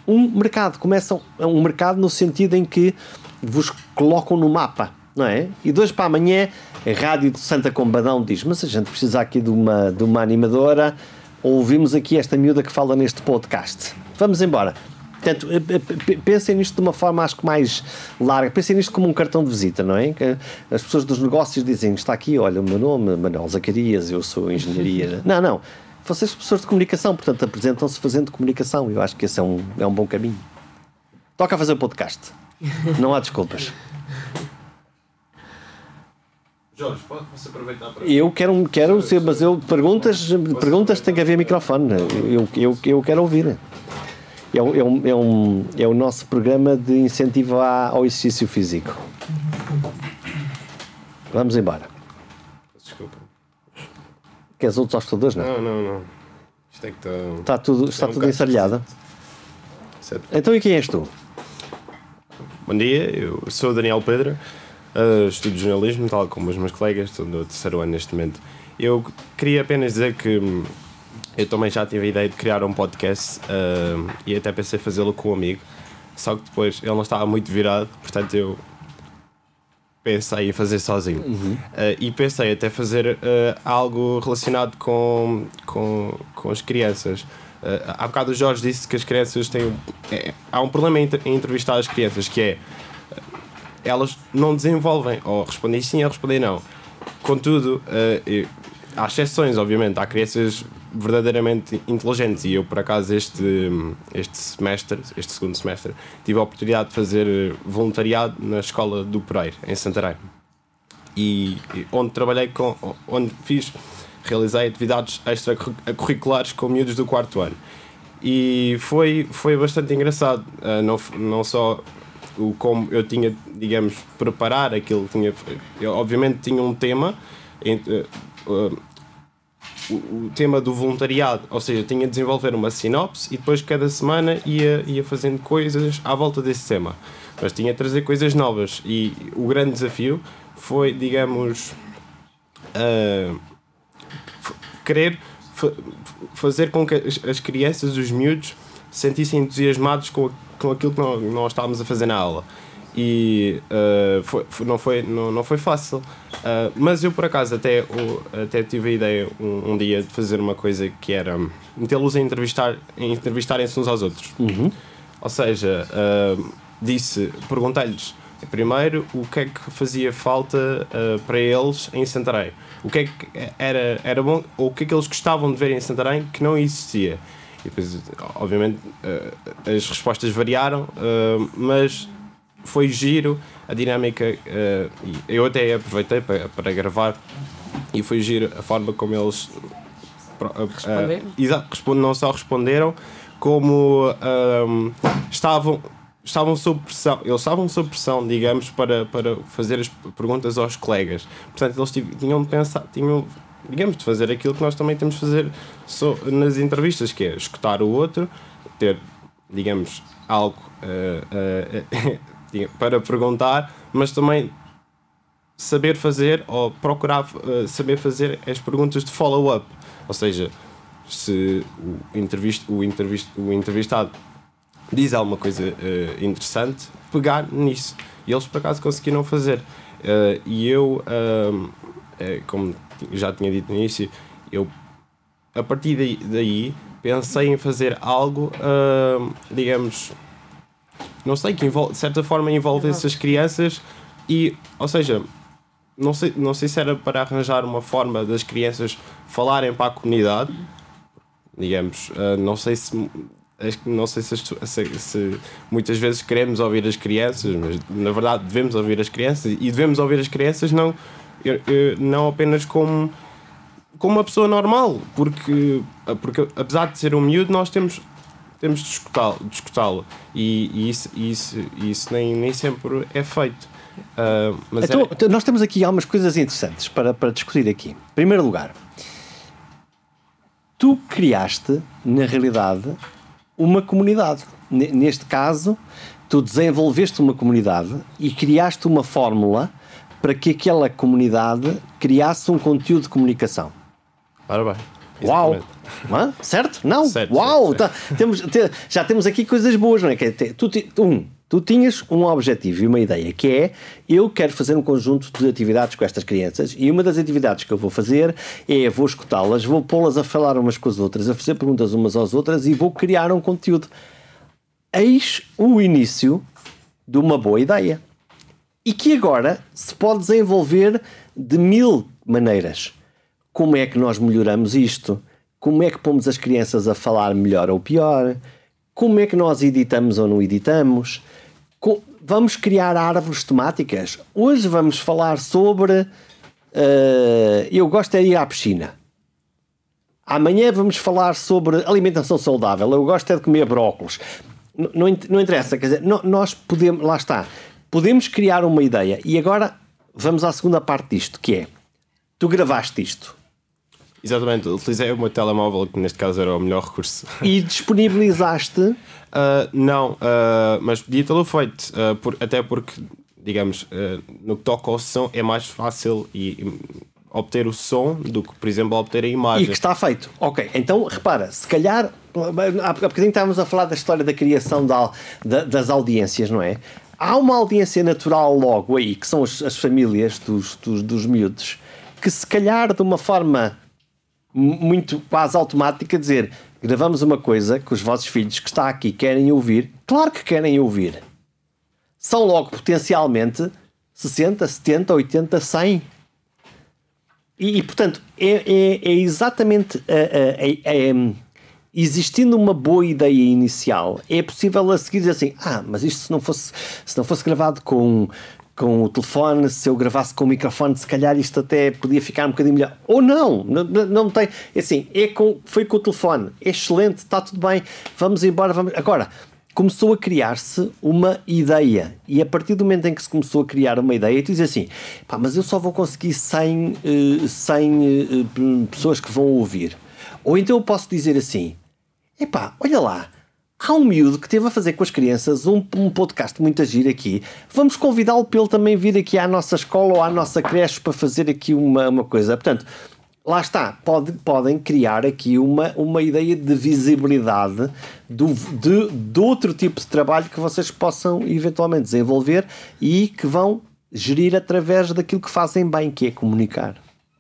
um mercado. Começam é um mercado no sentido em que vos colocam no mapa não é? E dois para amanhã, a Rádio de Santa Combadão diz: Mas a gente precisa aqui de uma, de uma animadora. Ouvimos aqui esta miúda que fala neste podcast. Vamos embora. Portanto, eh, eh, pensem nisto de uma forma, acho que mais larga. Pensem nisto como um cartão de visita, não é? As pessoas dos negócios dizem: está aqui, olha, o meu nome é Manuel Zacarias, eu sou engenharia. Não, não. Vocês são pessoas de comunicação, portanto, apresentam-se fazendo comunicação. Eu acho que esse é um, é um bom caminho. Toca a fazer o podcast. Não há desculpas. Jorge, pode você aproveitar para. Eu quero, quero ser, mas eu perguntas, perguntas tem que haver microfone. Eu, eu, eu quero ouvir. É, é, um, é, um, é o nosso programa de incentivo ao exercício físico. Vamos embora. Desculpa. Queres outros hostadores, não? É? Não, não, não. Isto é que está. Está tudo, está é um tudo ensaralhado. Certo. Então e quem és tu? Bom dia, eu sou Daniel Pedro. Uh, estudo jornalismo, tal como os meus colegas, estou no terceiro ano neste momento. Eu queria apenas dizer que hum, eu também já tive a ideia de criar um podcast uh, e até pensei fazê-lo com um amigo, só que depois ele não estava muito virado, portanto eu pensei em fazer sozinho. Uhum. Uh, e pensei até fazer uh, algo relacionado com, com, com as crianças. Uh, há bocado o Jorge disse que as crianças têm. É, há um problema em, em entrevistar as crianças, que é elas não desenvolvem. Ou respondem sim ou respondem não. Contudo, uh, eu, há exceções, obviamente. Há crianças verdadeiramente inteligentes e eu, por acaso, este, este semestre, este segundo semestre, tive a oportunidade de fazer voluntariado na escola do Pereira, em Santarém. E, e onde trabalhei com. onde fiz. realizei atividades extracurriculares com miúdos do quarto ano. E foi, foi bastante engraçado, uh, não, não só o como eu tinha, digamos, preparar aquilo. Tinha, eu, obviamente tinha um tema, uh, o, o, tema do voluntariado, ou seja, tinha de desenvolver uma sinopse e depois cada semana ia, ia fazendo coisas à volta desse tema. Mas tinha de trazer coisas novas e o grande desafio foi, digamos, uh, querer fazer com que as, crianças, os miúdos, se sentissem entusiasmados com a com aquilo que nós, estávamos a fazer na aula. E uh, foi, não, foi, não, não foi fácil. Uh, mas eu, por acaso, até, até tive a ideia um, um dia de fazer uma coisa que era metê-los a entrevistar, entrevistarem-se uns aos outros. Uhum. Ou seja, uh, disse, perguntei-lhes primeiro o que é que fazia falta uh, para eles em Santarém. O que é que era, era bom, ou o que é que eles gostavam de ver em Santarém que não existia. E depois, obviamente, eh, as respostas variaram, eh, mas foi giro a dinâmica. Eh, eu até aproveitei para, para gravar e foi giro a forma como eles. Responderam? não só responderam, como ehm, estavam estavam sob pressão, eles estavam sob pressão, digamos, para, para fazer as perguntas aos colegas. Portanto, eles tinham de pensar, tinham digamos, de fazer aquilo que nós também temos de fazer nas entrevistas, que é escutar o outro, ter, digamos, algo uh, uh, para perguntar, mas também saber fazer ou procurar uh, saber fazer as perguntas de follow-up. Ou seja, se o, entrevist, o, entrevist, o entrevistado diz alguma coisa interessante, pegar nisso. E eles, por acaso, conseguiram fazer. e eu, como já tinha dito no início, eu a partir daí, daí pensei em fazer algo, uh, digamos, não sei, que envolve, de certa forma envolve essas crianças e, ou seja, não sei, não sei se era para arranjar uma forma das crianças falarem para a comunidade, digamos, uh, não sei se não sei se, se, se, muitas vezes queremos ouvir as crianças, mas na verdade devemos ouvir as crianças e devemos ouvir as crianças não não apenas como como uma pessoa normal, porque, porque apesar de ser um miúdo, nós temos, temos de escutá-lo. E, e, isso, isso, isso nem, nem sempre é feito. Uh, mas então, é... Então, nós temos aqui algumas coisas interessantes para, para discutir aqui. Em primeiro lugar, tu criaste, na realidade, uma comunidade. Neste caso, tu desenvolveste uma comunidade e criaste uma fórmula para que aquela comunidade criasse um conteúdo de comunicação. Ora bem. Uau! Hã? Certo? Não? Certo, Uau! Certo, tá, certo. Temos, te, já temos aqui coisas boas, não é? Que é, te, tu, um, tu tinhas um objetivo e uma ideia que é eu quero fazer um conjunto de atividades com estas crianças e uma das atividades que eu vou fazer é vou escutá-las, vou pô-las a falar umas com as outras, a fazer perguntas umas às outras e vou criar um conteúdo. Eis o início de uma boa ideia e que agora se pode desenvolver de mil maneiras. Como é que nós melhoramos isto? Como é que pomos as crianças a falar melhor ou pior? Como é que nós editamos ou não editamos? Com... Vamos criar árvores temáticas. Hoje vamos falar sobre. Uh, eu gosto é de ir à piscina. Amanhã vamos falar sobre alimentação saudável. Eu gosto é de comer brócolos. Não, não interessa, quer dizer, nós podemos. Lá está podemos criar uma ideia. E agora vamos à segunda parte disto, que é tu gravaste isto. Exatamente, utilizei o meu telemóvel, que neste caso era o melhor recurso. E disponibilizaste? uh, não, uh, mas podia tê-lo feito, uh, por, até porque, digamos, no que toca ao som é mais fácil e, e, obter o som do que, por exemplo, obter a imagem. E que está feito. Ok, então repara, se calhar, há bocadinho estávamos a falar da história da criação da, da, das audiências, não é? há uma audiência natural logo aí, que são as, as famílias dos, dos, dos miúdos, que se calhar de uma forma muito quase automática dizer gravamos uma coisa que os vossos filhos que está aqui querem ouvir, claro que querem ouvir. São logo potencialmente 60, 70, 80, 100. E, e portanto, é, é, é exatamente a, a, a, existindo uma boa ideia inicial, é possível a seguir dizer assim: ah, mas isto se não fosse, se não fosse gravado com, com o telefone, se eu gravasse com o microfone, se calhar isto até podia ficar um bocadinho melhor. Ou não, não, não tem. É assim, é com, foi com o telefone, é excelente, está tudo bem, vamos embora, vamos. Agora. Começou a criar-se uma ideia, e a partir do momento em que se começou a criar uma ideia, tu dizes assim: pá, mas eu só vou conseguir 100, 100 eh, eh, pessoas que vão ouvir ou então eu posso dizer assim: epá, olha lá, há um miúdo que teve a fazer com as crianças um, um podcast muito agir aqui. Vamos convidá-lo para ele também vir aqui à nossa escola ou à nossa creche para fazer aqui uma, uma coisa. Portanto, lá está, pode, podem criar aqui uma, uma ideia de visibilidade do, de, de outro tipo de trabalho que vocês possam eventualmente desenvolver e que vão gerir através daquilo que fazem bem, que é comunicar.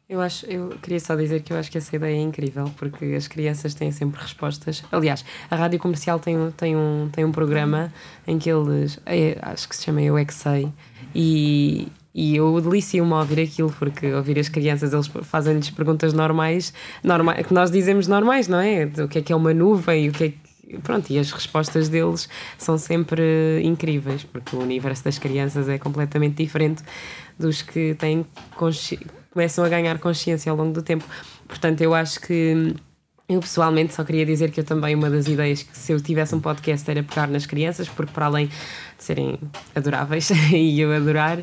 Eu acho, eu queria só dizer que eu acho que essa ideia é incrível, porque as crianças têm sempre respostas. Aliás, a rádio comercial tem, um, tem, um, tem um programa em que eles, é, acho que se chama Eu É Que Sei, e, e eu delicio-me a ouvir aquilo, porque ouvir as crianças, eles fazem-lhes perguntas normais, norma, que nós dizemos normais, não é? O que é que é uma nuvem, o que é que pronto, e as respostas deles são sempre incríveis, porque o universo das crianças é completamente diferente dos que têm consciência começam a ganhar consciência ao longo do tempo. Portanto, eu acho que. Eu pessoalmente só queria dizer que eu também, uma das ideias que se eu tivesse um podcast era pegar nas crianças, porque para além de serem adoráveis e eu adorar,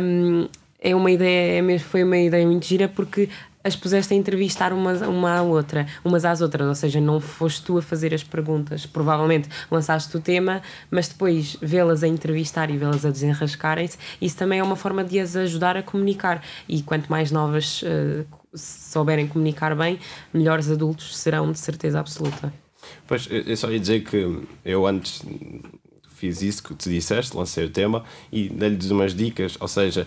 um, é uma ideia, é mesmo, foi uma ideia muito gira porque as puseste a entrevistar uma, uma à outra, umas às outras, ou seja, não foste tu a fazer as perguntas. Provavelmente lançaste o tema, mas depois vê-las a entrevistar e vê-las a desenrascarem-se, isso também é uma forma de as ajudar a comunicar. E quanto mais novas uh, souberem comunicar bem, melhores adultos serão, de certeza absoluta. Pois, eu só ia dizer que eu antes fiz isso que tu disseste, lancei o tema e dei-lhes umas dicas, ou seja,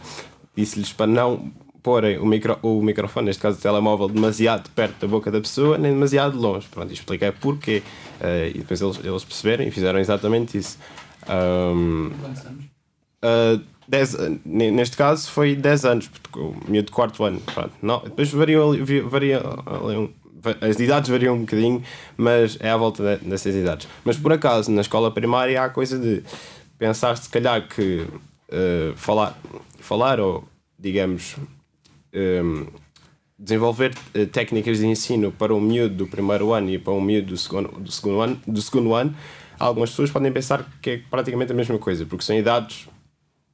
disse-lhes para não porem o, micro, o microfone, neste caso o telemóvel, demasiado perto da boca da pessoa, nem demasiado longe. Pronto, expliquei porquê. Uh, e depois eles, eles perceberam e fizeram exatamente isso. Um, uh, ah, dez, neste caso foi 10 anos, porque o meu de quarto ano. Pronto, não, depois variam, variam, as idades variam um bocadinho, mas é à volta dessas idades. Mas por acaso, na escola primária há a coisa de pensar se calhar que uh, falar, falar ou digamos um, ehm, desenvolver uh, técnicas de ensino para o miúdo do primeiro ano e para o miúdo do segundo, do segundo, ano, do segundo ano, algumas pessoas podem pensar que é praticamente a mesma coisa, porque são idades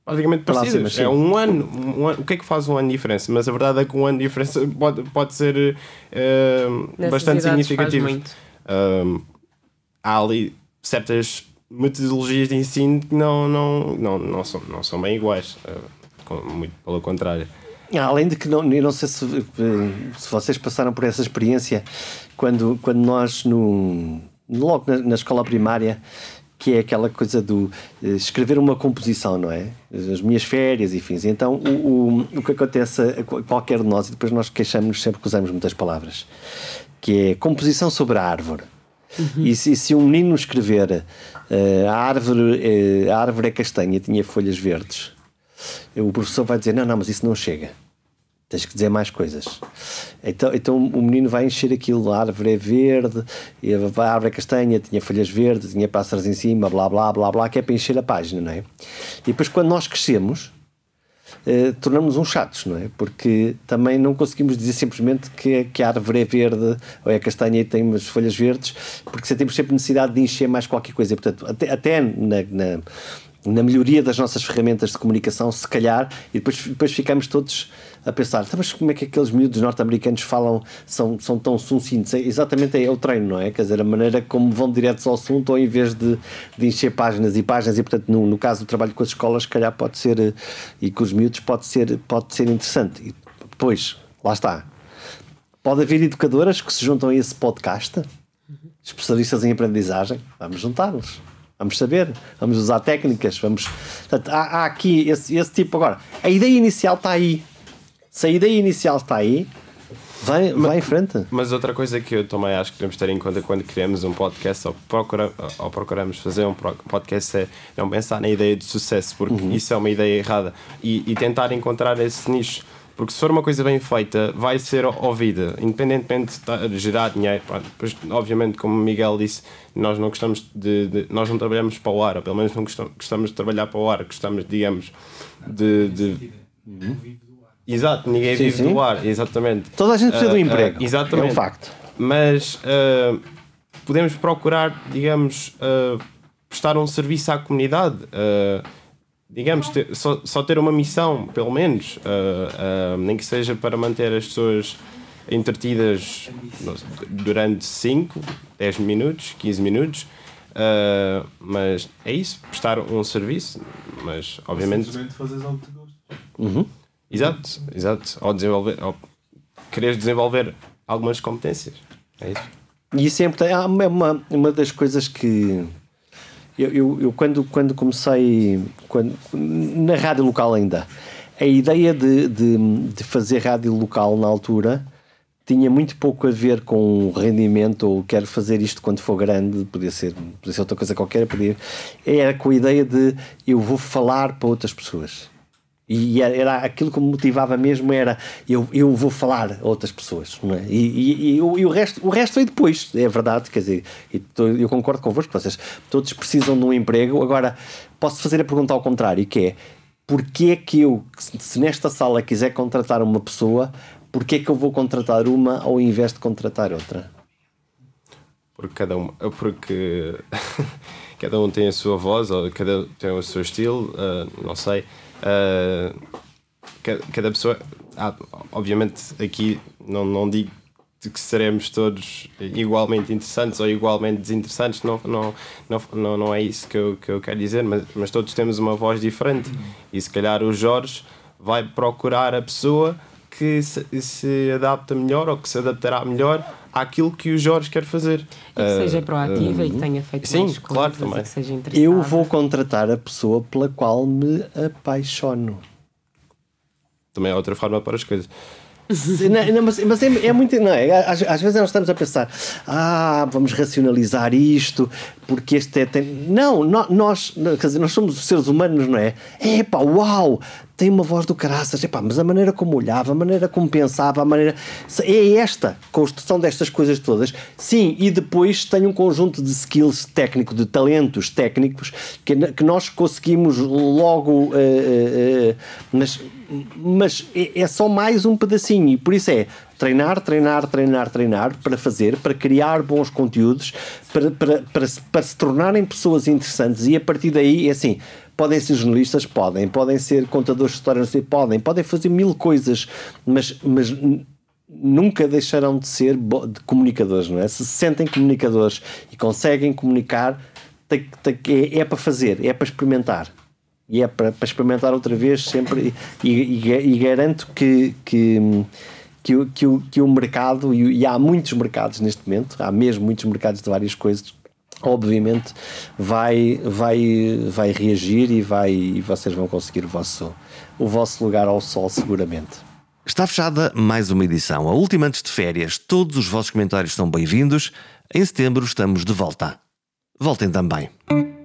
praticamente parecidas. é um ano, um ano, O que é que faz um ano de diferença? Mas a verdade é que um ano de diferença pode, pode ser uh, bastante significativo. Uh, há ali certas metodologias de ensino que não, não, não, não, são, não são bem iguais, eh, muito pelo contrário. Ah, além de que, não, eu não sei se, eh, se vocês passaram por essa experiência quando, quando nós, no, logo na, na escola primária, que é aquela coisa do eh, escrever uma composição, não é? As minhas férias e fins. Então, o, o, o que acontece a qualquer de nós, e depois nós queixamos sempre que usamos muitas palavras, que é composição sobre a árvore. Uhum. E, se, se, um menino escrever uh, a, árvore, uh, a árvore é castanha, tinha folhas verdes, o professor vai dizer: não, não, mas isso não chega. Tens que dizer mais coisas. Então, então o menino vai encher aquilo. A árvore é verde, a árvore é castanha, tinha folhas verdes, tinha pássaros em cima, blá, blá, blá, blá, que é para encher a página, não é? E depois, quando nós crescemos, eh, tornamos uns chatos, não é? Porque também não conseguimos dizer simplesmente que, que a árvore é verde ou é castanha e tem umas folhas verdes, porque sentimos sempre necessidade de encher mais qualquer coisa. E, portanto, até, até na, na, na melhoria das nossas ferramentas de comunicação, se calhar, e depois, depois ficamos todos a pensar, tá, mas como é que aqueles miúdos norte-americanos falam, são, são tão sucintos? É, exatamente é o treino, não é? Quer dizer, a maneira como vão diretos ao assunto, ou em vez de, de encher páginas e páginas, e portanto, no, no caso do trabalho com as escolas, se calhar pode ser, eh, e com os miúdos, pode ser, pode ser interessante. E depois, lá está. Pode haver educadoras que se juntam a esse podcast, especialistas em aprendizagem, vamos juntá-los. Vamos saber, vamos usar técnicas, vamos. Portanto, há, há, aqui esse, esse tipo. Agora, a ideia inicial está aí. Se a ideia inicial está aí, Vai, vai em frente. Mas outra coisa que eu também acho que devemos ter em conta quando criamos um podcast ou, procura, ou procuramos fazer um podcast é não pensar na ideia de sucesso, porque uhum. isso é uma ideia errada. E, e tentar encontrar esse nicho. Porque se for uma coisa bem feita, vai ser ouvida, independentemente de gerar dinheiro. depois obviamente, como o Miguel disse, nós não gostamos de, de, Nós não trabalhamos para o ar, ou pelo menos não gostamos, gostamos de trabalhar para o ar, gostamos, digamos, de. de... Uhum. Exato, ninguém sim, vive sim. do ar, exatamente. Toda a gente precisa uh, de um ah, ah, emprego. Uh, exatamente. É um facto. Mas uh, podemos procurar, digamos, prestar um serviço à comunidade. Uh, digamos, ter, só, só, ter uma missão, pelo menos, uh, uh, nem que seja para manter as pessoas entretidas durante 5, 10 minutos, 15 minutos. Uh, mas é isso, prestar um serviço, mas obviamente. Simplesmente fazes algo que gostas. Uhum. Exato, exato. Ou desenvolver, ou queres desenvolver algumas competências. É isso. E isso é importante. Uma, uma das coisas que eu, eu, eu, quando, quando comecei quando, na rádio local ainda, a ideia de, de, de, fazer rádio local na altura tinha muito pouco a ver com rendimento ou quero fazer isto quando for grande, podia ser, podia ser outra coisa qualquer, podia, era com a ideia de eu vou falar para outras pessoas. E era aquilo que me motivava mesmo era eu, eu vou falar a outras pessoas, não é? E, e, e, o, e o, resto, o resto veio depois, é verdade, quer dizer, eu concordo convosco, vocês todos precisam de um emprego. Agora, posso fazer a pergunta ao contrário, que é, porquê é que eu, se nesta sala quiser contratar uma pessoa, porquê é que eu vou contratar uma ao invés de contratar outra? Porque cada uma, porque cada um tem a sua voz, ou cada um tem o seu estilo, ah, não sei Uh, ah, cada, cada, pessoa. obviamente, aqui não, não digo que seremos todos igualmente interessantes ou igualmente desinteressantes, não, não, não, não é isso que eu, que eu quero dizer, mas, mas todos temos uma voz diferente e se calhar o Jorge vai procurar a pessoa que se, se adapta melhor ou que se adaptará melhor àquilo que o Jorge quer fazer. E que seja ah, proativa uh, e que uhum. tenha feito sim, mais claro, coisas também. que seja interessada. Eu vou contratar a pessoa pela qual me apaixono. Também é outra forma para as coisas. não, não, mas, mas é, é, muito. Não, é, às, às, vezes nós estamos a pensar, ah, vamos racionalizar isto, porque este é. Tem... Não, nós, quer dizer, nós somos seres humanos, não é? É uau! tem uma voz do caraças, epá, mas a maneira como olhava, a maneira como pensava, a maneira. É esta construção destas coisas todas. Sim, e depois tem um conjunto de skills técnico, de talentos técnicos, que, que nós conseguimos logo. Uh, uh, uh, mas mas é, é só mais um pedacinho, e por isso é treinar, treinar, treinar, treinar para fazer, para criar bons conteúdos, para, para, para, para, se, para se tornarem pessoas interessantes, e a partir daí é assim podem ser jornalistas, podem, podem ser contadores de histórias, não sei, podem, podem fazer mil coisas, mas, mas nunca deixarão de ser de comunicadores, não é? Se sentem comunicadores e conseguem comunicar, é, é para fazer, é para experimentar. E é para, para experimentar outra vez sempre. E, e, e garanto que, que, que, o, que, o, que o mercado, e há muitos mercados neste momento, há mesmo muitos mercados de várias coisas obviamente vai, vai, vai reagir e, vai, e vocês vão conseguir o vosso, o vosso lugar ao sol seguramente. Está fechada mais uma edição, a última antes de férias. Todos os vossos comentários são bem-vindos. Em setembro estamos de volta. Voltem também.